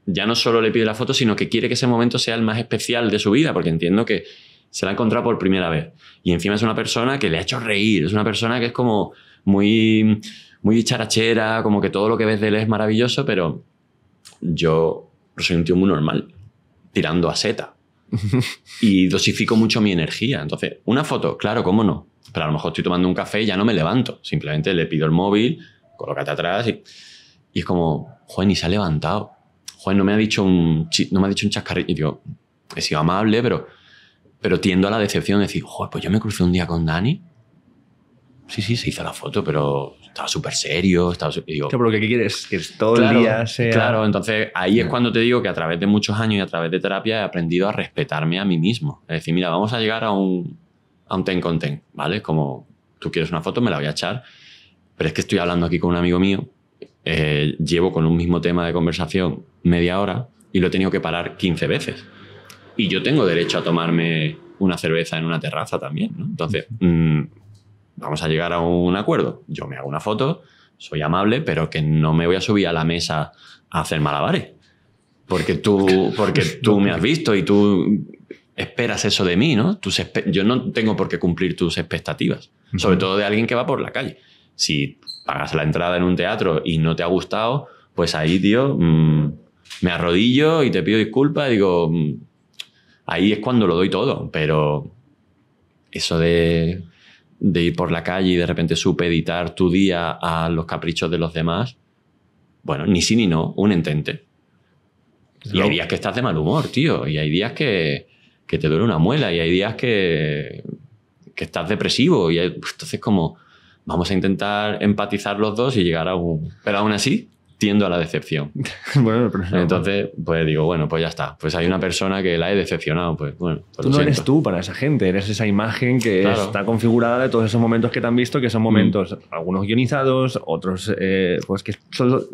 ya no solo le pide la foto, sino que quiere que ese momento sea el más especial de su vida, porque entiendo que se la ha encontrado por primera vez. Y encima es una persona que le ha hecho reír, es una persona que es como muy, muy charachera, como que todo lo que ves de él es maravilloso, pero yo soy un muy normal, tirando a seta. y dosifico mucho mi energía. Entonces, una foto, claro, cómo no. Pero a lo mejor estoy tomando un café y ya no me levanto. Simplemente le pido el móvil, colócate atrás y, y es como, joder, ni se ha levantado. Joder, no me ha dicho un, no me ha dicho un chascarrillo. Y digo, he sido amable, pero, pero tiendo a la decepción de decir, joder, pues yo me crucé un día con Dani. Sí, sí, se hizo la foto, pero estaba súper serio. Estaba super, digo, ¿qué quieres? Que todo claro, el día sea... Claro, entonces ahí es cuando te digo que a través de muchos años y a través de terapia he aprendido a respetarme a mí mismo. Es decir, mira, vamos a llegar a un, a un ten con ten, ¿vale? Como tú quieres una foto, me la voy a echar, pero es que estoy hablando aquí con un amigo mío, eh, llevo con un mismo tema de conversación media hora y lo he tenido que parar 15 veces. Y yo tengo derecho a tomarme una cerveza en una terraza también, ¿no? Entonces, mm, vamos a llegar a un acuerdo. Yo me hago una foto, soy amable, pero que no me voy a subir a la mesa a hacer malabares. Porque tú, porque tú me has visto y tú esperas eso de mí, ¿no? Tus yo no tengo por qué cumplir tus expectativas, sobre todo de alguien que va por la calle. Si pagas la entrada en un teatro y no te ha gustado, pues ahí, tío, mm, me arrodillo y te pido disculpas, digo, mm, ahí es cuando lo doy todo, pero eso de, de ir por la calle y de repente supeditar tu día a los caprichos de los demás, bueno, ni sí ni no, un entente. Y hay días que estás de mal humor, tío, y hay días que, que te duele una muela y hay días que, que estás depresivo y pues, entonces como vamos a intentar empatizar los dos y llegar a un... Pero aún así tiendo a la decepción. bueno, entonces pues digo, bueno, pues ya está. Pues hay una persona que la he decepcionado, pues bueno. Pues tú no eres tú para esa gente, eres esa imagen que está configurada de todos esos momentos que te han visto, que son mm. momentos, algunos guionizados, otros eh, pues que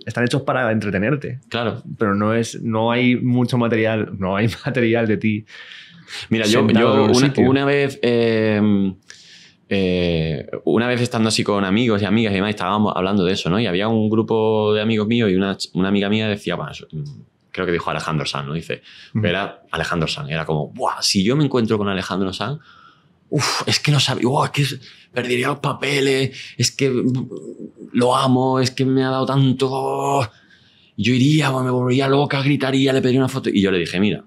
están hechos para entretenerte. Claro. Pero no, es, no hay mucho material, no hay material de ti Mira, yo, una, vez. Em, eh, una vez estando así con amigos y amigas y demás, estábamos hablando de eso, ¿no? Y había un grupo de amigos míos y una, amiga mía decía, bueno, mm, creo que dijo Alejandro San, ¿no? Dice, era Alejandro San, era como, ¡buah! Si yo me encuentro con Alejandro San, uff, es que no sabía, que perdería los papeles, es que mm, lo amo, es que me ha dado tanto. Yo iría, me volvería loca, gritaría, le pediría una foto. Y yo le dije, mira,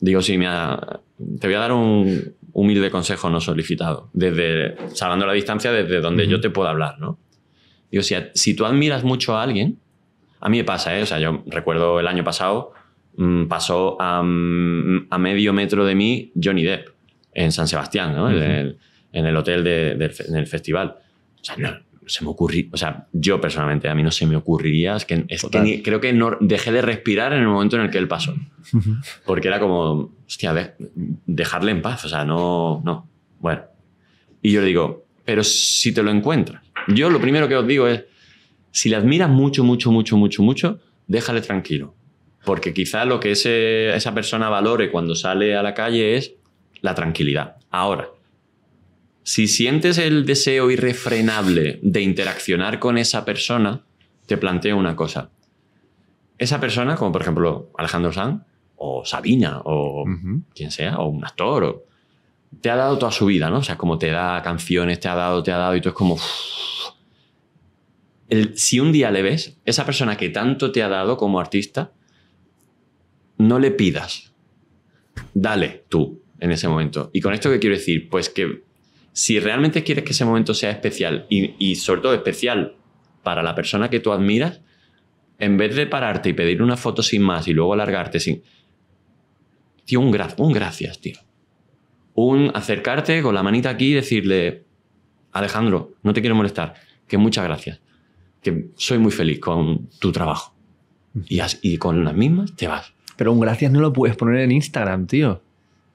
digo, sí, te voy a dar un humilde consejo no solicitado, desde, salvando la distancia desde donde yo te puedo hablar, ¿no? Digo, si, tú admiras mucho a alguien, a mí me pasa, ¿eh? O sea, yo recuerdo el año pasado, mm, pasó mm, a, medio metro de mí Johnny Depp en San Sebastián, en, el, hotel del festival. O sea, no, se me ocurrió, o sea, yo personalmente, a mí no se me ocurriría, es que, creo que no, dejé de respirar en el momento en el que él pasó, porque era como, hostia, dejarle en paz, o sea, no, no, bueno. Y yo le digo, pero si te lo encuentras, yo lo primero que os digo es, si le admiras mucho, mucho, mucho, mucho, mucho, déjale tranquilo, porque quizá lo que ese, esa persona valore cuando sale a la calle es la tranquilidad. Ahora, si sientes el deseo irrefrenable de interaccionar con esa persona, te planteo una cosa. Esa persona, como por ejemplo Alejandro Sanz, o Sabina, o quien sea, o un actor, te ha dado toda su vida, ¿no? O sea, como te da canciones, te ha dado, te ha dado, y tú es como... si un día le ves, esa persona que tanto te ha dado como artista, no le pidas. Dale tú en ese momento. ¿Y con esto qué quiero decir? Pues que si realmente quieres que ese momento sea especial y, sobre todo especial para la persona que tú admiras, en vez de pararte y pedir una foto sin más y luego alargarte sin... Tío, un, un gracias, tío. Un acercarte con la manita aquí y decirle, Alejandro, no te quiero molestar, que muchas gracias, que soy muy feliz con tu trabajo. Mm. Y, y con las mismas te vas. Pero un gracias no lo puedes poner en Instagram, tío.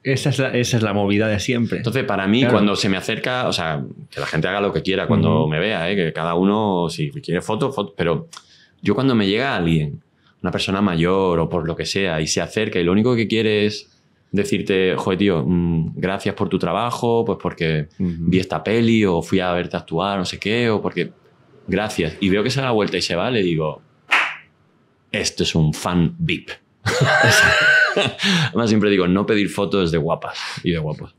Esa es, la, esa movida de siempre. Entonces, para mí, cuando se me acerca, o sea, que la gente haga lo que quiera cuando me vea, ¿eh? que cada uno, si quiere foto, pero yo cuando me llega alguien, una persona mayor o por lo que sea, y se acerca y lo único que quiere es decirte, joder, tío, mm, gracias por tu trabajo, pues porque vi esta peli o fui a verte actuar, no sé qué, o porque gracias. Y veo que se da la vuelta y se va, le digo, esto es un fan VIP. Además, siempre digo, no pedir fotos de guapas y de guapos.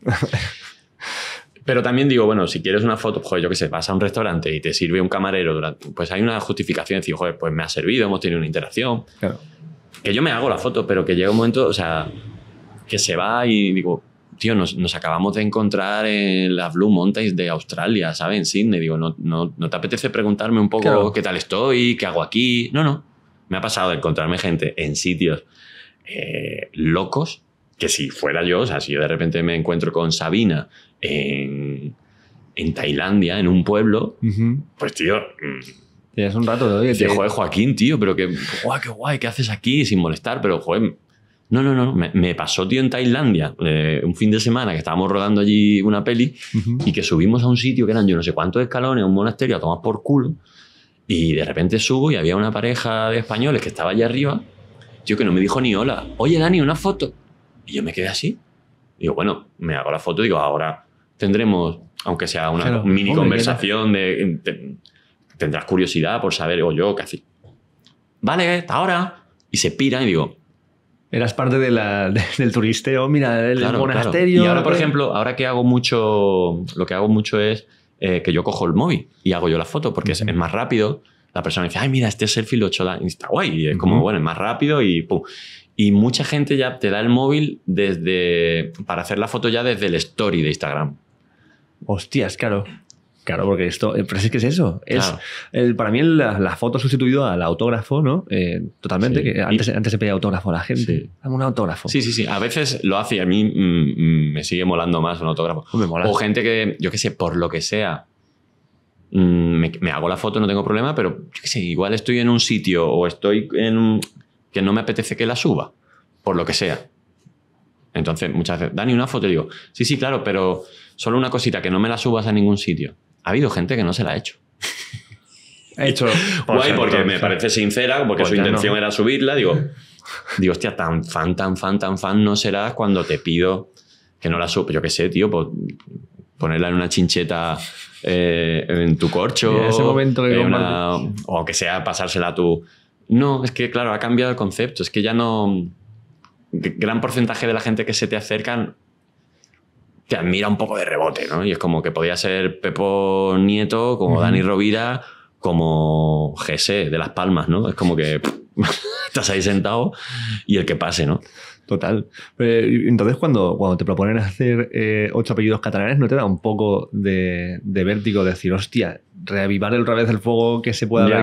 Pero también digo, bueno, si quieres una foto, joder, yo qué sé, vas a un restaurante y te sirve un camarero, pues hay una justificación, decir, joder, pues me ha servido, hemos tenido una interacción. Claro. Que yo me hago la foto, pero que llega un momento, o sea, que se va y digo, tío, nos, acabamos de encontrar en las Blue Mountains de Australia, ¿sabes? En Sydney, digo, no, no, no te apetece preguntarme un poco qué tal estoy, qué hago aquí. No, no. Me ha pasado de encontrarme gente en sitios eh, locos que si fuera yo, o sea, si yo de repente me encuentro con Sabina en, en Tailandia, en un pueblo, pues tío... Mm, es un rato de joder, Joaquín, tío, pero que guay, qué guay, ¿qué haces aquí sin molestar? Pero, joder, no, no, no, me, pasó, tío, en Tailandia, eh, un fin de semana que estábamos rodando allí una peli y que subimos a un sitio que eran yo no sé cuántos escalones, un monasterio, a tomar por culo. Y de repente subo y había una pareja de españoles que estaba allí arriba tío, que no me dijo ni hola. Oye, Dani, una foto. Y yo me quedé así. Digo, bueno, me hago la foto, Y digo, ahora tendremos, aunque sea una mini conversación, de, tendrás curiosidad por saber, o yo, casi. Vale, hasta ahora. Y se pira y digo, Eras parte de la, del turisteo, mira, el monasterio. Y ahora, por ejemplo, ahora que hago mucho, lo que hago mucho es eh, que yo cojo el móvil y hago yo la foto, porque es, más rápido, la persona dice, ay, mira, este selfie lo he hecho, y está guay, es como, bueno, es más rápido y pum. Y mucha gente ya te da el móvil desde, para hacer la foto ya desde el story de Instagram. Hostias, claro. Claro, porque esto, eh, pero es que es eso. Es, para mí la, la, foto sustituido al autógrafo, ¿no? Eh, totalmente, que antes, antes, se pedía autógrafo a la gente. un autógrafo. Sí, sí, sí. A veces lo hace y a mí mm, mm, me sigue molando más un autógrafo. O gente que, yo qué sé, por lo que sea, Mm, me, hago la foto, no tengo problema, pero yo qué sé, igual estoy en un sitio o estoy en un, que no me apetece que la suba, por lo que sea. Entonces, muchas veces, Dani, una foto, y digo, sí, sí, claro, pero solo una cosita, que no me la subas a ningún sitio. Ha habido gente que no se la ha hecho. He hecho. porque me parece sincera, porque pues su intención era subirla. Digo, digo, hostia, tan fan, tan fan, tan fan no serás cuando te pido que no la subas. Yo qué sé, tío, pues ponerla en una chincheta eh, en tu corcho. ese momento eh, o que sea pasársela a tu... No, es que claro, ha cambiado el concepto, es que ya no... Gran porcentaje de la gente que se te acercan te admira un poco de rebote, ¿no? Y es como que podía ser Pepo Nieto, como Dani Rovira, como GC de Las Palmas, ¿no? Es como que estás ahí sentado y el que pase, ¿no? Total. Eh, entonces, cuando, cuando te proponen hacer eh, ocho apellidos catalanes, ¿no te da un poco de, vértigo de decir, hostia, reavivar el revés del fuego que se pueda haber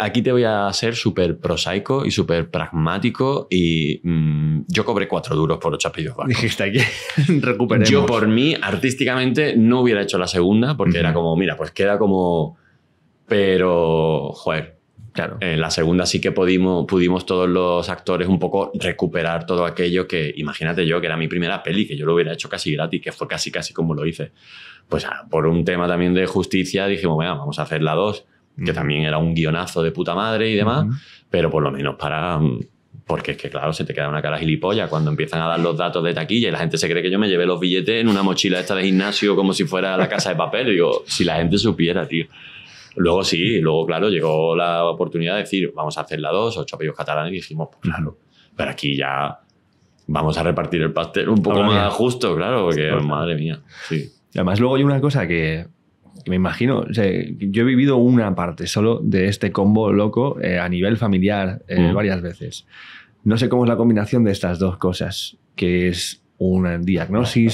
aquí, te, voy a ser súper prosaico y súper pragmático y mm, yo cobré cuatro duros por ocho apellidos Dijiste aquí, recuperemos. Yo por mí, artísticamente, no hubiera hecho la segunda porque era como, mira, pues queda como... Pero, joder, en la segunda sí que pudimos, pudimos todos los actores un poco recuperar todo aquello que, imagínate yo, que era mi primera peli, que yo lo hubiera hecho casi gratis, que fue casi casi como lo hice. Pues ah, por un tema también de justicia dijimos, bueno, vamos a hacer la dos, que también era un guionazo de puta madre y demás, pero por lo menos para... Mm, porque es que, claro, se te queda una cara gilipollas cuando empiezan a dar los datos de taquilla y la gente se cree que yo me llevé los billetes en una mochila esta de gimnasio como si fuera la casa de papel. Digo, si la gente supiera, tío. Luego sí, luego claro, llegó la oportunidad de decir, vamos a hacer la dos, ocho apellidos catalanes, y dijimos, pues claro, pero aquí ya vamos a repartir el pastel un poco más justo, claro, porque madre mía. Además, luego hay una cosa que, me imagino, yo he vivido una parte solo de este combo loco eh, a nivel familiar eh, mm. varias veces. No sé cómo es la combinación de estas dos cosas, que es un diagnóstico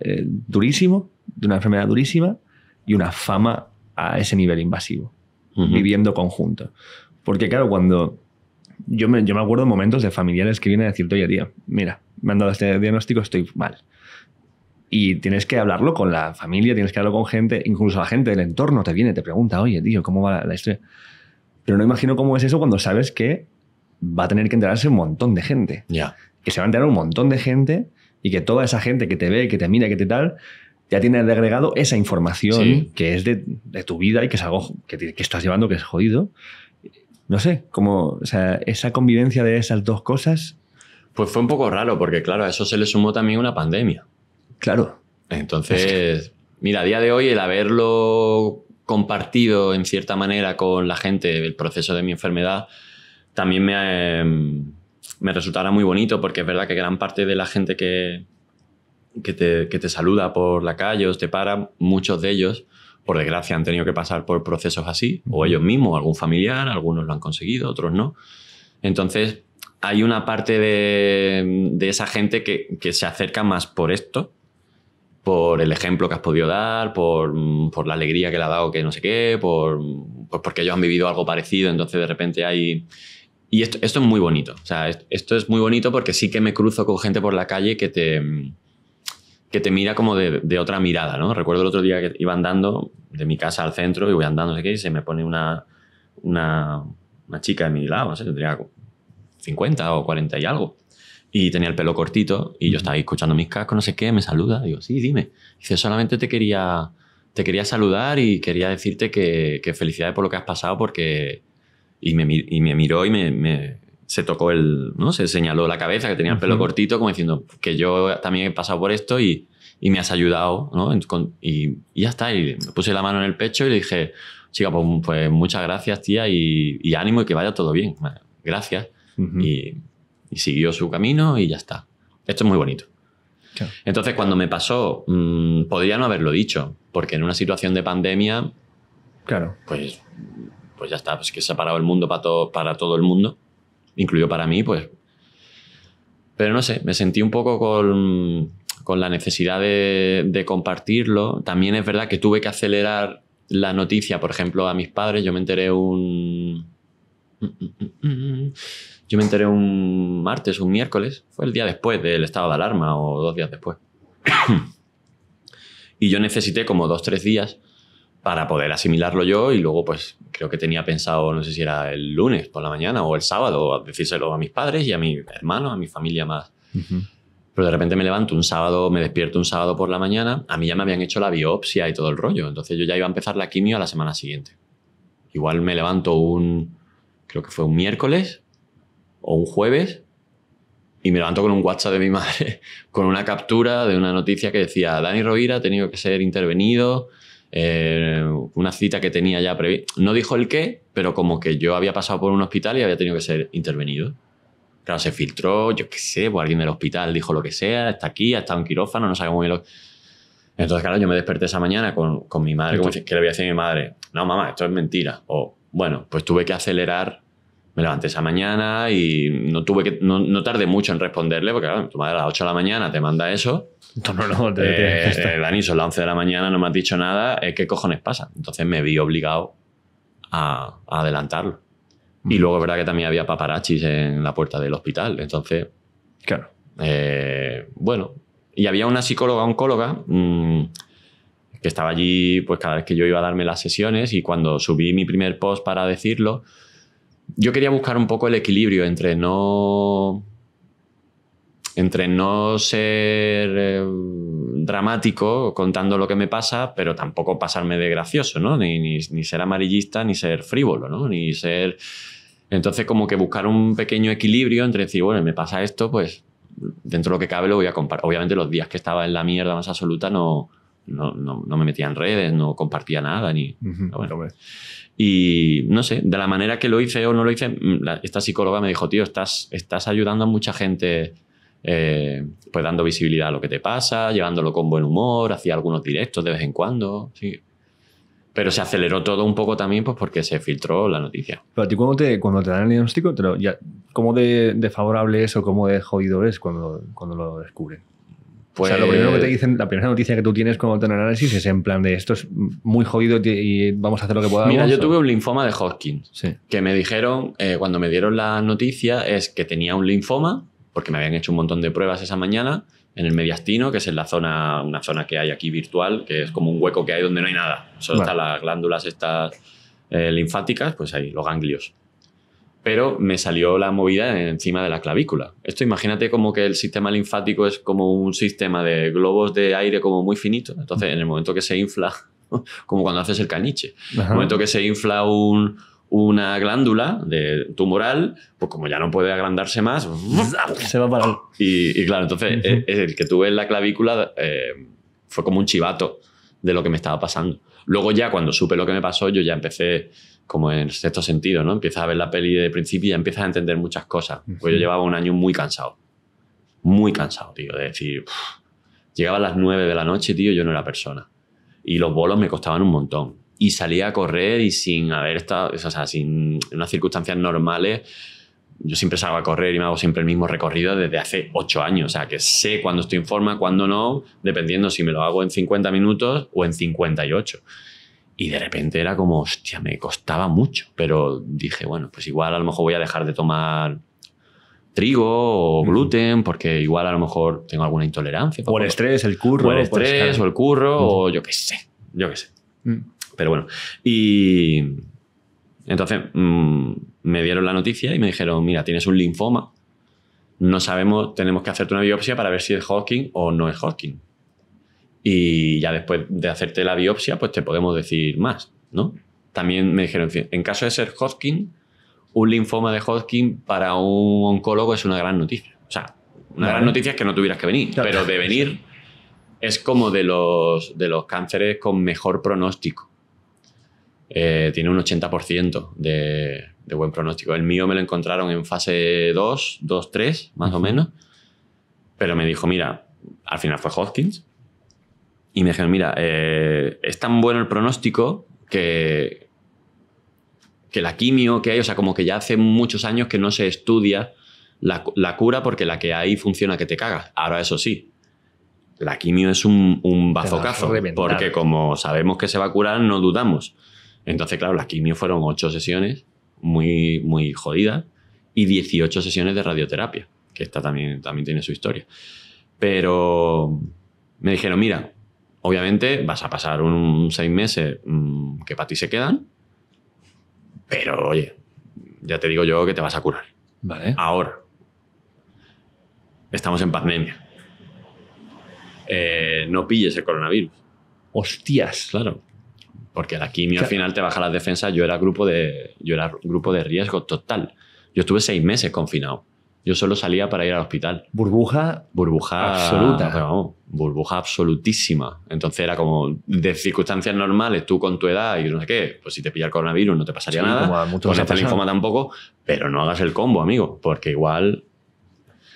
eh, durísimo, de una enfermedad durísima y una fama a ese nivel invasivo, viviendo conjunto. Porque claro, cuando yo me, yo me acuerdo momentos de familiares que vienen a decirte, oye, tío, mira, me han dado este diagnóstico, estoy mal. Y tienes que hablarlo con la familia, tienes que hablarlo con gente, incluso la gente del entorno te viene, te pregunta, oye, tío, ¿cómo va la, historia? Pero no imagino cómo es eso cuando sabes que va a tener que enterarse un montón de gente. Ya. Que se va a enterar un montón de gente y que toda esa gente que te ve, que te mira, que te tal, ya tienes agregado esa información que es de, tu vida y que es algo que, estás llevando que es jodido. No sé, como esa convivencia de esas dos cosas. Pues fue un poco raro, porque claro, a eso se le sumó también una pandemia. Claro. Entonces, mira, a día de hoy el haberlo compartido en cierta manera con la gente, el proceso de mi enfermedad, también me, em, me resultará muy bonito, porque es verdad que gran parte de la gente que, que te, que te saluda por la calle o te para, muchos de ellos, por desgracia, han tenido que pasar por procesos así, o ellos mismos, algún familiar, algunos lo han conseguido, otros no. Entonces, hay una parte de, de esa gente que, que, se acerca más por esto, por el ejemplo que has podido dar, por, por la alegría que le ha dado que no sé qué, por, por, pues porque ellos han vivido algo parecido, entonces de repente hay... Y esto, esto es muy bonito, o sea, esto es muy bonito porque sí que me cruzo con gente por la calle que te que te mira como de, otra mirada, ¿no? Recuerdo el otro día que iba andando de mi casa al centro y voy andando, no sé qué, y se me pone una, una, una chica de mi lado, no sé, tendría 50 o 40 y algo. Y tenía el pelo cortito y yo estaba ahí escuchando mis cascos, no sé qué, me saluda. Digo, sí, dime. Dice, solamente te quería, te quería saludar y quería decirte que, felicidades por lo que has pasado porque... Y me, y me miró y me, me se tocó el, ¿no? Se señaló la cabeza, que tenía el pelo cortito, como diciendo que yo también he pasado por esto y, me has ayudado, Y, y, ya está, y me puse la mano en el pecho y le dije, chica, pues, pues muchas gracias, tía, y, ánimo y que vaya todo bien. gracias. y, siguió su camino y ya está. Esto es muy bonito. Entonces, cuando me pasó, mm, podría no haberlo dicho, porque en una situación de pandemia, claro. pues, pues ya está, pues que se ha parado el mundo para, para todo el mundo incluyó para mí, pues... Pero no sé, me sentí un poco con, la necesidad de, de compartirlo. También es verdad que tuve que acelerar la noticia, por ejemplo, a mis padres. Yo me enteré un... Yo me enteré un martes, un miércoles, fue el día después del estado de alarma o dos días después. y yo necesité como dos, tres días para poder asimilarlo yo y luego pues creo que tenía pensado, no sé si era el lunes por la mañana o el sábado, decírselo a mis padres y a mis hermanos, a mi familia más. Pero de repente me levanto un sábado, me despierto un sábado por la mañana, a mí ya me habían hecho la biopsia y todo el rollo, entonces yo ya iba a empezar la quimio a la semana siguiente. Igual me levanto un, creo que fue un miércoles o un jueves y me levanto con un WhatsApp de mi madre, con una captura de una noticia que decía, Dani Rovira ha tenido que ser intervenido eh, una cita que tenía ya prevista. No dijo el qué, pero como que yo había pasado por un hospital y había tenido que ser intervenido. Claro, se filtró, yo qué sé, o pues alguien del hospital dijo lo que sea, está aquí, ha estado en quirófano, no sabemos muy Entonces, claro, yo me desperté esa mañana con, mi madre, qué que le voy a a mi madre, no, mamá, esto es mentira. O, bueno, pues tuve que acelerar me levanté esa mañana y no tuve que, no, tardé mucho en responderle, porque tu madre a las 8 de la mañana te manda eso. No, no, no, eh, eh las 11 de la mañana, no me has dicho nada, ¿qué cojones pasa? Entonces me vi obligado a, adelantarlo. Mm. Y luego es verdad que también había paparachis en la puerta del hospital, entonces... Claro. Eh, bueno, y había una psicóloga, oncóloga, mm, que estaba allí pues cada vez que yo iba a darme las sesiones y cuando subí mi primer post para decirlo, yo quería buscar un poco el equilibrio entre no entre no ser eh, dramático contando lo que me pasa, pero tampoco pasarme de gracioso, ¿no? Ni, ser amarillista, ni ser frívolo, Ni ser... Entonces, como que buscar un pequeño equilibrio entre decir, bueno, me pasa esto, pues dentro de lo que cabe lo voy a compartir. Obviamente los días que estaba en la mierda más absoluta no, no, me metía en redes, no compartía nada, ni... Y no sé, de la manera que lo hice o no lo hice, mm, esta psicóloga me dijo, tío, estás, estás ayudando a mucha gente. Eh, pues dando visibilidad a lo que te pasa, llevándolo con buen humor, hacía algunos directos de vez en cuando, sí. Pero se aceleró todo un poco también pues porque se filtró la noticia. Pero a ti cuando te, cuando te dan el diagnóstico, te lo, ya, ¿cómo de, favorable es o cómo de jodido es cuando, cuando lo descubren? Pues... O sea, lo primero que te pues dicen, la primera noticia que tú tienes cuando te análisis es en plan de esto es muy jodido y vamos a hacer lo que pueda. Mira, yo tuve un linfoma de Hodgkin, que me dijeron, eh, cuando me dieron la noticia, es que tenía un linfoma, porque me habían hecho un montón de pruebas esa mañana, en el mediastino, que es en la zona, una zona que hay aquí virtual, que es como un hueco que hay donde no hay nada. Solo están las glándulas estas eh, linfáticas, pues ahí, los ganglios pero me salió la movida encima de la clavícula. Esto imagínate como que el sistema linfático es como un sistema de globos de aire como muy finito, entonces en el momento que se infla, como cuando haces el caniche, en el momento que se infla una glándula de tumoral, pues como ya no puede agrandarse más, se va a y, y claro, entonces eh, el, que tuve en la clavícula eh, fue como un chivato de lo que me estaba pasando. Luego ya cuando supe lo que me pasó, yo ya empecé como en sexto sentido, ¿no? Empiezas a ver la peli de principio y ya empiezas a entender muchas cosas. Pues yo llevaba un año muy cansado. Muy cansado, tío. De decir, llegaba a las 9 de la noche, tío, yo no era persona. Y los bolos me costaban un montón. Y salía a correr y sin haber estado, o sea, sin unas circunstancias normales, yo siempre salgo a correr y me hago siempre el mismo recorrido desde hace 8 años. O sea, que sé cuándo estoy en forma, cuándo no, dependiendo si me lo hago en 50 minutos o en 58. Y de repente era como, hostia, me costaba mucho. Pero dije, bueno, pues igual a lo mejor voy a dejar de tomar trigo o gluten, porque igual a lo mejor tengo alguna intolerancia. por el estrés, el curro. O el pues, estrés, o el curro, o yo qué sé. Yo qué sé. Mm. Pero bueno. Y entonces mm, me dieron la noticia y me dijeron, mira, tienes un linfoma. No sabemos, tenemos que hacerte una biopsia para ver si es hawking o no es hawking y ya después de hacerte la biopsia, pues te podemos decir más, ¿no? También me dijeron, en caso de ser Hodgkin, un linfoma de Hodgkin para un oncólogo es una gran noticia. O sea, una gran noticia es que no tuvieras que venir, pero de venir es como de los, de los cánceres con mejor pronóstico. Eh, tiene un 80% de, buen pronóstico. El mío me lo encontraron en fase 2, 2, 3, más o menos. Pero me dijo, mira, al final fue Hodgkins, y me dijeron, mira, eh, es tan bueno el pronóstico que, que la quimio que hay, o sea, como que ya hace muchos años que no se estudia la, cura porque la que hay funciona que te cagas. Ahora eso sí, la quimio es un, un bazocazo, porque como sabemos que se va a curar, no dudamos. Entonces, claro, la quimio fueron ocho sesiones, muy, muy jodidas, y 18 sesiones de radioterapia, que esta también, también tiene su historia. Pero me dijeron, mira, Obviamente vas a pasar un seis meses mm, que para ti se quedan, pero oye, ya te digo yo que te vas a curar. Vale. Ahora, estamos en pandemia. Eh, no pilles el coronavirus. Hostias. Claro. Porque la quimio al final te baja las defensas. Yo era grupo de, yo era grupo de riesgo total. Yo estuve seis meses confinado. Yo solo salía para ir al hospital. ¿Burbuja? Burbuja absoluta. burbuja absolutísima. Entonces era como de circunstancias normales, tú con tu edad y no sé qué, pues si te pilla el coronavirus no te pasaría nada. Con esta linfoma tampoco, pero no hagas el combo, amigo, porque igual.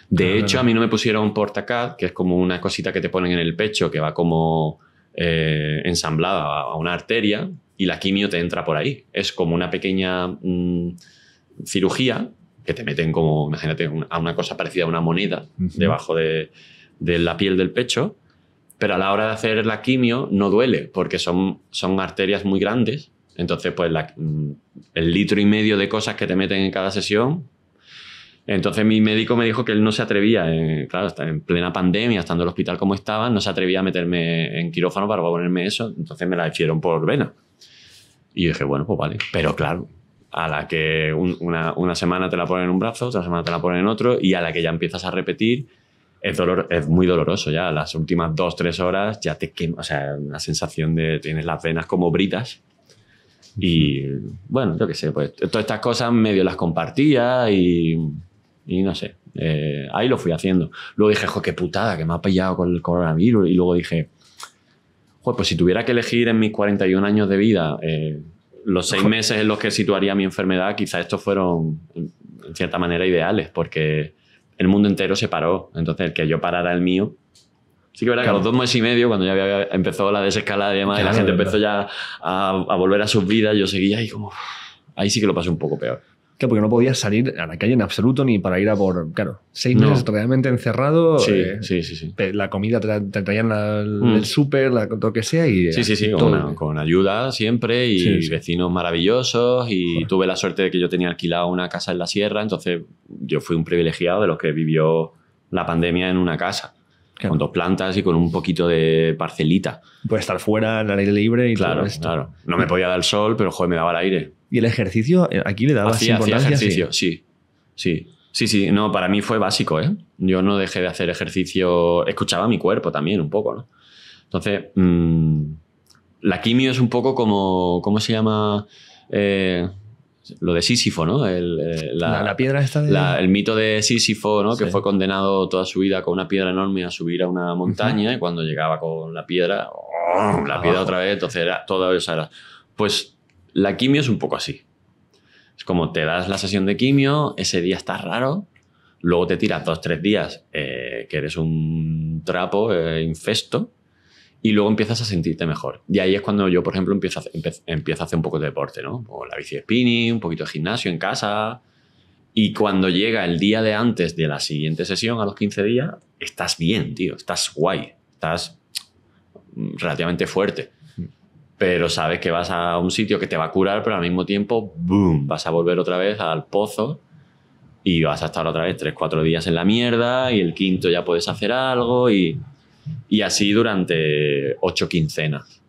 De hecho, a mí no me pusieron un portacad, que es como una cosita que te ponen en el pecho que va como eh, ensamblada a una arteria y la quimio te entra por ahí. Es como una pequeña mm, cirugía que te meten como, imagínate, a una cosa parecida a una moneda debajo de, la piel del pecho, pero a la hora de hacer la quimio no duele porque son, son arterias muy grandes, entonces pues mm, el litro y medio de cosas que te meten en cada sesión. Entonces mi médico me dijo que él no se atrevía, eh, claro, en plena pandemia, estando en el hospital como estaba, no se atrevía a meterme en quirófano para ponerme eso, entonces me la hicieron por vena. Y dije, bueno, pues vale, pero claro, a la que una, semana te la ponen en un brazo, otra semana te la ponen en otro y a la que ya empiezas a repetir, es, dolor, es muy doloroso ya. Las últimas dos, tres horas ya te quema, o sea, una sensación de tienes las venas como britas. Y bueno, yo qué sé, pues todas estas cosas medio las compartía y, no sé, eh, ahí lo fui haciendo. Luego dije, jo, qué putada, que me ha pillado con el coronavirus. Y luego dije, pues si tuviera que elegir en mis 41 años de vida eh, los seis meses en los que situaría mi enfermedad, quizá estos fueron, en cierta manera, ideales, porque el mundo entero se paró. Entonces, el que yo parara el mío. Sí que verdad que a los dos meses y medio, cuando ya había, empezó la desescalada y demás, y la gente empezó ya a, a, volver a sus vidas, yo seguía ahí como... Ahí sí que lo pasé un poco peor porque no podía salir a la calle en absoluto ni para ir a por. Claro, seis meses totalmente encerrado. Eh, sí, sí, sí, La comida te, traían al mm. el súper, lo que sea. Y, sí, sí, eh. Con, ayuda siempre y vecinos maravillosos. Y tuve la suerte de que yo tenía alquilado una casa en la sierra, entonces yo fui un privilegiado de los que vivió la pandemia en una casa. con dos plantas y con un poquito de parcelita. Puede estar fuera, en al aire libre y claro, Claro, no me podía dar el sol, pero joder, me daba el aire. ¿Y el ejercicio? Eh, aquí le daba hacía, importancia. ejercicio, sí. sí. sí. Sí, no, para mí fue básico, ¿eh? Yo no dejé de hacer ejercicio, escuchaba mi cuerpo también un poco, ¿no? Entonces, mm, la quimio es un poco como, ¿cómo se llama? Eh, lo de Sísifo, ¿no? El, eh, la, piedra está de... el mito de Sísifo, ¿no? Que fue condenado toda su vida con una piedra enorme a subir a una montaña y cuando llegaba con la piedra, ¡oh! la piedra otra vez, entonces era toda Era, pues la quimio es un poco así. Es como te das la sesión de quimio, ese día estás raro, luego te tiras dos, tres días eh, que eres un trapo eh, infesto y luego empiezas a sentirte mejor. Y ahí es cuando yo, por ejemplo, empiezo a, a hacer un poco de deporte, ¿no? O la bici de spinning, un poquito de gimnasio en casa. Y cuando llega el día de antes de la siguiente sesión, a los 15 días, estás bien, tío, estás guay, estás mm, relativamente fuerte pero sabes que vas a un sitio que te va a curar, pero al mismo tiempo, boom, vas a volver otra vez al pozo y vas a estar otra vez 3, 4 días en la mierda y el quinto ya puedes hacer algo y, así durante ocho quincenas.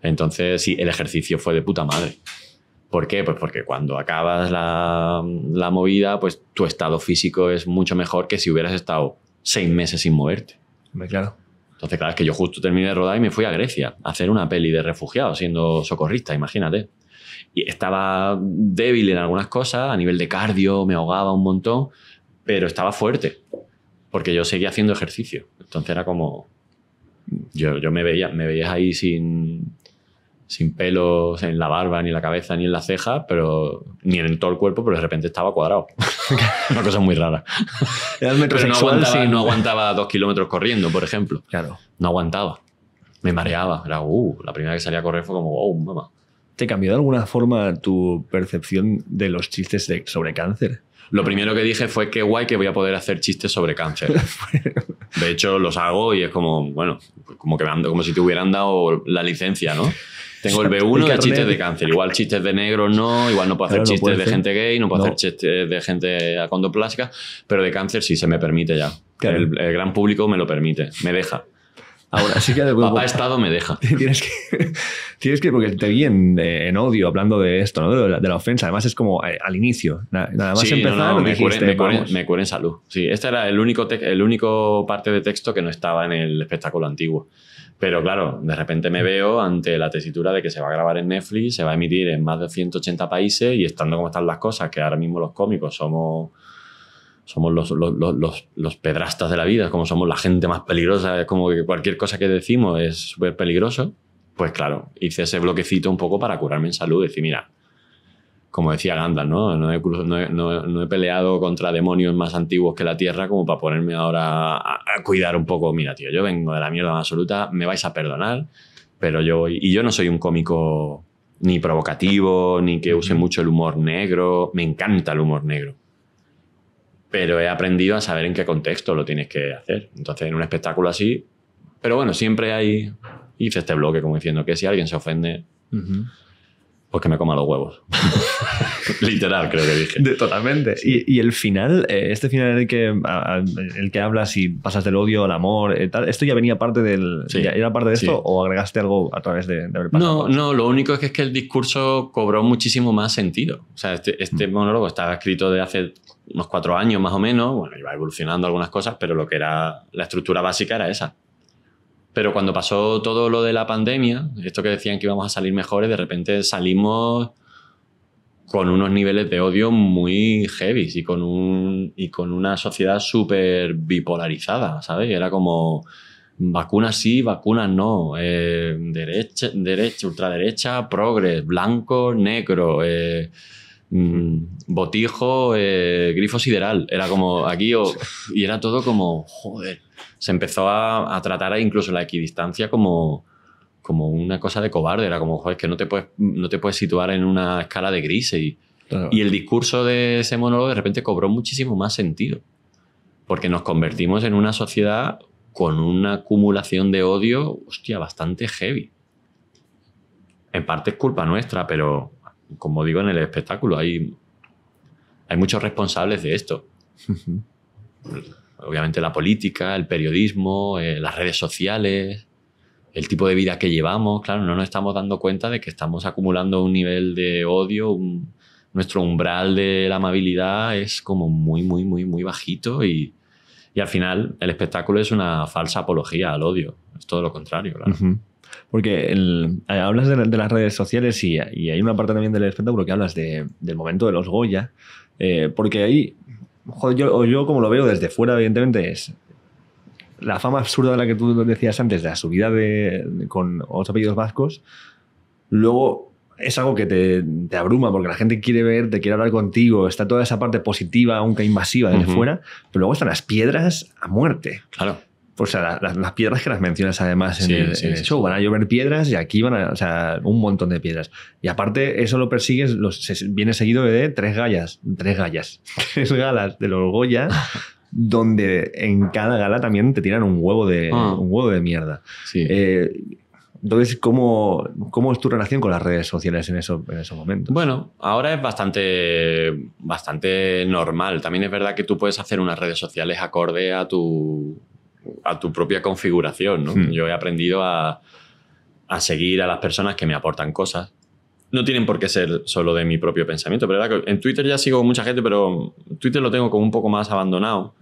Entonces, sí, el ejercicio fue de puta madre. ¿Por qué? Pues porque cuando acabas la, movida, pues tu estado físico es mucho mejor que si hubieras estado seis meses sin moverte. Claro. Entonces, claro, es que yo justo terminé de rodar y me fui a Grecia a hacer una peli de refugiado, siendo socorrista, imagínate. Y estaba débil en algunas cosas, a nivel de cardio me ahogaba un montón, pero estaba fuerte, porque yo seguía haciendo ejercicio. Entonces era como, yo, yo me, veía, me veía ahí sin, sin pelos en la barba, ni en la cabeza, ni en la ceja, pero ni en todo el cuerpo, pero de repente estaba cuadrado. Una cosa muy rara. Era no aguantaba, no aguantaba dos kilómetros corriendo, por ejemplo. Claro. No aguantaba. Me mareaba. Era, uh, la primera que salía a correr fue como, wow, oh, mamá. ¿Te cambió de alguna forma tu percepción de los chistes sobre cáncer? Lo primero que dije fue que guay que voy a poder hacer chistes sobre cáncer. De hecho, los hago y es como, bueno, como que me como si te hubieran dado la licencia, ¿no? Tengo el B1 de chistes de cáncer. Igual chistes de negro no, igual no puedo hacer chistes de gente gay, no puedo hacer chistes de gente acondoplástica, pero de cáncer sí se me permite ya. El, gran público me lo permite, me deja. Ahora sí que Papá Estado me deja. Tienes que, tienes que porque te vi en, eh, en odio hablando de esto, de, la, ofensa. Además es como eh, al inicio. Nada más empezar. me, dijiste, me, en salud. Sí, este era el único, el único parte de texto que no estaba en el espectáculo antiguo. Pero claro, de repente me veo ante la tesitura de que se va a grabar en Netflix, se va a emitir en más de 180 países y estando como están las cosas, que ahora mismo los cómicos somos somos los, los, los, pedrastas de la vida, como somos la gente más peligrosa, es como que cualquier cosa que decimos es súper peligroso, pues claro, hice ese bloquecito un poco para curarme en salud, decir, mira, como decía Gandalf, ¿no? No he, peleado contra demonios más antiguos que la Tierra como para ponerme ahora a, cuidar un poco. Mira, tío, yo vengo de la mierda absoluta, me vais a perdonar, pero yo Y yo no soy un cómico ni provocativo, ni que use mucho el humor negro. Me encanta el humor negro. Pero he aprendido a saber en qué contexto lo tienes que hacer. Entonces, en un espectáculo así... Pero bueno, siempre hay... Hice este bloque como diciendo que si alguien se ofende... Pues que me coma los huevos. Literal, creo que dije. totalmente. Y, el final, eh, este final en el que, el que hablas y pasas del odio al amor, eh, ¿esto ya venía parte del. era parte de esto o agregaste algo a través de, No, no, lo único es que, es que el discurso cobró muchísimo más sentido. O sea, este, este mm. monólogo estaba escrito de hace unos cuatro años más o menos, bueno, iba evolucionando algunas cosas, pero lo que era la estructura básica era esa. Pero cuando pasó todo lo de la pandemia, esto que decían que íbamos a salir mejores, de repente salimos con unos niveles de odio muy heavy y con, un, y con una sociedad súper bipolarizada, ¿sabes? Era como vacunas sí, vacunas no, eh, derecha, derecha, ultraderecha, progres, blanco, negro, eh, mm, botijo, eh, grifo sideral. Era como aquí, y era todo como, joder, se empezó a, tratar incluso la equidistancia como, una cosa de cobarde, era como, joder, que no te puedes, no te puedes situar en una escala de grises. Y, el discurso de ese monólogo de repente cobró muchísimo más sentido, porque nos convertimos en una sociedad con una acumulación de odio, hostia, bastante heavy. En parte es culpa nuestra, pero como digo en el espectáculo, hay muchos responsables de esto. Obviamente la política, el periodismo, eh, las redes sociales, el tipo de vida que llevamos, claro, no nos estamos dando cuenta de que estamos acumulando un nivel de odio, nuestro umbral de la amabilidad es como muy, muy, muy, muy bajito y, al final el espectáculo es una falsa apología al odio, es todo lo contrario, claro. Porque eh, hablas de, las redes sociales y, hay una parte también del espectáculo que hablas del momento de los Goya, eh, porque ahí o yo, como lo veo desde fuera, evidentemente, es la fama absurda de la que tú decías antes, de la subida de, con los apellidos vascos, luego es algo que te, abruma porque la gente quiere ver te quiere hablar contigo, está toda esa parte positiva, aunque invasiva desde fuera, pero luego están las piedras a muerte. Claro. O sea, las piedras que las mencionas además en, el, show, van a llover piedras y aquí van a, o sea, un montón de piedras. Y aparte, eso lo persigues, los, viene seguido de tres gallas, tres gallas, tres galas de los Goya, donde en cada gala también te tiran un huevo de, ah. un huevo de mierda. Eh, entonces, ¿cómo, ¿cómo, es tu relación con las redes sociales en, eso, en esos momentos? Bueno, ahora es bastante, bastante normal. También es verdad que tú puedes hacer unas redes sociales acorde a tu, a tu propia configuración. ¿no? Hmm. Yo he aprendido a, a seguir a las personas que me aportan cosas no tienen por qué ser solo de mi propio pensamiento. Pero en Twitter ya sigo mucha gente, pero Twitter lo tengo como un poco más abandonado.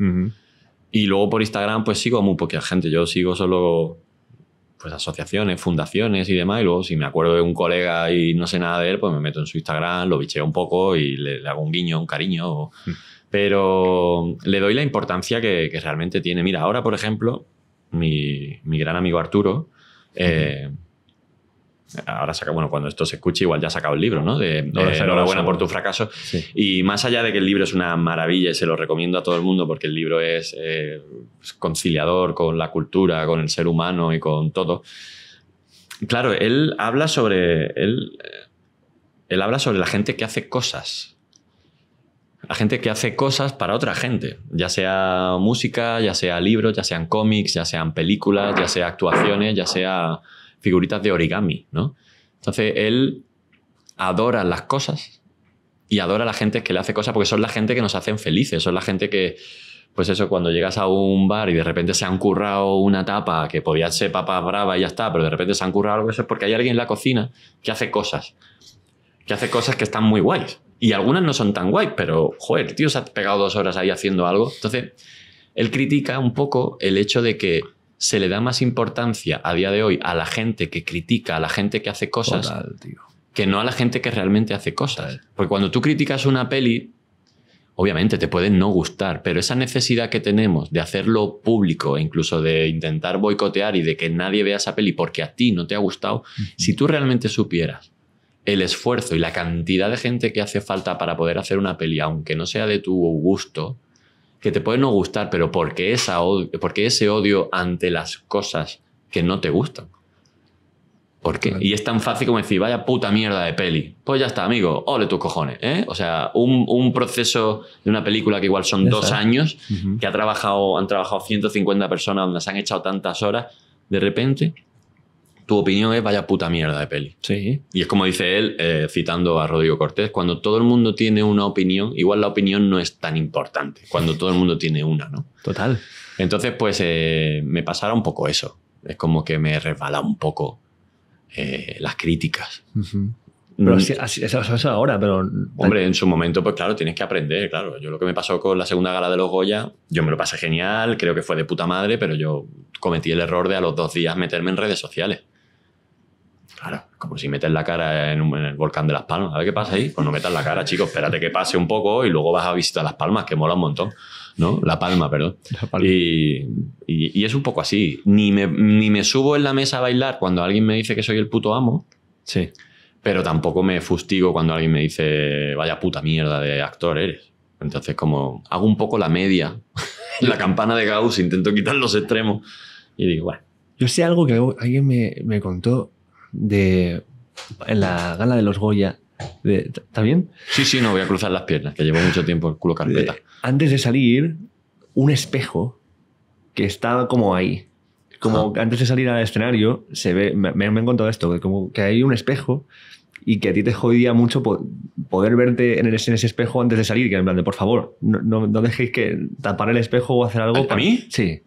Y luego por Instagram, pues sigo a muy poca gente. Yo sigo solo pues asociaciones, fundaciones y demás. Y luego, si me acuerdo de un colega y no sé nada de él, pues me meto en su Instagram, lo bicheo un poco y le, hago un guiño, un cariño. Hmm pero le doy la importancia que, realmente tiene. Mira, ahora, por ejemplo, mi, gran amigo Arturo, eh, ahora saca, bueno, cuando esto se escuche, igual ya ha sacado el libro, ¿no? De, Enhorabuena por tu fracaso. Y más allá de que el libro es una maravilla y se lo recomiendo a todo el mundo porque el libro es eh, conciliador con la cultura, con el ser humano y con todo. Claro, él habla sobre. él eh, habla sobre la gente que hace cosas a gente que hace cosas para otra gente, ya sea música, ya sea libros, ya sean cómics, ya sean películas, ya sea actuaciones, ya sea figuritas de origami, ¿no? Entonces él adora las cosas y adora a la gente que le hace cosas porque son la gente que nos hacen felices, son la gente que, pues eso, cuando llegas a un bar y de repente se han currado una tapa que podía ser papa brava y ya está, pero de repente se han currado algo, eso es porque hay alguien en la cocina que hace cosas, que hace cosas que están muy guays. Y algunas no son tan guay, pero, joder, tío se ha pegado dos horas ahí haciendo algo. Entonces, él critica un poco el hecho de que se le da más importancia a día de hoy a la gente que critica, a la gente que hace cosas, que no a la gente que realmente hace cosas. Porque cuando tú criticas una peli, obviamente te puede no gustar, pero esa necesidad que tenemos de hacerlo público e incluso de intentar boicotear y de que nadie vea esa peli porque a ti no te ha gustado, si tú realmente supieras el esfuerzo y la cantidad de gente que hace falta para poder hacer una peli, aunque no sea de tu gusto, que te puede no gustar, pero porque, esa porque ese odio ante las cosas que no te gustan. ¿Por qué? Y es tan fácil como decir, vaya puta mierda de peli. Pues ya está, amigo, ole tus cojones. ¿eh? O sea, un, proceso de una película que igual son dos años, que ha trabajado, han trabajado 150 personas, donde se han echado tantas horas, de repente tu opinión es vaya puta mierda de peli. Sí. Y es como dice él, eh, citando a Rodrigo Cortés, cuando todo el mundo tiene una opinión, igual la opinión no es tan importante, cuando todo el mundo tiene una, ¿no? Total. Entonces, pues eh, me pasará un poco eso. Es como que me resbala un poco eh, las críticas. Pero mm. eso, ahora, pero... Hombre, en su momento, pues claro, tienes que aprender, claro. Yo lo que me pasó con la segunda gala de los Goya, yo me lo pasé genial, creo que fue de puta madre, pero yo cometí el error de a los dos días meterme en redes sociales. Claro, como si metes la cara en, el volcán de Las Palmas. A ver qué pasa ahí. Pues no metas la cara, chicos. Espérate que pase un poco y luego vas a visitar Las Palmas, que mola un montón. ¿No? La Palma, perdón. Y, es un poco así. Ni me, ni me subo en la mesa a bailar cuando alguien me dice que soy el puto amo. Sí. Pero tampoco me fustigo cuando alguien me dice, vaya puta mierda de actor eres. Entonces, como hago un poco la media, la campana de Gauss, intento quitar los extremos y digo, bueno. Yo sé algo que alguien me, me contó de en la gala de los Goya. ¿está ¿También? Sí, sí, no voy a cruzar las piernas, que llevo mucho tiempo el culo carpeta. antes de salir, un espejo que estaba como ahí. Como antes de salir al escenario, se ve, me, me encontrado contado esto, que, como que hay un espejo y que a ti te jodía mucho poder verte en, ese espejo antes de salir, que en plan de, por favor, no, no, dejéis que tapar el espejo o hacer algo. para... ¿A mí? Sí.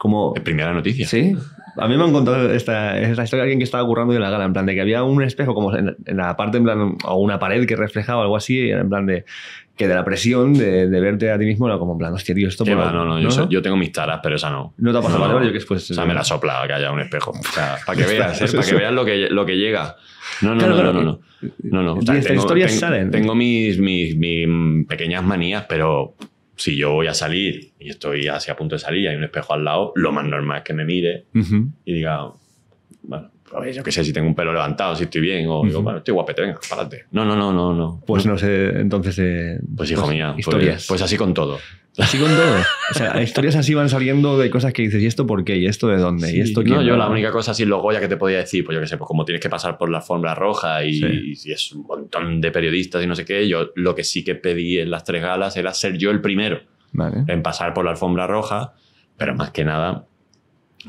Como, primera noticia. Sí. A mí me han contado esta, esta historia de alguien que estaba currando en la gala, en plan de que había un espejo como en, la parte, en plan, o una pared que reflejaba algo así, en plan de que de la presión de, verte a ti mismo era como en plan, hostia, tío, esto... Por no, no, ¿no? Yo, tengo mis taras, pero esa no. No te ha pasado, no, yo que después pues, O sea, me eh, la sopla que haya un espejo. O sea, para que veas, eh, para que veas lo que, lo que llega. No, no, no, no, no, no, no, no, tengo, historias mis, mis pequeñas manías, pero si yo voy a salir y estoy así a punto de salir y hay un espejo al lado, lo más normal es que me mire y diga, bueno, a ver, yo qué sé, si tengo un pelo levantado, si estoy bien, o digo, bueno, estoy guapete, venga, párate. No, no, no, no, no. Pues no, sé, entonces... Eh, pues hijo pues, mío, pues, historias. Pues, así con todo. Así con todo. O sea, historias así van saliendo de cosas que dices, ¿y esto por qué? ¿Y esto de dónde? ¿Y esto quién? No, yo la única cosa así, luego ya que te podía decir, pues yo qué sé, pues como tienes que pasar por la alfombra roja y, es un montón de periodistas y no sé qué, yo lo que sí que pedí en las tres galas era ser yo el primero vale. en pasar por la alfombra roja, pero más que nada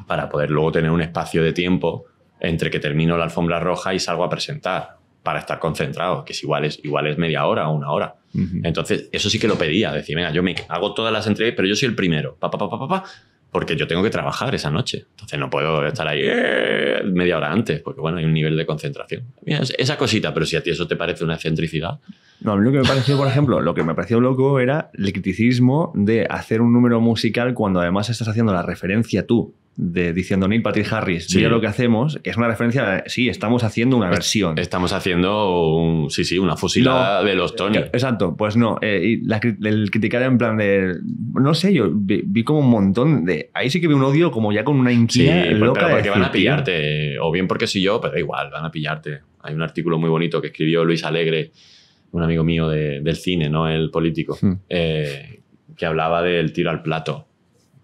para poder luego tener un espacio de tiempo entre que termino la alfombra roja y salgo a presentar para estar concentrado, que es igual es, igual media hora o una hora. Entonces, eso sí que lo pedía, decir, venga, yo me hago todas las entrevistas, pero yo soy el primero, pa, pa, pa, porque yo tengo que trabajar esa noche. Entonces, no puedo estar ahí eh", media hora antes, porque bueno, hay un nivel de concentración. esa cosita, pero si a ti eso te parece una excentricidad. No, a mí lo que me pareció, por ejemplo, lo que me pareció loco era el criticismo de hacer un número musical cuando además estás haciendo la referencia tú diciendo Neil Patrick Harris, sí. mira lo que hacemos, es una referencia, sí, estamos haciendo una versión. Estamos haciendo, sí, sí, una fusilada de los Tony. Exacto, pues no, eh, el criticar en plan de, no sé, yo vi, como un montón de, ahí sí que vi un odio como ya con una inquietud porque van a pillarte, o bien porque soy yo, pero igual, van a pillarte. Hay un artículo muy bonito que escribió Luis Alegre, un amigo mío del cine, no el político, hmm. eh, que hablaba del tiro al plato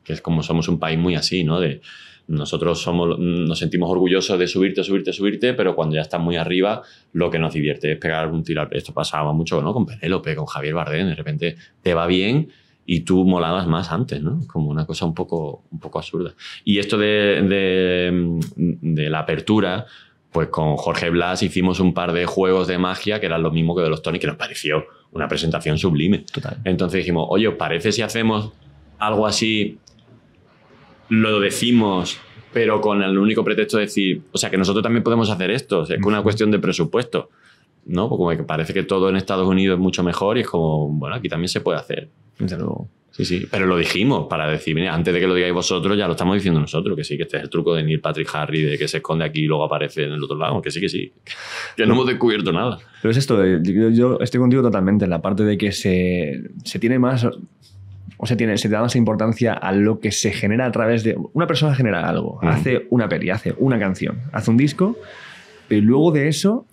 que es como somos un país muy así, ¿no? De, nosotros somos, nos sentimos orgullosos de subirte, subirte, subirte, pero cuando ya estás muy arriba, lo que nos divierte es pegar un tirar. Esto pasaba mucho ¿no? con Penélope, con Javier Bardem, de repente te va bien y tú molabas más antes, ¿no? Como una cosa un poco, un poco absurda. Y esto de, la apertura, pues con Jorge Blas hicimos un par de juegos de magia que eran lo mismo que de los Tony, que nos pareció una presentación sublime. Entonces dijimos, oye, parece si hacemos algo así lo decimos, pero con el único pretexto de decir, o sea, que nosotros también podemos hacer esto, o es una cuestión de presupuesto, ¿no? Como que parece que todo en Estados Unidos es mucho mejor y es como, bueno, aquí también se puede hacer. Sí, sí, pero lo dijimos para decir, mira, antes de que lo digáis vosotros, ya lo estamos diciendo nosotros, que sí, que este es el truco de Neil Patrick Harry, de que se esconde aquí y luego aparece en el otro lado, que sí, que sí, que no hemos descubierto nada. Pero es esto, yo, estoy contigo totalmente, en la parte de que se, se tiene más o se, tiene, se te da más importancia a lo que se genera a través de... Una persona genera algo, hace una peli, hace una canción, hace un disco, pero luego de eso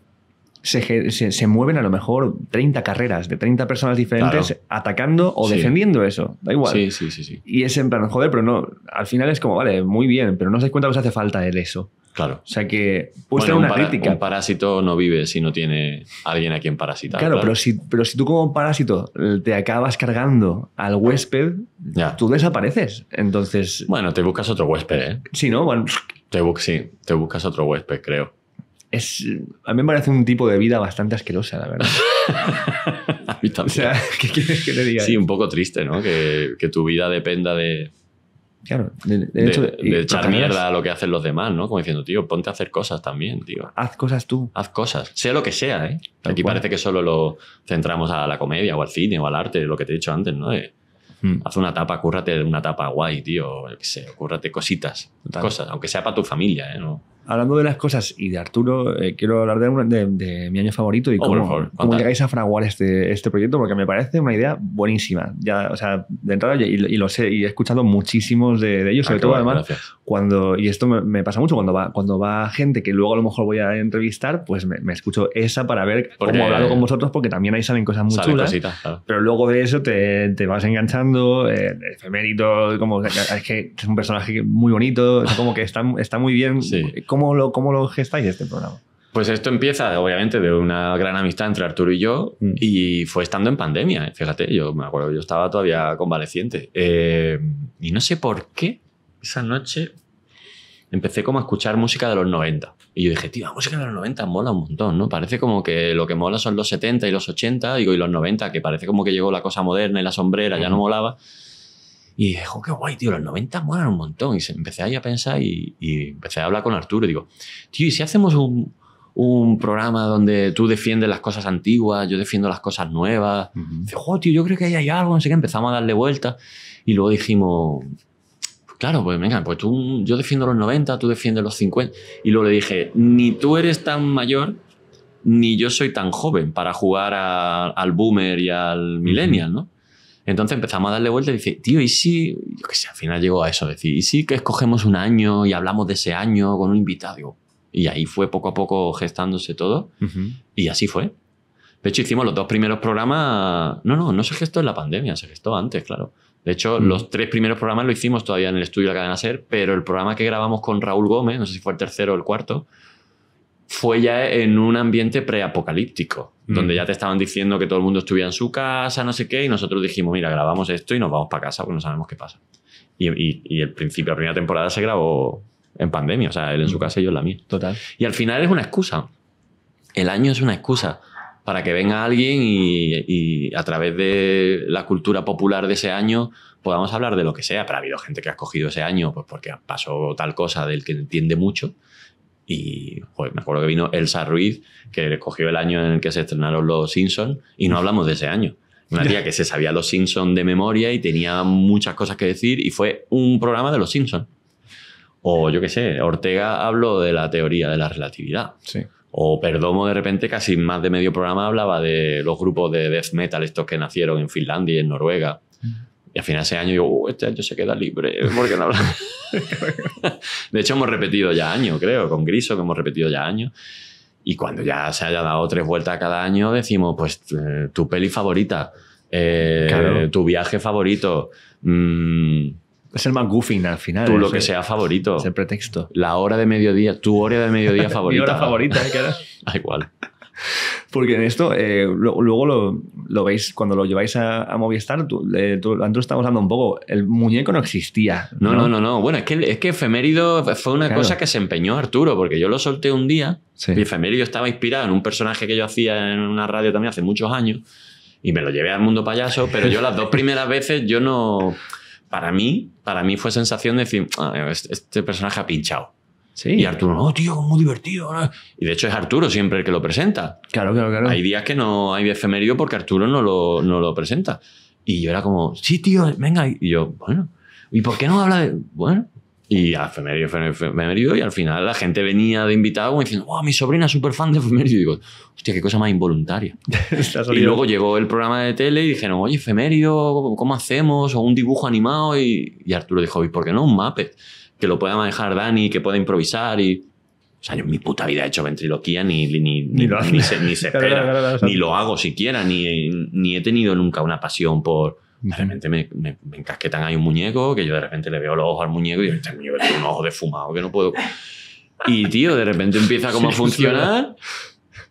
se, mueven a lo mejor 30 carreras de 30 personas diferentes atacando o defendiendo eso. Da igual. Sí, sí, sí, sí, Y es en plan, joder, pero no. Al final es como, vale, muy bien, pero no se cuenta que os hace falta el eso. Claro. O sea que puede ser una crítica. Un parásito no vive si no tiene alguien a quien parasitar. Claro, Pero, si, pero si tú como parásito te acabas cargando al huésped, ya. tú desapareces. Entonces. Bueno, te buscas otro huésped, ¿eh? Sí, ¿no? Bueno. Te sí, te buscas otro huésped, creo. Es, a mí me parece un tipo de vida bastante asquerosa, la verdad. a mí también. O sea, ¿qué quieres que te diga? Sí, un poco triste, ¿no? que tu vida dependa de Claro, de, de, echar mierda a lo que hacen los demás, ¿no? Como diciendo, tío, ponte a hacer cosas también, tío. Haz cosas tú. Haz cosas, sea lo que sea, ¿eh? Aquí parece que solo lo centramos a la comedia o al cine o al arte, lo que te he dicho antes, ¿no? Hmm. Haz una tapa, cúrrate una tapa guay, tío, qué sé, cúrrate cositas, cosas, aunque sea para tu familia, ¿eh? ¿No? hablando de las cosas y de Arturo, eh, quiero hablar de, de, mi año favorito y oh, cómo, llegáis a fraguar este, este proyecto, porque me parece una idea buenísima. Ya, o sea, de entrada, y, lo sé, y he escuchado muchísimos de, ellos, ah, sobre todo además, cuando, y esto me, pasa mucho, cuando va, cuando va gente que luego a lo mejor voy a entrevistar, pues me, escucho esa para ver cómo he con vosotros, porque también ahí salen cosas muy chulas. Pero luego de eso te, vas enganchando, eh, efemérito, como, es que es un personaje muy bonito, como que está, está muy bien. ¿Cómo lo, cómo lo gestáis este programa? Pues esto empieza, obviamente, de una gran amistad entre Arturo y yo, mm. y fue estando en pandemia, eh, fíjate, yo me acuerdo, yo estaba todavía convaleciente. Eh, y no sé por qué, esa noche empecé como a escuchar música de los 90. Y yo dije, tío, la música de los 90 mola un montón, ¿no? Parece como que lo que mola son los 70 y los 80, digo, y los 90, que parece como que llegó la cosa moderna y la sombrera, ya no molaba. Y dijo qué guay, tío, los 90 molan un montón. Y empecé ahí a pensar y, empecé a hablar con Arturo. Y digo, tío, ¿y si hacemos un, programa donde tú defiendes las cosas antiguas, yo defiendo las cosas nuevas? dijo tío, yo creo que ahí hay algo, Así que Empezamos a darle vuelta. Y luego dijimos, claro, pues venga, pues tú, yo defiendo los 90, tú defiendes los 50. Y luego le dije, ni tú eres tan mayor, ni yo soy tan joven para jugar al boomer y al millennial, ¿no? Entonces empezamos a darle vuelta y dice, tío, ¿y si, yo qué sé, al final llegó a eso, decir, ¿y si que escogemos un año y hablamos de ese año con un invitado? y ahí fue poco a poco gestándose todo y así fue. De hecho, hicimos los dos primeros programas, no, no, no se gestó en la pandemia, se gestó antes, claro. De hecho, los tres primeros programas lo hicimos todavía en el estudio de la cadena SER, pero el programa que grabamos con Raúl Gómez, no sé si fue el tercero o el cuarto, fue ya en un ambiente preapocalíptico, mm. donde ya te estaban diciendo que todo el mundo estuviera en su casa, no sé qué, y nosotros dijimos, mira, grabamos esto y nos vamos para casa porque no sabemos qué pasa. Y, el principio, la primera temporada se grabó en pandemia, o sea, él en su mm. casa y yo en la mía. Total. Y al final es una excusa. El año es una excusa para que venga alguien y, a través de la cultura popular de ese año podamos hablar de lo que sea. Pero ha habido gente que ha escogido ese año pues porque pasó tal cosa del que entiende mucho y me acuerdo que vino Elsa Ruiz, que cogió el año en el que se estrenaron Los Simpsons, y no hablamos de ese año. Una tía que se sabía Los Simpsons de memoria y tenía muchas cosas que decir, y fue un programa de Los Simpsons. O yo qué sé, Ortega habló de la teoría de la relatividad. O Perdomo de repente casi más de medio programa hablaba de los grupos de death metal, estos que nacieron en Finlandia y en Noruega. Y al final ese año yo, este año se queda libre, porque no de hecho, hemos repetido ya año, creo, con Griso, que hemos repetido ya año. Y cuando ya se haya dado tres vueltas cada año, decimos, pues eh, tu peli favorita, eh, tu viaje favorito. Mm, es el más goofing al final. Tú lo que sea favorito. Es el pretexto. La hora de mediodía, tu hora de mediodía favorita. Mi hora favorita, Igual. Porque en esto, eh, luego lo, veis, cuando lo lleváis a, Movistar, tú, eh, estamos hablando un poco, el muñeco no existía. No, no, no, no. Bueno, es que, es que Efemérido fue una cosa que se empeñó Arturo, porque yo lo solté un día y Efemérido estaba inspirado en un personaje que yo hacía en una radio también hace muchos años y me lo llevé al mundo payaso, pero yo las dos primeras veces yo no... Para mí, para mí fue sensación de decir, ah, este, este personaje ha pinchado. Y Arturo, oh, no, tío, muy divertido. Y de hecho es Arturo siempre el que lo presenta. Claro, claro, claro. Hay días que no hay efemérido porque Arturo no lo, no lo presenta. Y yo era como, sí, tío, venga. Y yo, bueno, ¿y por qué no habla de...? Bueno, y a efemérido, y al final la gente venía de invitado diciendo, wow, mi sobrina es súper fan de efemérido. Y digo, hostia, qué cosa más involuntaria. y luego llegó el programa de tele y dijeron, oye, efemérido, ¿cómo hacemos? O un dibujo animado. Y, Arturo dijo, ¿y por qué no un Muppet? que lo pueda manejar Dani, que pueda improvisar y... O sea, yo en mi puta vida he hecho ventriloquía, ni, ni, ni, lo ni se, espera, ni lo hago siquiera, ni, ni he tenido nunca una pasión por... De repente me, me, me, encasquetan ahí un muñeco, que yo de repente le veo los ojos al muñeco y digo, este muñeco tiene un ojo fumado que no puedo... Y, tío, de repente empieza como a funcionar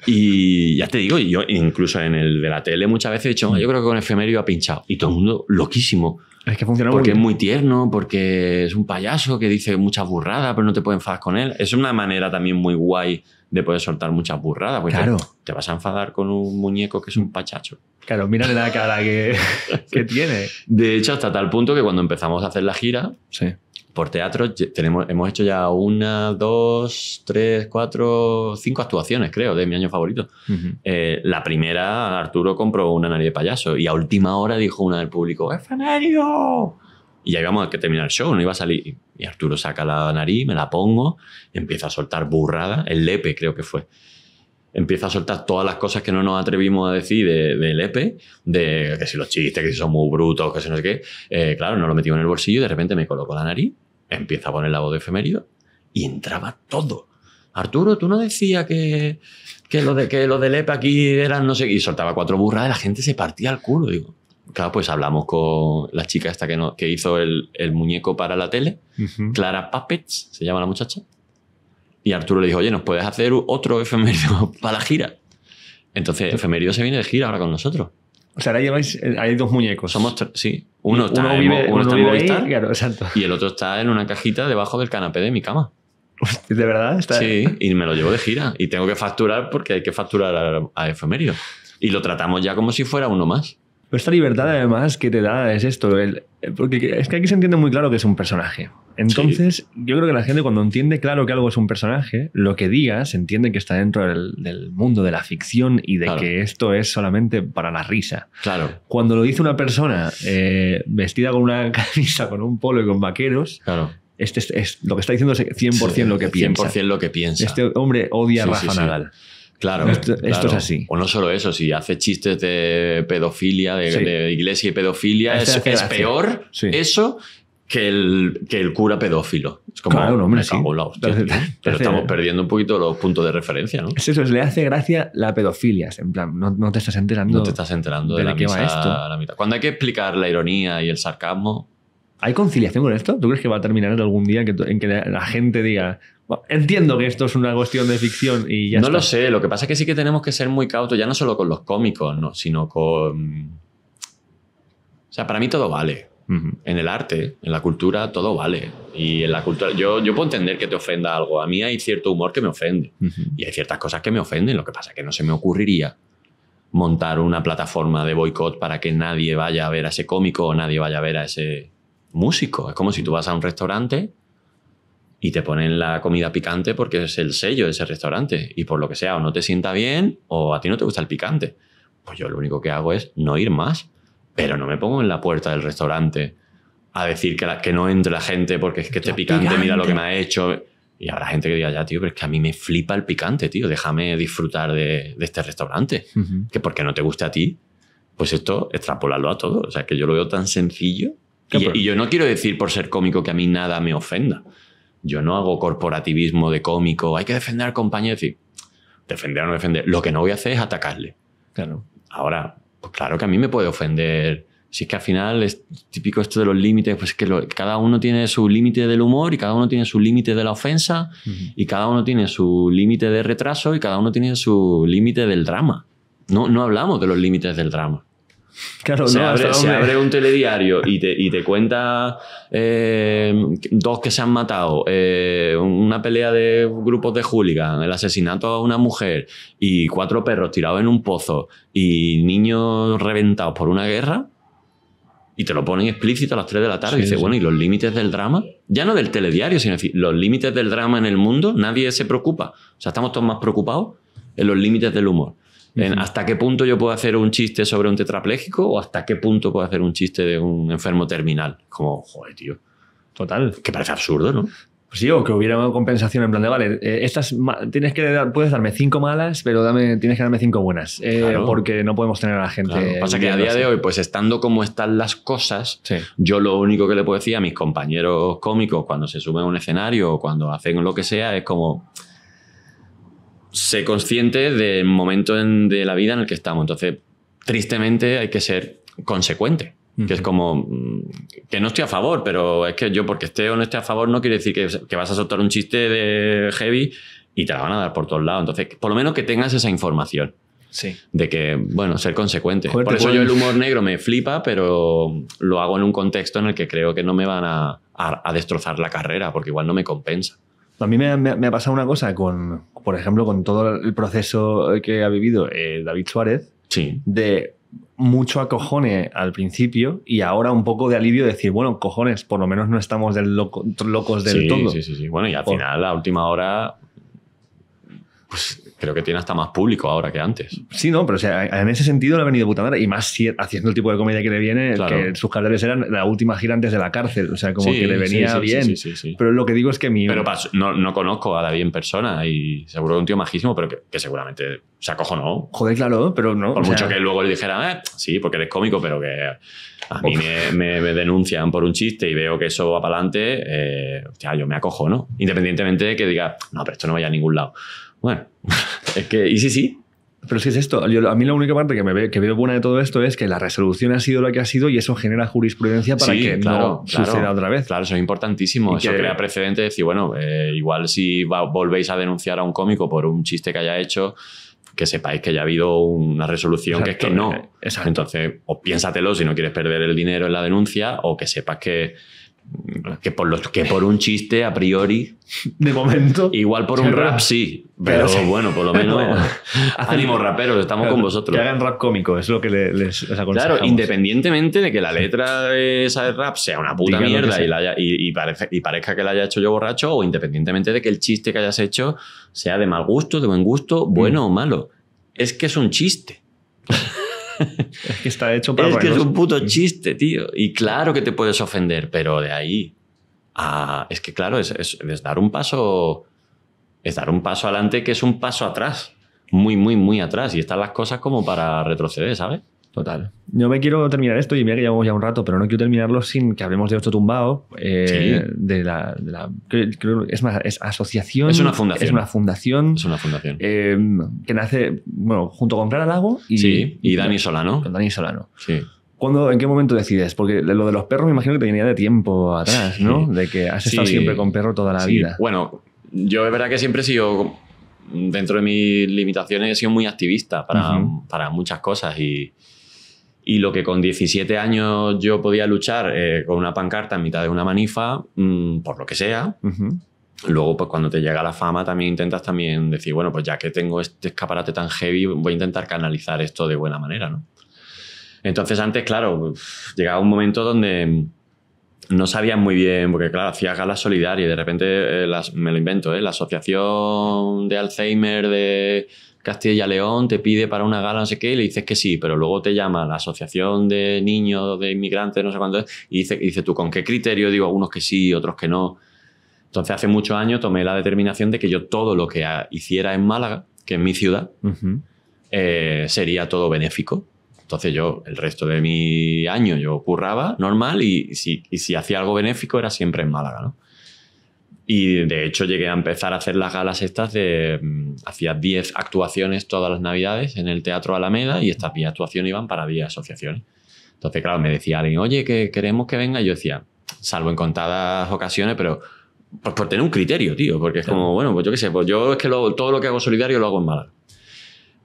y ya te digo, yo incluso en el de la tele muchas veces he dicho, yo creo que con efemerio ha pinchado. Y todo el mundo loquísimo. Es que funciona Porque es muy tierno, porque es un payaso que dice muchas burradas, pero no te puedes enfadar con él. Es una manera también muy guay de poder soltar muchas burradas. Porque te, vas a enfadar con un muñeco que es un pachacho. Claro, mira la cara que, que, tiene. De hecho, hasta tal punto que cuando empezamos a hacer la gira, sí. Por teatro tenemos, hemos hecho ya una, dos, tres, cuatro, cinco actuaciones, creo, de mi año favorito. Eh, la primera, Arturo compró una nariz de payaso y a última hora dijo una del público, ¡Es Y ya íbamos a que terminar el show, no iba a salir. Y Arturo saca la nariz, me la pongo, empieza a soltar burrada, el lepe creo que fue. Empieza a soltar todas las cosas que no nos atrevimos a decir del de lepe, de que si los chistes, que si son muy brutos, que si no sé qué. Eh, claro, no lo metimos en el bolsillo y de repente me colocó la nariz Empieza a poner la voz de efemérido y entraba todo. Arturo, tú no decías que, lo de que lo del e aquí eran no sé y soltaba cuatro y la gente se partía el culo, digo. Claro, pues hablamos con la chica esta que, no, que hizo el, muñeco para la tele, Clara Puppets, se llama la muchacha. Y Arturo le dijo, oye, ¿nos puedes hacer otro efemérido para la gira? Entonces, efemérido se viene de gira ahora con nosotros. O sea, ahora lleváis, eh, hay dos muñecos. Somos sí. Uno está, uno está en ahí, y el otro está en una cajita debajo del canapé de mi cama. ¿De verdad? Está... Sí, y me lo llevo de gira. Y tengo que facturar porque hay que facturar a, a Y lo tratamos ya como si fuera uno más esta libertad además que te da es esto, porque es que aquí se entiende muy claro que es un personaje. Entonces, yo creo que la gente cuando entiende claro que algo es un personaje, lo que diga se entiende que está dentro del, mundo de la ficción y de que esto es solamente para la risa. Claro. Cuando lo dice una persona eh, vestida con una camisa, con un polo y con vaqueros, Este es, lo que está diciendo es 100% lo que piensa. 100% lo que piensa. Este hombre odia a Rafa Nadal. Claro, esto, es así. O no solo eso, si hace chistes de pedofilia, de, iglesia y pedofilia, es, peor eso que el, que el cura pedófilo. Es como, claro, hombre, pero estamos perdiendo un poquito los puntos de referencia, ¿no? Es eso, le hace gracia la pedofilia. En plan, no, te estás enterando. te estás enterando de, la, que va la mitad. Cuando hay que explicar la ironía y el sarcasmo, ¿Hay conciliación con esto? ¿Tú crees que va a terminar algún día en que la gente diga, entiendo que esto es una cuestión de ficción y ya No lo sé, lo que pasa es que sí que tenemos que ser muy cautos, ya no solo con los cómicos, sino con... O sea, para mí todo vale. En el arte, en la cultura, todo vale. Y en la cultura, yo, yo puedo entender que te ofenda algo. A mí hay cierto humor que me ofende. Y hay ciertas cosas que me ofenden. Lo que pasa es que no se me ocurriría montar una plataforma de boicot para que nadie vaya a ver a ese cómico o nadie vaya a ver a ese músico. Es como si tú vas a un restaurante y te ponen la comida picante porque es el sello de ese restaurante. Y por lo que sea, o no te sienta bien o a ti no te gusta el picante. Pues yo lo único que hago es no ir más. Pero no me pongo en la puerta del restaurante a decir que, que no entre la gente porque es que este picante, mira lo que me ha hecho. Y habrá gente que diga, ya, tío, pero es que a mí me flipa el picante, tío. Déjame disfrutar de, este restaurante. Que porque no te guste a ti, pues esto extrapolarlo a todo. O sea, que yo lo veo tan sencillo. Y, y, yo no quiero decir por ser cómico que a mí nada me ofenda. Yo no hago corporativismo de cómico, hay que defender al compañero. defender o no defender. Lo que no voy a hacer es atacarle. Claro. Ahora, pues claro que a mí me puede ofender. Si es que al final es típico esto de los límites, pues que cada uno tiene su límite del humor y cada uno tiene su límite de la ofensa y cada uno tiene su límite de retraso y cada uno tiene su límite del drama. No, no hablamos de los límites del drama. Claro, no, abre, se abre, un telediario y te, cuenta eh, dos que se han matado, eh, una pelea de grupos de hooligan, el asesinato a una mujer y cuatro perros tirados en un pozo y niños reventados por una guerra. Y te lo ponen explícito a las 3 de la tarde. y dices, bueno, ¿y los límites del drama? Ya no del telediario, sino los límites del drama en el mundo, nadie se preocupa. O sea, estamos todos más preocupados en los límites del humor hasta qué punto yo puedo hacer un chiste sobre un tetrapléjico o hasta qué punto puedo hacer un chiste de un enfermo terminal. Como, joder, tío. Total. Que parece absurdo, ¿no? Pues sí, o que hubiera una compensación en plan de, vale, eh, estas tienes que puedes darme cinco malas, pero dame, tienes que darme cinco buenas. Eh, porque no podemos tener a la gente. Pasa que a día de hoy, pues estando como están las cosas, yo lo único que le puedo decir a mis compañeros cómicos cuando se suben a un escenario o cuando hacen lo que sea es como sé consciente del momento de la vida en el que estamos. Entonces, tristemente hay que ser consecuente. Que es como, mm, que no estoy a favor, pero es que yo porque esté o no esté a favor no quiere decir que, vas a soltar un chiste de heavy y te la van a dar por todos lados. Entonces, por lo menos que tengas esa información. Sí. De que, bueno, ser consecuente. por eso yo el humor negro me flipa, pero lo hago en un contexto en el que creo que no me van a destrozar la carrera, porque igual no me compensa. A mí me, ha pasado una cosa con, por ejemplo, con todo el proceso que ha vivido eh, David Suárez, sí. de mucho acojone al principio y ahora un poco de alivio de decir, bueno, cojones, por lo menos no estamos locos del todo. Sí, sí, sí. Bueno, y al final, la última hora, pues creo que tiene hasta más público ahora que antes. Sí, no, pero o sea, en ese sentido le ha venido puta y más haciendo el tipo de comedia que le viene, que sus carteles eran la última gira antes de la cárcel, o sea, como que le venía bien. Pero lo que digo es que mi... Pero no, no, conozco a David en persona y seguro que un tío majísimo, pero que, seguramente se no Joder, claro, pero no. Por mucho que luego le dijera, eh, sí, porque eres cómico, pero que a mí me, denuncian por un chiste y veo que eso va para adelante, eh, yo me acojo no independientemente de que diga, no, pero esto no vaya a ningún lado. Bueno, es que, y sí, sí. Pero es que es esto. a mí la única parte que, me veo buena de todo esto es que la resolución ha sido la que ha sido y eso genera jurisprudencia para que no suceda otra vez. Claro, eso es importantísimo. eso crea precedentes. decir, bueno, eh, igual si volvéis a denunciar a un cómico por un chiste que haya hecho, que sepáis que ya ha habido una resolución que es que no. Eh, exacto. Entonces, o piénsatelo si no quieres perder el dinero en la denuncia, o que sepas que que por los que por un chiste a priori de momento igual por un rap, sí pero, bueno por lo menos ánimo raperos estamos con vosotros que hagan rap cómico es lo que les, aconsejamos claro independientemente de que la letra de esa rap sea una puta mierda y, parezca que la haya hecho yo borracho o independientemente de que el chiste que hayas hecho sea de mal gusto de buen gusto bueno mm. o malo es que es un chiste es que está hecho para... Es que es un puto chiste, tío. Y claro que te puedes ofender, pero de ahí... A, es que claro, es, dar un paso... Es dar un paso adelante que es un paso atrás. Muy, muy, muy atrás. Y están las cosas como para retroceder, ¿sabes? Total. No me quiero terminar esto y mira que llevamos ya un rato, pero no quiero terminarlo sin que hablemos de Ocho Tumbado. Eh, de, es más, es asociación. Es una fundación. Es una fundación. Es una fundación. Eh, que nace, bueno, junto con Clara Lago y. Sí, y Dani Solano. Con Dani Solano. Sí. ¿En qué momento decides? Porque lo de los perros me imagino que te venía de tiempo atrás, ¿no? De que has estado siempre con perro toda la vida. Bueno, yo es verdad que siempre he sido, dentro de mis limitaciones, he sido muy activista para, para muchas cosas y y lo que con 17 años yo podía luchar eh, con una pancarta en mitad de una manifa, mm, por lo que sea, luego pues cuando te llega la fama también intentas también decir, bueno, pues ya que tengo este escaparate tan heavy, voy a intentar canalizar esto de buena manera, ¿no? Entonces antes, claro, llegaba un momento donde no sabías muy bien, porque claro, hacías galas solidarias y de repente, eh, las, me lo invento, ¿eh? la asociación de Alzheimer de Castilla y León te pide para una gala no sé qué y le dices que sí, pero luego te llama la asociación de niños, de inmigrantes, no sé cuánto es, y dice, dice tú, ¿con qué criterio? Digo, algunos que sí, otros que no. Entonces hace muchos años tomé la determinación de que yo todo lo que hiciera en Málaga, que es mi ciudad, eh, sería todo benéfico. Entonces yo el resto de mi año yo curraba normal y si, y si hacía algo benéfico era siempre en Málaga. ¿no? Y de hecho llegué a empezar a hacer las galas estas de... Mm, hacía 10 actuaciones todas las navidades en el Teatro Alameda y estas 10 actuaciones iban para 10 asociaciones. Entonces, claro, me decía alguien, oye, que queremos que venga. Y yo decía, salvo en contadas ocasiones, pero pues por tener un criterio, tío. Porque es como, bueno, pues yo qué sé, pues yo es que todo lo que hago solidario lo hago en Málaga.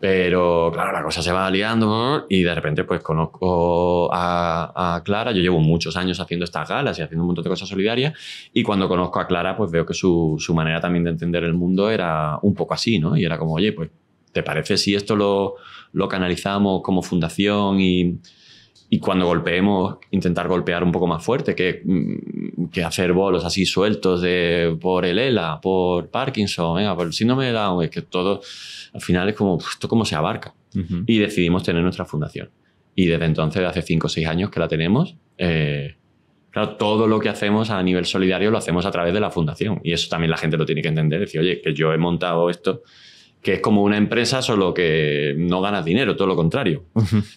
Pero claro, la cosa se va liando y de repente pues conozco a, Clara, yo llevo muchos años haciendo estas galas y haciendo un montón de cosas solidarias y cuando conozco a Clara pues veo que su, su manera también de entender el mundo era un poco así, ¿no? Y era como, oye, pues ¿te parece si esto lo, lo canalizamos como fundación y y cuando golpeemos, intentar golpear un poco más fuerte que, mm, hacer bolos así sueltos por el ELA, por Parkinson, venga, por el síndrome de Down, es que todo al final es como, pues, esto cómo se abarca. Y decidimos tener nuestra fundación. Y desde entonces, hace 5 o 6 años que la tenemos, eh, todo lo que hacemos a nivel solidario lo hacemos a través de la fundación. Y eso también la gente lo tiene que entender, decir, oye, que yo he montado esto que es como una empresa, solo que no ganas dinero, todo lo contrario.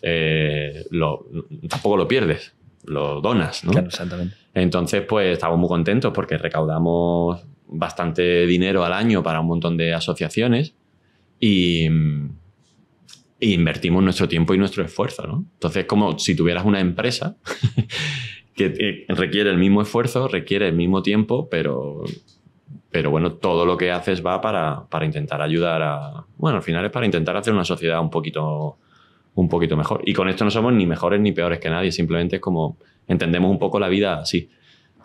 Eh, lo, tampoco lo pierdes, lo donas. Entonces, pues estamos muy contentos porque recaudamos bastante dinero al año para un montón de asociaciones y, invertimos nuestro tiempo y nuestro esfuerzo. ¿no? Entonces, como si tuvieras una empresa que requiere el mismo esfuerzo, requiere el mismo tiempo, pero pero bueno, todo lo que haces va para, intentar ayudar a... Bueno, al final es para intentar hacer una sociedad un poquito, un poquito mejor. Y con esto no somos ni mejores ni peores que nadie, simplemente es como entendemos un poco la vida así.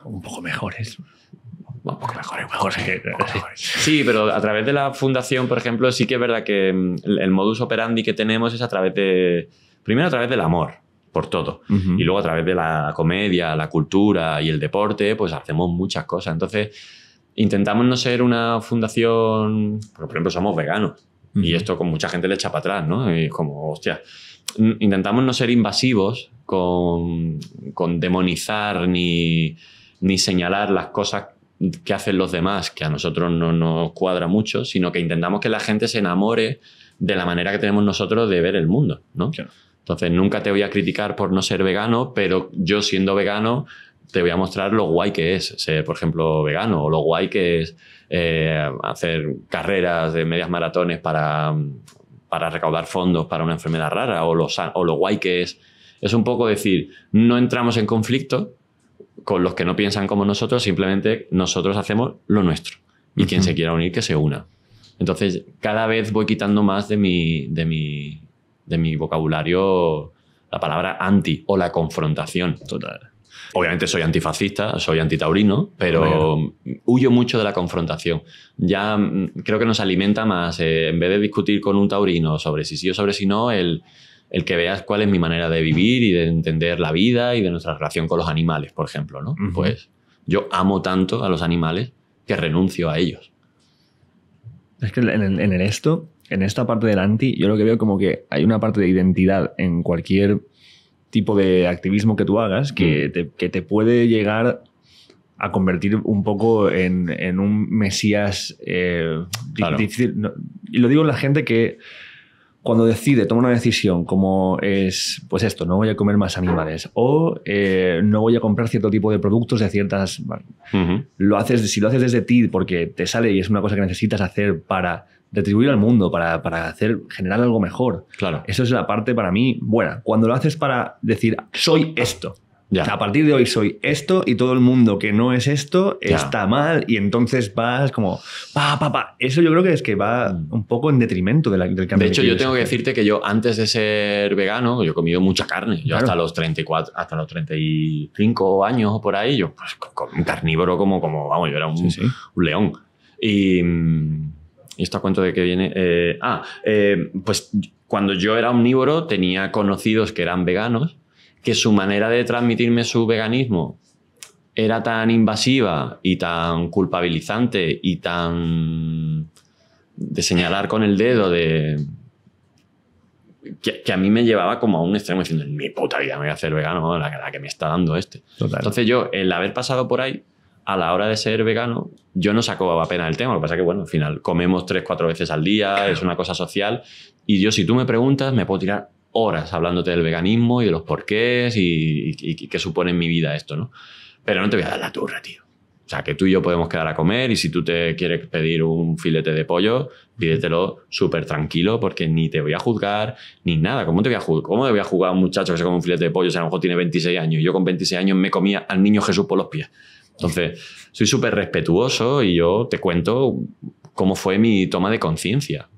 Un poco mejores. Un poco mejores, mejores. Sí, pero a través de la fundación, por ejemplo, sí que es verdad que mm, el modus operandi que tenemos es a través de... Primero a través del amor, por todo. Y luego a través de la comedia, la cultura y el deporte, pues hacemos muchas cosas. Entonces Intentamos no ser una fundación, por ejemplo, somos veganos. Y esto con mucha gente le echa para atrás, ¿no? es como, hostia, intentamos no ser invasivos con, demonizar ni, señalar las cosas que hacen los demás, que a nosotros no nos cuadra mucho, sino que intentamos que la gente se enamore de la manera que tenemos nosotros de ver el mundo, ¿no? Entonces, nunca te voy a criticar por no ser vegano, pero yo siendo vegano te voy a mostrar lo guay que es ser, por ejemplo, vegano o lo guay que es eh, hacer carreras de medias maratones para, para recaudar fondos para una enfermedad rara o lo, o lo guay que es. Es un poco decir, no entramos en conflicto con los que no piensan como nosotros, simplemente nosotros hacemos lo nuestro y quien se quiera unir que se una. Entonces, cada vez voy quitando más de mi, de mi, de mi vocabulario la palabra anti o la confrontación. Total. Obviamente soy antifascista, soy antitaurino, pero huyo mucho de la confrontación. Ya mm, creo que nos alimenta más, eh, en vez de discutir con un taurino sobre si sí o sobre si no, el, que veas cuál es mi manera de vivir y de entender la vida y de nuestra relación con los animales, por ejemplo. ¿no? Pues yo amo tanto a los animales que renuncio a ellos. Es que en esto, en esta parte del anti, yo lo que veo como que hay una parte de identidad en cualquier tipo de activismo que tú hagas mm. que te, puede llegar a convertir un poco en, un mesías eh, difícil. y lo digo en la gente que cuando decide, toma una decisión como es, pues esto, no voy a comer más animales o eh, no voy a comprar cierto tipo de productos de ciertas... lo haces, si lo haces desde ti porque te sale y es una cosa que necesitas hacer para retribuir al mundo, para, hacer, generar algo mejor. Claro. Eso es la parte para mí buena. Cuando lo haces para decir, soy esto. a partir de hoy soy esto y todo el mundo que no es esto está mal y entonces vas como, pa, pa, pa. Eso yo creo que es que va un poco en detrimento del cambio. De hecho, yo tengo que decirte que yo antes de ser vegano, yo he comido mucha carne. Yo hasta los 34, hasta los 35 años o por ahí, yo, pues, carnívoro como, como, vamos, yo era un, un león. Y mm, ¿Y esto cuento de que viene? Eh, ah, eh, pues cuando yo era omnívoro tenía conocidos que eran veganos, que su manera de transmitirme su veganismo era tan invasiva y tan culpabilizante y tan de señalar con el dedo de que, a mí me llevaba como a un extremo diciendo, mi puta vida me voy a hacer vegano, la, que me está dando este. Entonces yo, el haber pasado por ahí, a la hora de ser vegano, yo no saco pena el tema. Lo que pasa es que, bueno, al final comemos tres, cuatro veces al día, es una cosa social. Y yo, si tú me preguntas, me puedo tirar horas hablándote del veganismo y de los porqués y, y, qué supone en mi vida esto, ¿no? Pero no te voy a dar la turra, tío. O sea, que tú y yo podemos quedar a comer y si tú te quieres pedir un filete de pollo, pídetelo súper tranquilo porque ni te voy a juzgar ni nada. ¿Cómo te voy a juzgar? ¿Cómo me voy a juzgar a un muchacho que se come un filete de pollo? O sea, a lo mejor tiene 26 años. Yo con 26 años me comía al niño Jesús por los pies. Entonces, soy súper respetuoso y yo te cuento cómo fue mi toma de conciencia.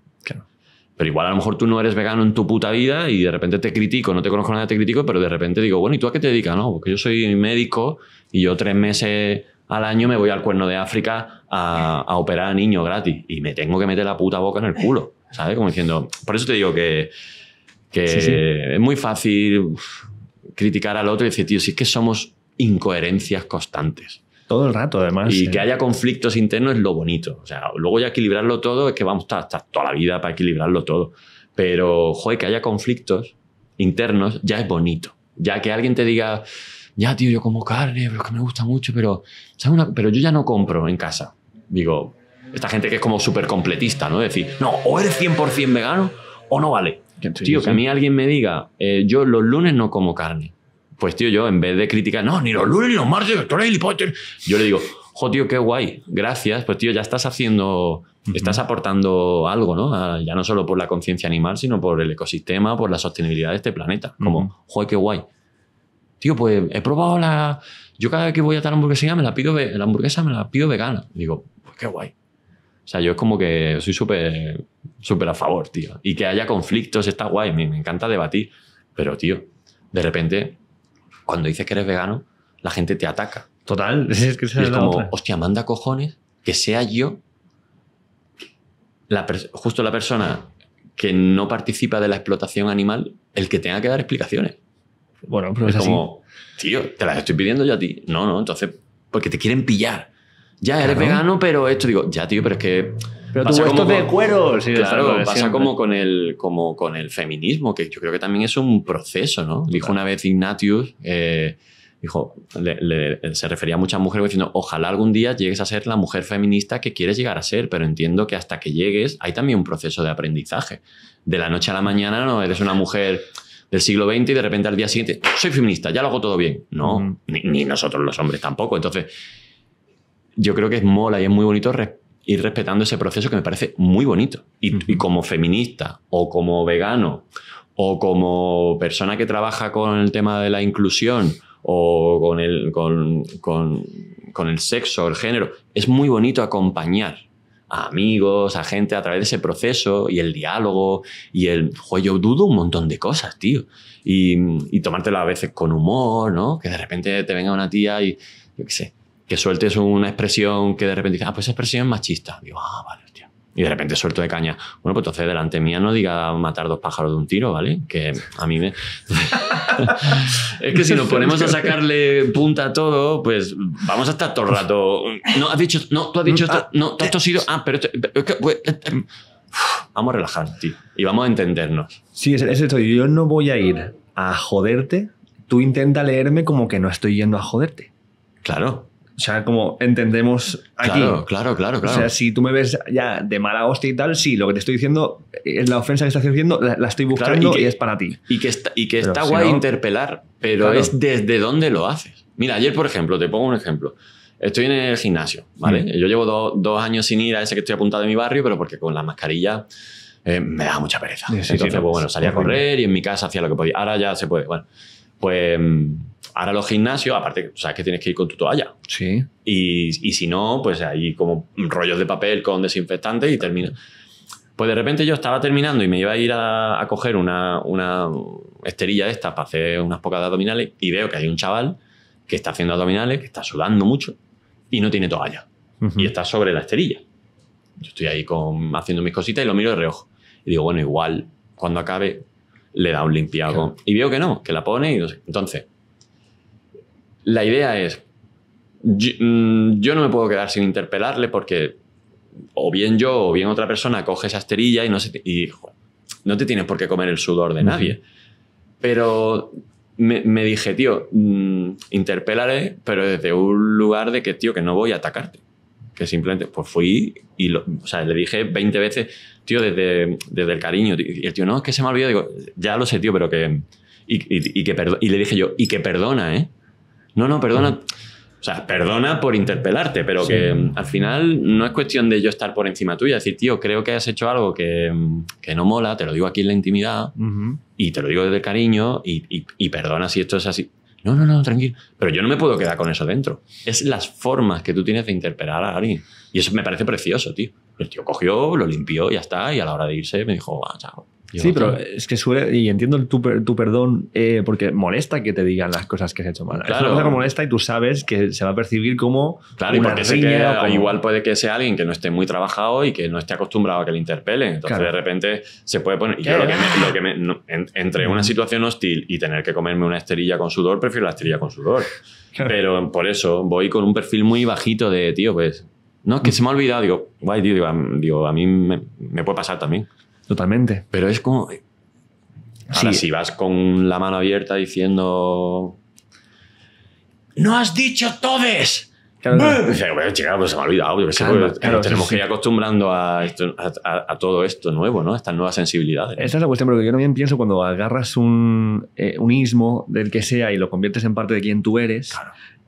Pero igual a lo mejor tú no eres vegano en tu puta vida y de repente te critico, no te conozco nada, te critico, pero de repente digo, bueno, ¿y tú a qué te dedicas? No, porque yo soy médico y yo tres meses al año me voy al cuerno de África a, operar a niños gratis y me tengo que meter la puta boca en el culo, ¿sabes? Como diciendo, por eso te digo que, que es muy fácil criticar al otro y decir, tío, si es que somos incoherencias constantes. Todo el rato, además. Y que eh. haya conflictos internos es lo bonito. O sea, luego ya equilibrarlo todo es que vamos a estar toda la vida para equilibrarlo todo. Pero, joder, que haya conflictos internos ya es bonito. Ya que alguien te diga, ya, tío, yo como carne, pero que me gusta mucho, pero, pero yo ya no compro en casa. Digo, esta gente que es como súper completista, ¿no? Es decir, no, o eres 100% vegano o no vale. Tío, que a mí alguien me diga, eh, yo los lunes no como carne. Pues tío, yo en vez de criticar, no, ni los lunes ni los martes, doctor Harry yo le digo, jo, tío, qué guay, gracias, pues tío, ya estás haciendo, estás aportando algo, ¿no? ya no solo por la conciencia animal, sino por el ecosistema, por la sostenibilidad de este planeta. Como, jo, qué guay. Tío, pues he probado la... Yo cada vez que voy a tal hamburguesa, me la pido, la hamburguesa me la pido vegana. Digo, pues qué guay. O sea, yo es como que soy súper súper a favor, tío. Y que haya conflictos está guay, me encanta debatir. Pero, tío, de repente cuando dices que eres vegano, la gente te ataca. Total, es que es como, hostia, manda cojones que sea yo justo la persona que no participa de la explotación animal el que tenga que dar explicaciones. Bueno, pero es, como, tío, te las estoy pidiendo yo a ti. No, no, entonces, porque te quieren pillar ya eres vegano, pero esto, digo, ya, tío, pero es que... Pero tú tu de cuero, sí, Claro, pasa como con, el, como con el feminismo, que yo creo que también es un proceso, ¿no? Dijo una vez Ignatius, eh, dijo, se refería a muchas mujeres diciendo, ojalá algún día llegues a ser la mujer feminista que quieres llegar a ser, pero entiendo que hasta que llegues hay también un proceso de aprendizaje. De la noche a la mañana no eres una mujer del siglo XX y de repente al día siguiente, soy feminista, ya lo hago todo bien. No, ni nosotros los hombres tampoco. Entonces yo creo que es mola y es muy bonito ir respetando ese proceso que me parece muy bonito. Y, como feminista o como vegano o como persona que trabaja con el tema de la inclusión o con el, con, el sexo, el género, es muy bonito acompañar a amigos, a gente a través de ese proceso y el diálogo y el, joder, yo dudo un montón de cosas, tío. Y, y tomártelo a veces con humor, ¿no? Que de repente te venga una tía y, yo qué sé, que sueltes una expresión que de repente dices, ah, pues esa expresión es machista. Digo, ah, vale, Y de repente suelto de caña. Bueno, pues entonces delante mía no diga matar dos pájaros de un tiro, ¿vale? Que a mí me. es que si nos ponemos a sacarle punta a todo, pues vamos a estar todo el rato. No, has dicho, no, tú has dicho esto, no, tú has sido ah, pero. Pues, eh, eh, vamos a relajarnos, tío. Y vamos a entendernos. Sí, es, esto. Yo no voy a ir a joderte. Tú intenta leerme como que no estoy yendo a joderte. Claro. O sea, como entendemos aquí. Claro, claro, claro, claro. O sea, si tú me ves ya de mala hostia y tal, sí, lo que te estoy diciendo es eh, la ofensa que estás haciendo, la, estoy buscando y, es para ti. Y que está, y que está guay interpelar, pero es desde dónde lo haces. Mira, ayer, por ejemplo, te pongo un ejemplo. Estoy en el gimnasio, ¿vale? Yo llevo dos años sin ir a ese que estoy apuntado en mi barrio, pero porque con la mascarilla eh, me da mucha pereza. Entonces, pues, bueno, salía a correr y en mi casa hacía lo que podía. Ahora ya se puede. Bueno, pues mm, Ahora los gimnasios, aparte, sabes que tienes que ir con tu toalla. Sí. Y, y si no, pues hay como rollos de papel con desinfectante y termina. Pues de repente yo estaba terminando y me iba a ir a, coger una, una esterilla esta para hacer unas pocas de abdominales y veo que hay un chaval que está haciendo abdominales, que está sudando mucho y no tiene toalla. Y está sobre la esterilla. Yo estoy ahí con, haciendo mis cositas y lo miro de reojo. Y digo, bueno, igual cuando acabe le da un limpiado. Y veo que no, que la pone y Entonces, la idea es, mm, yo, no me puedo quedar sin interpelarle porque o bien yo o bien otra persona coge esa esterilla y no, se, y, no te tienes por qué comer el sudor de nadie. Pero me, dije, tío, mm, interpelaré, pero desde un lugar de que, tío, que no voy a atacarte. Que simplemente, pues fui y le dije 20 veces, tío, desde, desde el cariño. y el tío, no, es que se me olvidó. Digo, ya lo sé, tío, pero que. Y, que y le dije yo, y que perdona, ¿eh? No, no, perdona. O sea, perdona por interpelarte, pero que mm, al final no es cuestión de yo estar por encima tuya. Es decir, tío, creo que has hecho algo que, mm, que no mola, te lo digo aquí en la intimidad y te lo digo desde cariño y, y, y perdona si esto es así. No, no, no, tranquilo. Pero yo no me puedo quedar con eso dentro. Es las formas que tú tienes de interpelar a alguien. Y eso me parece precioso, tío. El tío cogió, lo limpió, y ya está. Y a la hora de irse me dijo, ah, chao sí, pero es que suele, y entiendo tu, perdón, eh, porque molesta que te digan las cosas que has hecho mal. Es una cosa que molesta y tú sabes que se va a percibir como. Claro, una y porque igual puede que sea alguien que no esté muy trabajado y que no esté acostumbrado a que le interpelen. Entonces de repente se puede poner. yo que entre una situación hostil y tener que comerme una esterilla con sudor, prefiero la esterilla con sudor. Pero por eso voy con un perfil muy bajito de, tío, pues. No, es que se me ha olvidado. Digo, guay, tío, digo, a, mí me puede pasar también. Totalmente. Pero es como. Eh, sí. si vas con la mano abierta diciendo. ¡No has dicho todes! Claro, O sea, pues se me ha olvidado. Pues, eh, tenemos que ir acostumbrando a, todo esto nuevo, ¿no? Estas nuevas sensibilidades. Esa es la cuestión, porque yo también pienso cuando agarras un, eh, ismo del que sea y lo conviertes en parte de quien tú eres,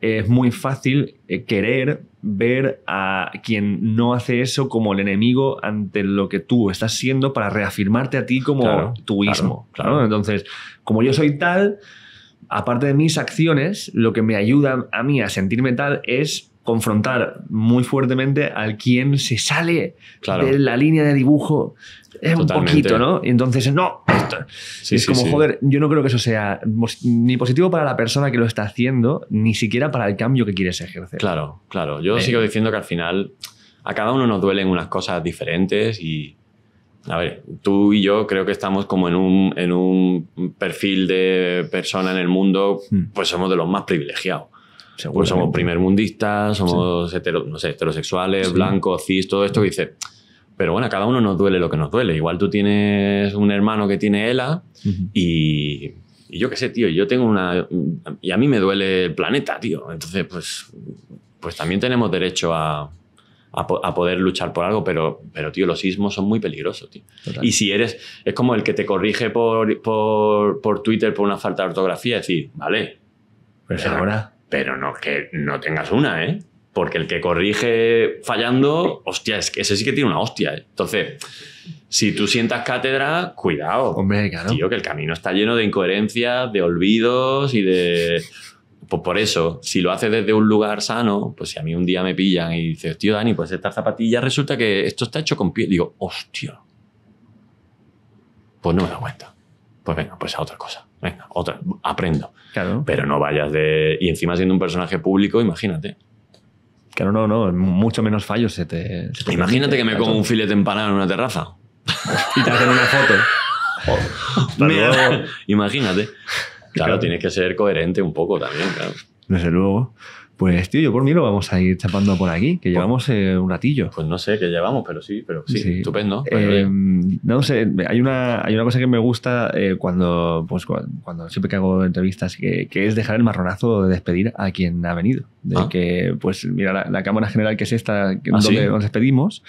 es muy fácil eh, querer ver a quien no hace eso como el enemigo ante lo que tú estás siendo para reafirmarte a ti como tu ismo. claro. Entonces, como yo soy tal, aparte de mis acciones, lo que me ayuda a mí a sentirme tal es confrontar muy fuertemente al quien se sale de la línea de dibujo es un poquito, ¿no? Y entonces, no, es como, joder, yo no creo que eso sea ni positivo para la persona que lo está haciendo, ni siquiera para el cambio que quieres ejercer. Claro, claro. Yo eh. sigo diciendo que al final a cada uno nos duelen unas cosas diferentes y, a ver, tú y yo creo que estamos como en un, en un perfil de persona en el mundo, hmm. pues somos de los más privilegiados. Pues somos primermundistas, somos heterosexuales, blancos, cis, todo esto que dice. Pero bueno, a cada uno nos duele lo que nos duele. Igual tú tienes un hermano que tiene ELA y, yo qué sé, tío, yo tengo una... Y a mí me duele el planeta, tío. Entonces, pues, pues también tenemos derecho a, poder luchar por algo, pero, pero tío, los sismos son muy peligrosos, tío. Y si eres, es como el que te corrige por, Twitter por una falta de ortografía, Es decir, vale. Pero pues ahora. Pero no que no tengas una, ¿eh? Porque el que corrige fallando, hostia, es que ese sí que tiene una hostia. ¿eh? Entonces, si tú sientas cátedra, cuidado. Hombre, Tío, que el camino está lleno de incoherencias, de olvidos y de. Pues por eso, si lo haces desde un lugar sano, pues si a mí un día me pillan y dices, tío Dani, pues esta zapatilla resulta que esto está hecho con piel. Digo, hostia. Pues no me da cuenta. Pues venga, pues a otra cosa otra, aprendo. Claro. Pero no vayas de... Y encima siendo un personaje público, imagínate. Claro, no, no, mucho menos fallos se te... imagínate que me como un filete empanado en una terraza. y te hacen una foto. imagínate. Claro, claro, tienes que ser coherente un poco también, claro. Desde luego. Pues, tío, yo por mí lo vamos a ir chapando por aquí, que pues llevamos eh, un ratillo. Pues no sé qué llevamos, pero sí, pero sí, estupendo. Eh, pues, no sé, hay una, hay una cosa que me gusta eh, cuando, pues, cuando siempre que hago entrevistas, que, es dejar el marronazo de despedir a quien ha venido. De ah. que, pues, mira, la, cámara general que es esta, ah, donde nos despedimos,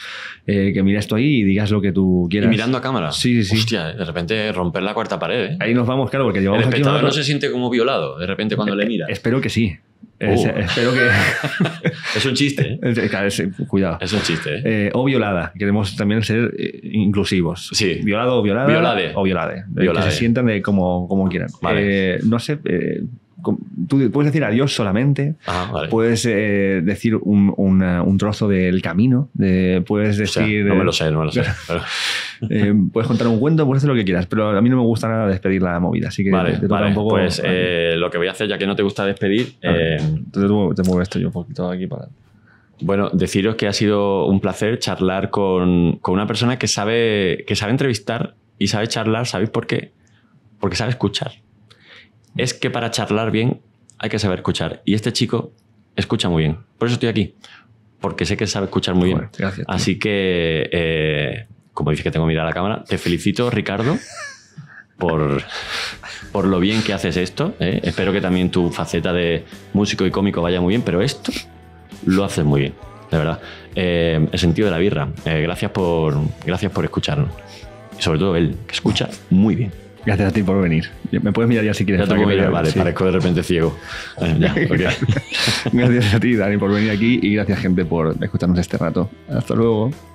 que mira esto ahí y digas lo que tú quieras. Y mirando a cámara. Sí, sí, Hostia, de repente romper la cuarta pared. Ahí nos vamos, claro, porque llevamos. El aquí no se siente como violado, de repente cuando le mira. Espero que sí. Oh. Es, espero que. es un chiste. ¿eh? cuidado. Es un chiste. ¿eh? ¿eh? o violada. Queremos también ser eh, inclusivos. Sí. Violado o violada. Violade. O violade. Que se sientan de como, como quieran. Vale. Eh, no sé tú puedes decir adiós solamente, puedes eh, decir un, trozo del camino, puedes decir... no me lo eh, sé, no me lo sé. Eh, puedes contar un cuento, puedes hacer lo que quieras, pero a mí no me gusta nada despedir la movida, así que Pues lo que voy a hacer, ya que no te gusta despedir... te muevo esto yo un poquito aquí para... Bueno, deciros que ha sido un placer charlar con, una persona que sabe, que sabe entrevistar y sabe charlar, ¿sabéis por qué? Porque sabe escuchar es que para charlar bien hay que saber escuchar. Y este chico escucha muy bien. Por eso estoy aquí. Porque sé que sabe escuchar muy bien. Así que, eh, como dije, que tengo que a la cámara, te felicito, Ricardo, por, por lo bien que haces esto. Eh. Espero que también tu faceta de músico y cómico vaya muy bien, pero esto lo haces muy bien, de verdad. Eh, el sentido de la birra. gracias, por, gracias por escucharnos. Y sobre todo él, que escucha muy bien. Gracias a ti por venir. Me puedes mirar ya si quieres. mirar, vale, parezco de repente ciego. gracias a ti, Dani, por venir aquí y gracias, gente, por escucharnos este rato. Hasta luego.